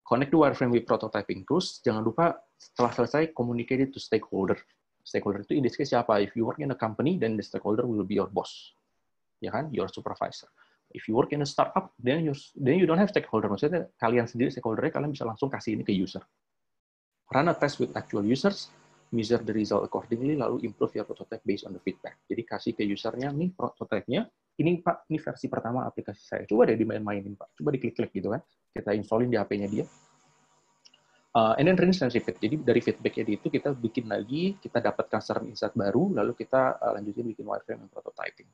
connect to wireframe with prototyping. Terus jangan lupa setelah selesai communicate it to stakeholder. Stakeholder itu in this case siapa? If you work in a company, then the stakeholder will be your boss, ya kan? Your supervisor if you work in a startup, then you then you don't have stakeholder. Maksudnya kalian sendiri stakeholder kalian bisa langsung kasih ini ke user. Run a test with actual users, measure the result accordingly, lalu improve your prototype based on the feedback. Jadi kasih ke usernya nih prototipenya. Ini Pak, ini versi pertama aplikasi saya. Coba deh dimain-mainin Pak. Coba diklik-klik gitu kan. Kita installin di HP-nya dia. Uh, and then rinse and repeat. Jadi dari feedbacknya itu kita bikin lagi, kita dapatkan concern insight baru, lalu kita uh, lanjutin bikin wireframe dan prototyping.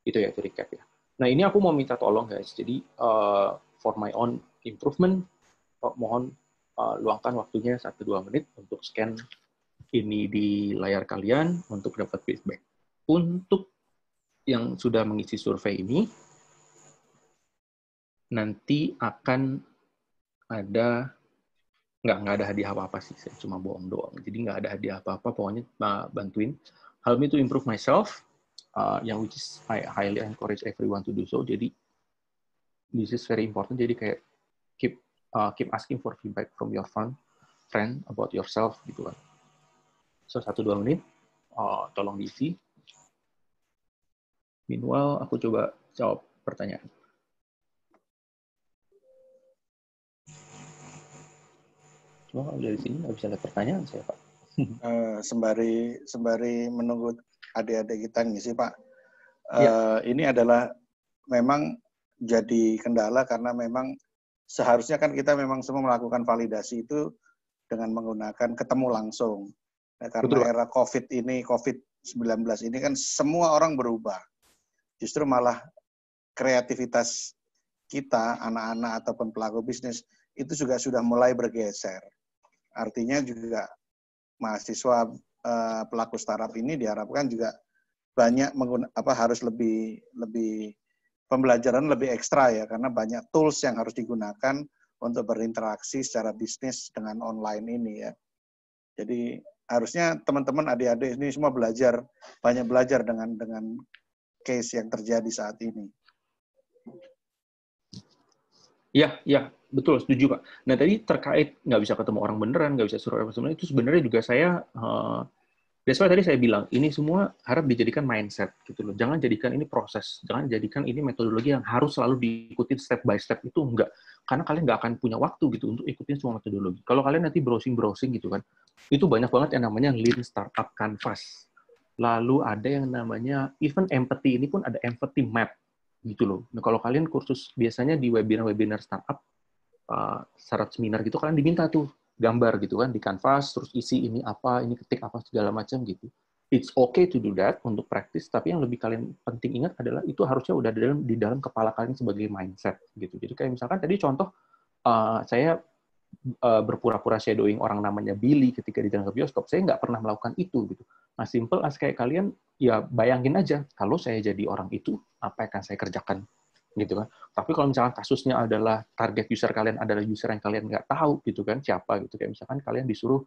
Itu ya, itu recap ya. Nah ini aku mau minta tolong guys, jadi uh, for my own improvement, mohon uh, luangkan waktunya 1-2 menit untuk scan ini di layar kalian untuk dapat feedback. Untuk yang sudah mengisi survei ini, nanti akan ada nggak nggak ada hadiah apa apa sih saya cuma bohong doang jadi nggak ada hadiah apa apa pokoknya eh, bantuin help me to improve myself uh, yang which is I highly encourage everyone to do so. Jadi this is very important. Jadi kayak keep uh, keep asking for feedback from your friend, friend about yourself gitu kan. So satu dua menit, uh, tolong diisi. Meanwhile, aku coba jawab pertanyaan. Wah, oh, dari sini nggak bisa lihat pertanyaan saya, Pak. Uh, sembari sembari menunggu adik-adik kita ngisi Pak. Ya. Uh, ini adalah memang jadi kendala karena memang seharusnya kan kita memang semua melakukan validasi itu dengan menggunakan ketemu langsung. Nah, karena Betul. era COVID ini, COVID-19 ini kan semua orang berubah. Justru malah kreativitas kita, anak-anak ataupun pelaku bisnis itu juga sudah mulai bergeser. Artinya juga mahasiswa Eh, pelaku startup ini diharapkan juga banyak mengguna, apa harus lebih lebih pembelajaran lebih ekstra ya karena banyak tools yang harus digunakan untuk berinteraksi secara bisnis dengan online ini ya. Jadi harusnya teman-teman adik-adik ini semua belajar banyak belajar dengan dengan case yang terjadi saat ini. Iya, iya, betul, setuju Pak. Nah tadi terkait nggak bisa ketemu orang beneran, nggak bisa suruh orang beneran, itu sebenarnya juga saya, uh, eh, biasanya tadi saya bilang, ini semua harap dijadikan mindset gitu loh. Jangan jadikan ini proses, jangan jadikan ini metodologi yang harus selalu diikuti step by step, itu enggak. Karena kalian nggak akan punya waktu gitu untuk ikutin semua metodologi. Kalau kalian nanti browsing-browsing gitu kan, itu banyak banget yang namanya lean startup canvas. Lalu ada yang namanya, even empathy ini pun ada empathy map gitu loh. Nah, kalau kalian kursus biasanya di webinar-webinar startup, uh, syarat seminar gitu, kalian diminta tuh gambar gitu kan di kanvas, terus isi ini apa, ini ketik apa segala macam gitu. It's okay to do that untuk praktis, tapi yang lebih kalian penting ingat adalah itu harusnya udah di dalam, di dalam kepala kalian sebagai mindset gitu. Jadi kayak misalkan tadi contoh uh, saya eh, berpura-pura shadowing orang namanya Billy ketika di dalam bioskop, saya nggak pernah melakukan itu gitu. Nah, simple as kayak kalian ya bayangin aja kalau saya jadi orang itu apa yang akan saya kerjakan gitu kan. Tapi kalau misalkan kasusnya adalah target user kalian adalah user yang kalian nggak tahu gitu kan siapa gitu kayak misalkan kalian disuruh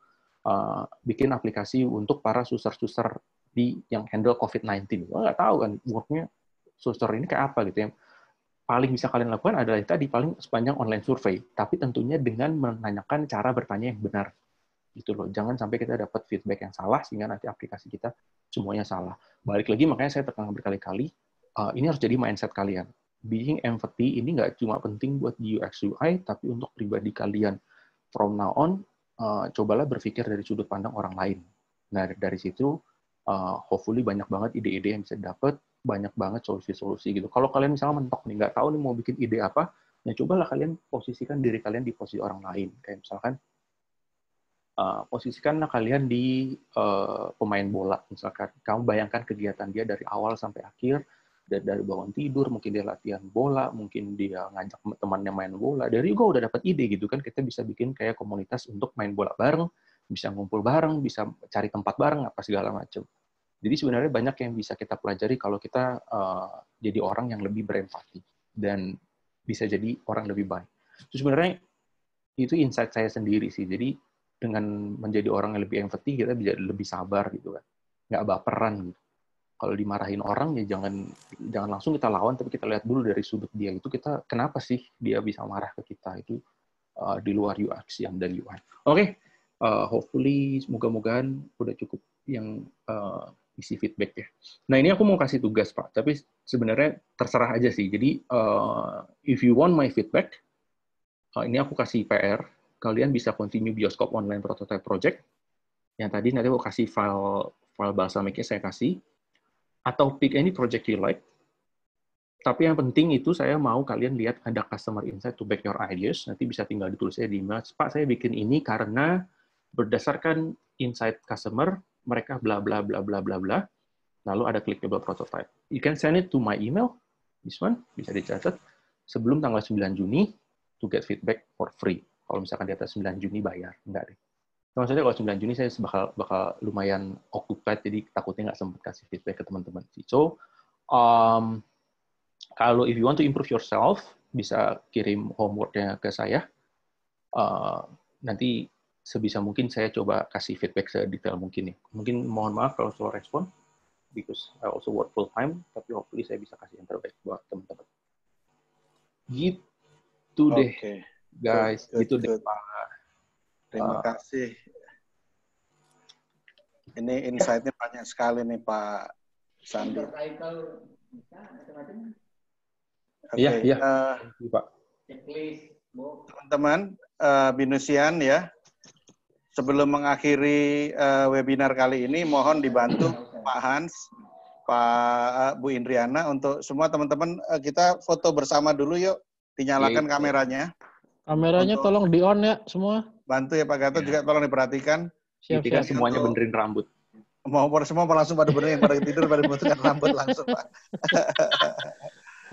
uh, bikin aplikasi untuk para suster-suster di yang handle COVID-19. Wah, nggak tahu kan worknya suster ini kayak apa gitu ya. Paling bisa kalian lakukan adalah tadi paling sepanjang online survei, tapi tentunya dengan menanyakan cara bertanya yang benar gitu loh. Jangan sampai kita dapat feedback yang salah sehingga nanti aplikasi kita semuanya salah. Balik lagi makanya saya terkena berkali-kali uh, ini harus jadi mindset kalian. Being empathy ini nggak cuma penting buat UX UI tapi untuk pribadi kalian. From now on uh, cobalah berpikir dari sudut pandang orang lain. Nah dari situ uh, hopefully banyak banget ide-ide yang bisa dapat banyak banget solusi-solusi gitu. Kalau kalian misalnya mentok nih, nggak tahu nih mau bikin ide apa, ya cobalah kalian posisikan diri kalian di posisi orang lain. Kayak misalkan uh, posisikanlah kalian di uh, pemain bola misalkan kamu bayangkan kegiatan dia dari awal sampai akhir dari, dari bangun tidur mungkin dia latihan bola mungkin dia ngajak temannya main bola dari gua udah dapat ide gitu kan kita bisa bikin kayak komunitas untuk main bola bareng bisa ngumpul bareng bisa cari tempat bareng apa segala macam jadi sebenarnya banyak yang bisa kita pelajari kalau kita uh, jadi orang yang lebih berempati dan bisa jadi orang lebih baik. Terus sebenarnya itu insight saya sendiri sih. Jadi dengan menjadi orang yang lebih empati kita bisa lebih sabar gitu kan nggak baperan gitu kalau dimarahin orang ya jangan jangan langsung kita lawan tapi kita lihat dulu dari sudut dia itu kita kenapa sih dia bisa marah ke kita itu uh, di luar UX yang dari UI oke okay. uh, eh, hopefully moga-mogaan udah cukup yang uh, isi feedback ya nah ini aku mau kasih tugas pak tapi sebenarnya terserah aja sih jadi uh, if you want my feedback uh, ini aku kasih PR kalian bisa continue bioskop online prototype project yang tadi nanti aku kasih file file bahasa make saya kasih atau pick any project you like. Tapi yang penting itu saya mau kalian lihat ada customer insight to back your ideas. Nanti bisa tinggal ditulisnya di email. Pak, saya bikin ini karena berdasarkan insight customer, mereka bla bla bla bla bla bla. Lalu ada clickable prototype. You can send it to my email. This one bisa dicatat sebelum tanggal 9 Juni to get feedback for free kalau misalkan di atas 9 Juni bayar enggak deh nah, maksudnya kalau 9 Juni saya bakal bakal lumayan occupied jadi takutnya nggak sempat kasih feedback ke teman-teman so um, kalau if you want to improve yourself bisa kirim homeworknya ke saya uh, nanti sebisa mungkin saya coba kasih feedback sedetail mungkin Nih. mungkin mohon maaf kalau slow respon because I also work full time tapi hopefully saya bisa kasih yang terbaik buat teman-teman gitu okay guys. Good, gitu deh, Pak. Terima uh, kasih. Ini insight-nya banyak sekali nih, Pak Sandi. Iya, okay. iya. Uh, Pak. Teman-teman, uh, Binusian ya, sebelum mengakhiri uh, webinar kali ini, mohon dibantu Pak Hans, Pak Bu Indriana untuk semua teman-teman uh, kita foto bersama dulu yuk, dinyalakan okay. kameranya. Kameranya untuk tolong di on ya semua. Bantu ya Pak Gatot ya. juga tolong diperhatikan. Siap, siap. semuanya benerin rambut. Mau semua mau langsung pada benerin pada tidur pada benerin rambut langsung Pak. *laughs*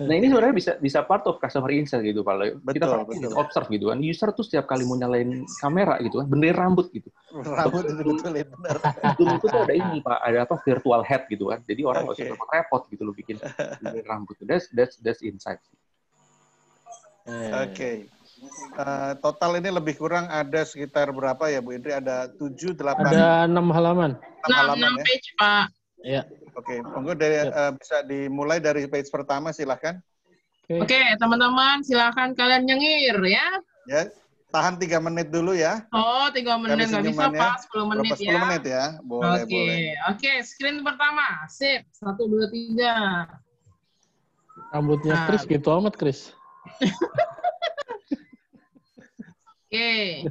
nah ini sebenarnya bisa bisa part of customer insight gitu Pak. Betul, kita perhatiin, betul. Gitu, observe gitu kan. User tuh setiap kali mau nyalain kamera gitu kan, benerin rambut gitu. Rambut itu betul bener. Zoom itu tuh ada ini Pak, ada apa virtual head gitu kan. Jadi orang nggak okay. usah repot gitu loh bikin benerin rambut. That's that's that's insight. Oke. Okay. Uh, total ini lebih kurang ada sekitar berapa ya Bu Indri? Ada 7, delapan. Ada enam halaman. 6, 6 halaman 6 ya? Pak. Ya. Oke, okay. monggo dari, ya. uh, bisa dimulai dari page pertama silahkan. Oke, okay. okay, teman-teman silahkan kalian nyengir ya. Ya, tahan 3 menit dulu ya. Oh, 3 menit nggak bisa Pak, 10 menit Berapa, ya. 10 menit ya, boleh, okay. boleh. Oke, okay. screen pertama, sip, 1, 2, 3. Rambutnya nah. Chris gitu amat Chris. *laughs* Oke.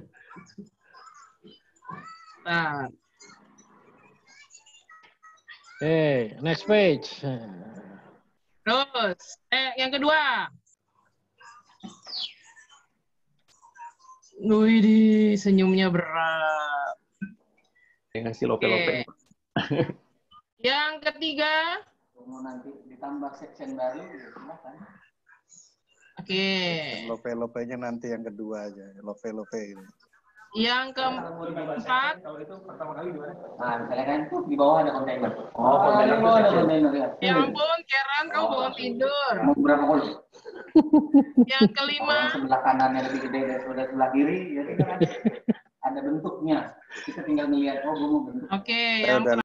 Nah. Oke, okay, next page. Terus, eh, yang kedua. Wih, senyumnya berat. Yang ngasih lope-lope. Okay. yang ketiga. Mau nanti ditambah section baru, ya, silahkan. Oke. Okay. Love-love-nya nanti yang kedua aja. Love-love ini. Yang keempat. Kalau itu pertama kali gimana? Nah, misalnya kan di bawah ada kontainer. Oh, oh kontainer. bawah ada kontainer ya. Iya. ya. ampun, Keran, Kau oh, belum tidur. Mau berapa kali? *laughs* Yang kelima. Oh, sebelah kanannya lebih gede dari sebelah kiri, jadi kan ada bentuknya. Kita tinggal melihat, oh, gue mau bentuk. Oke, okay, yang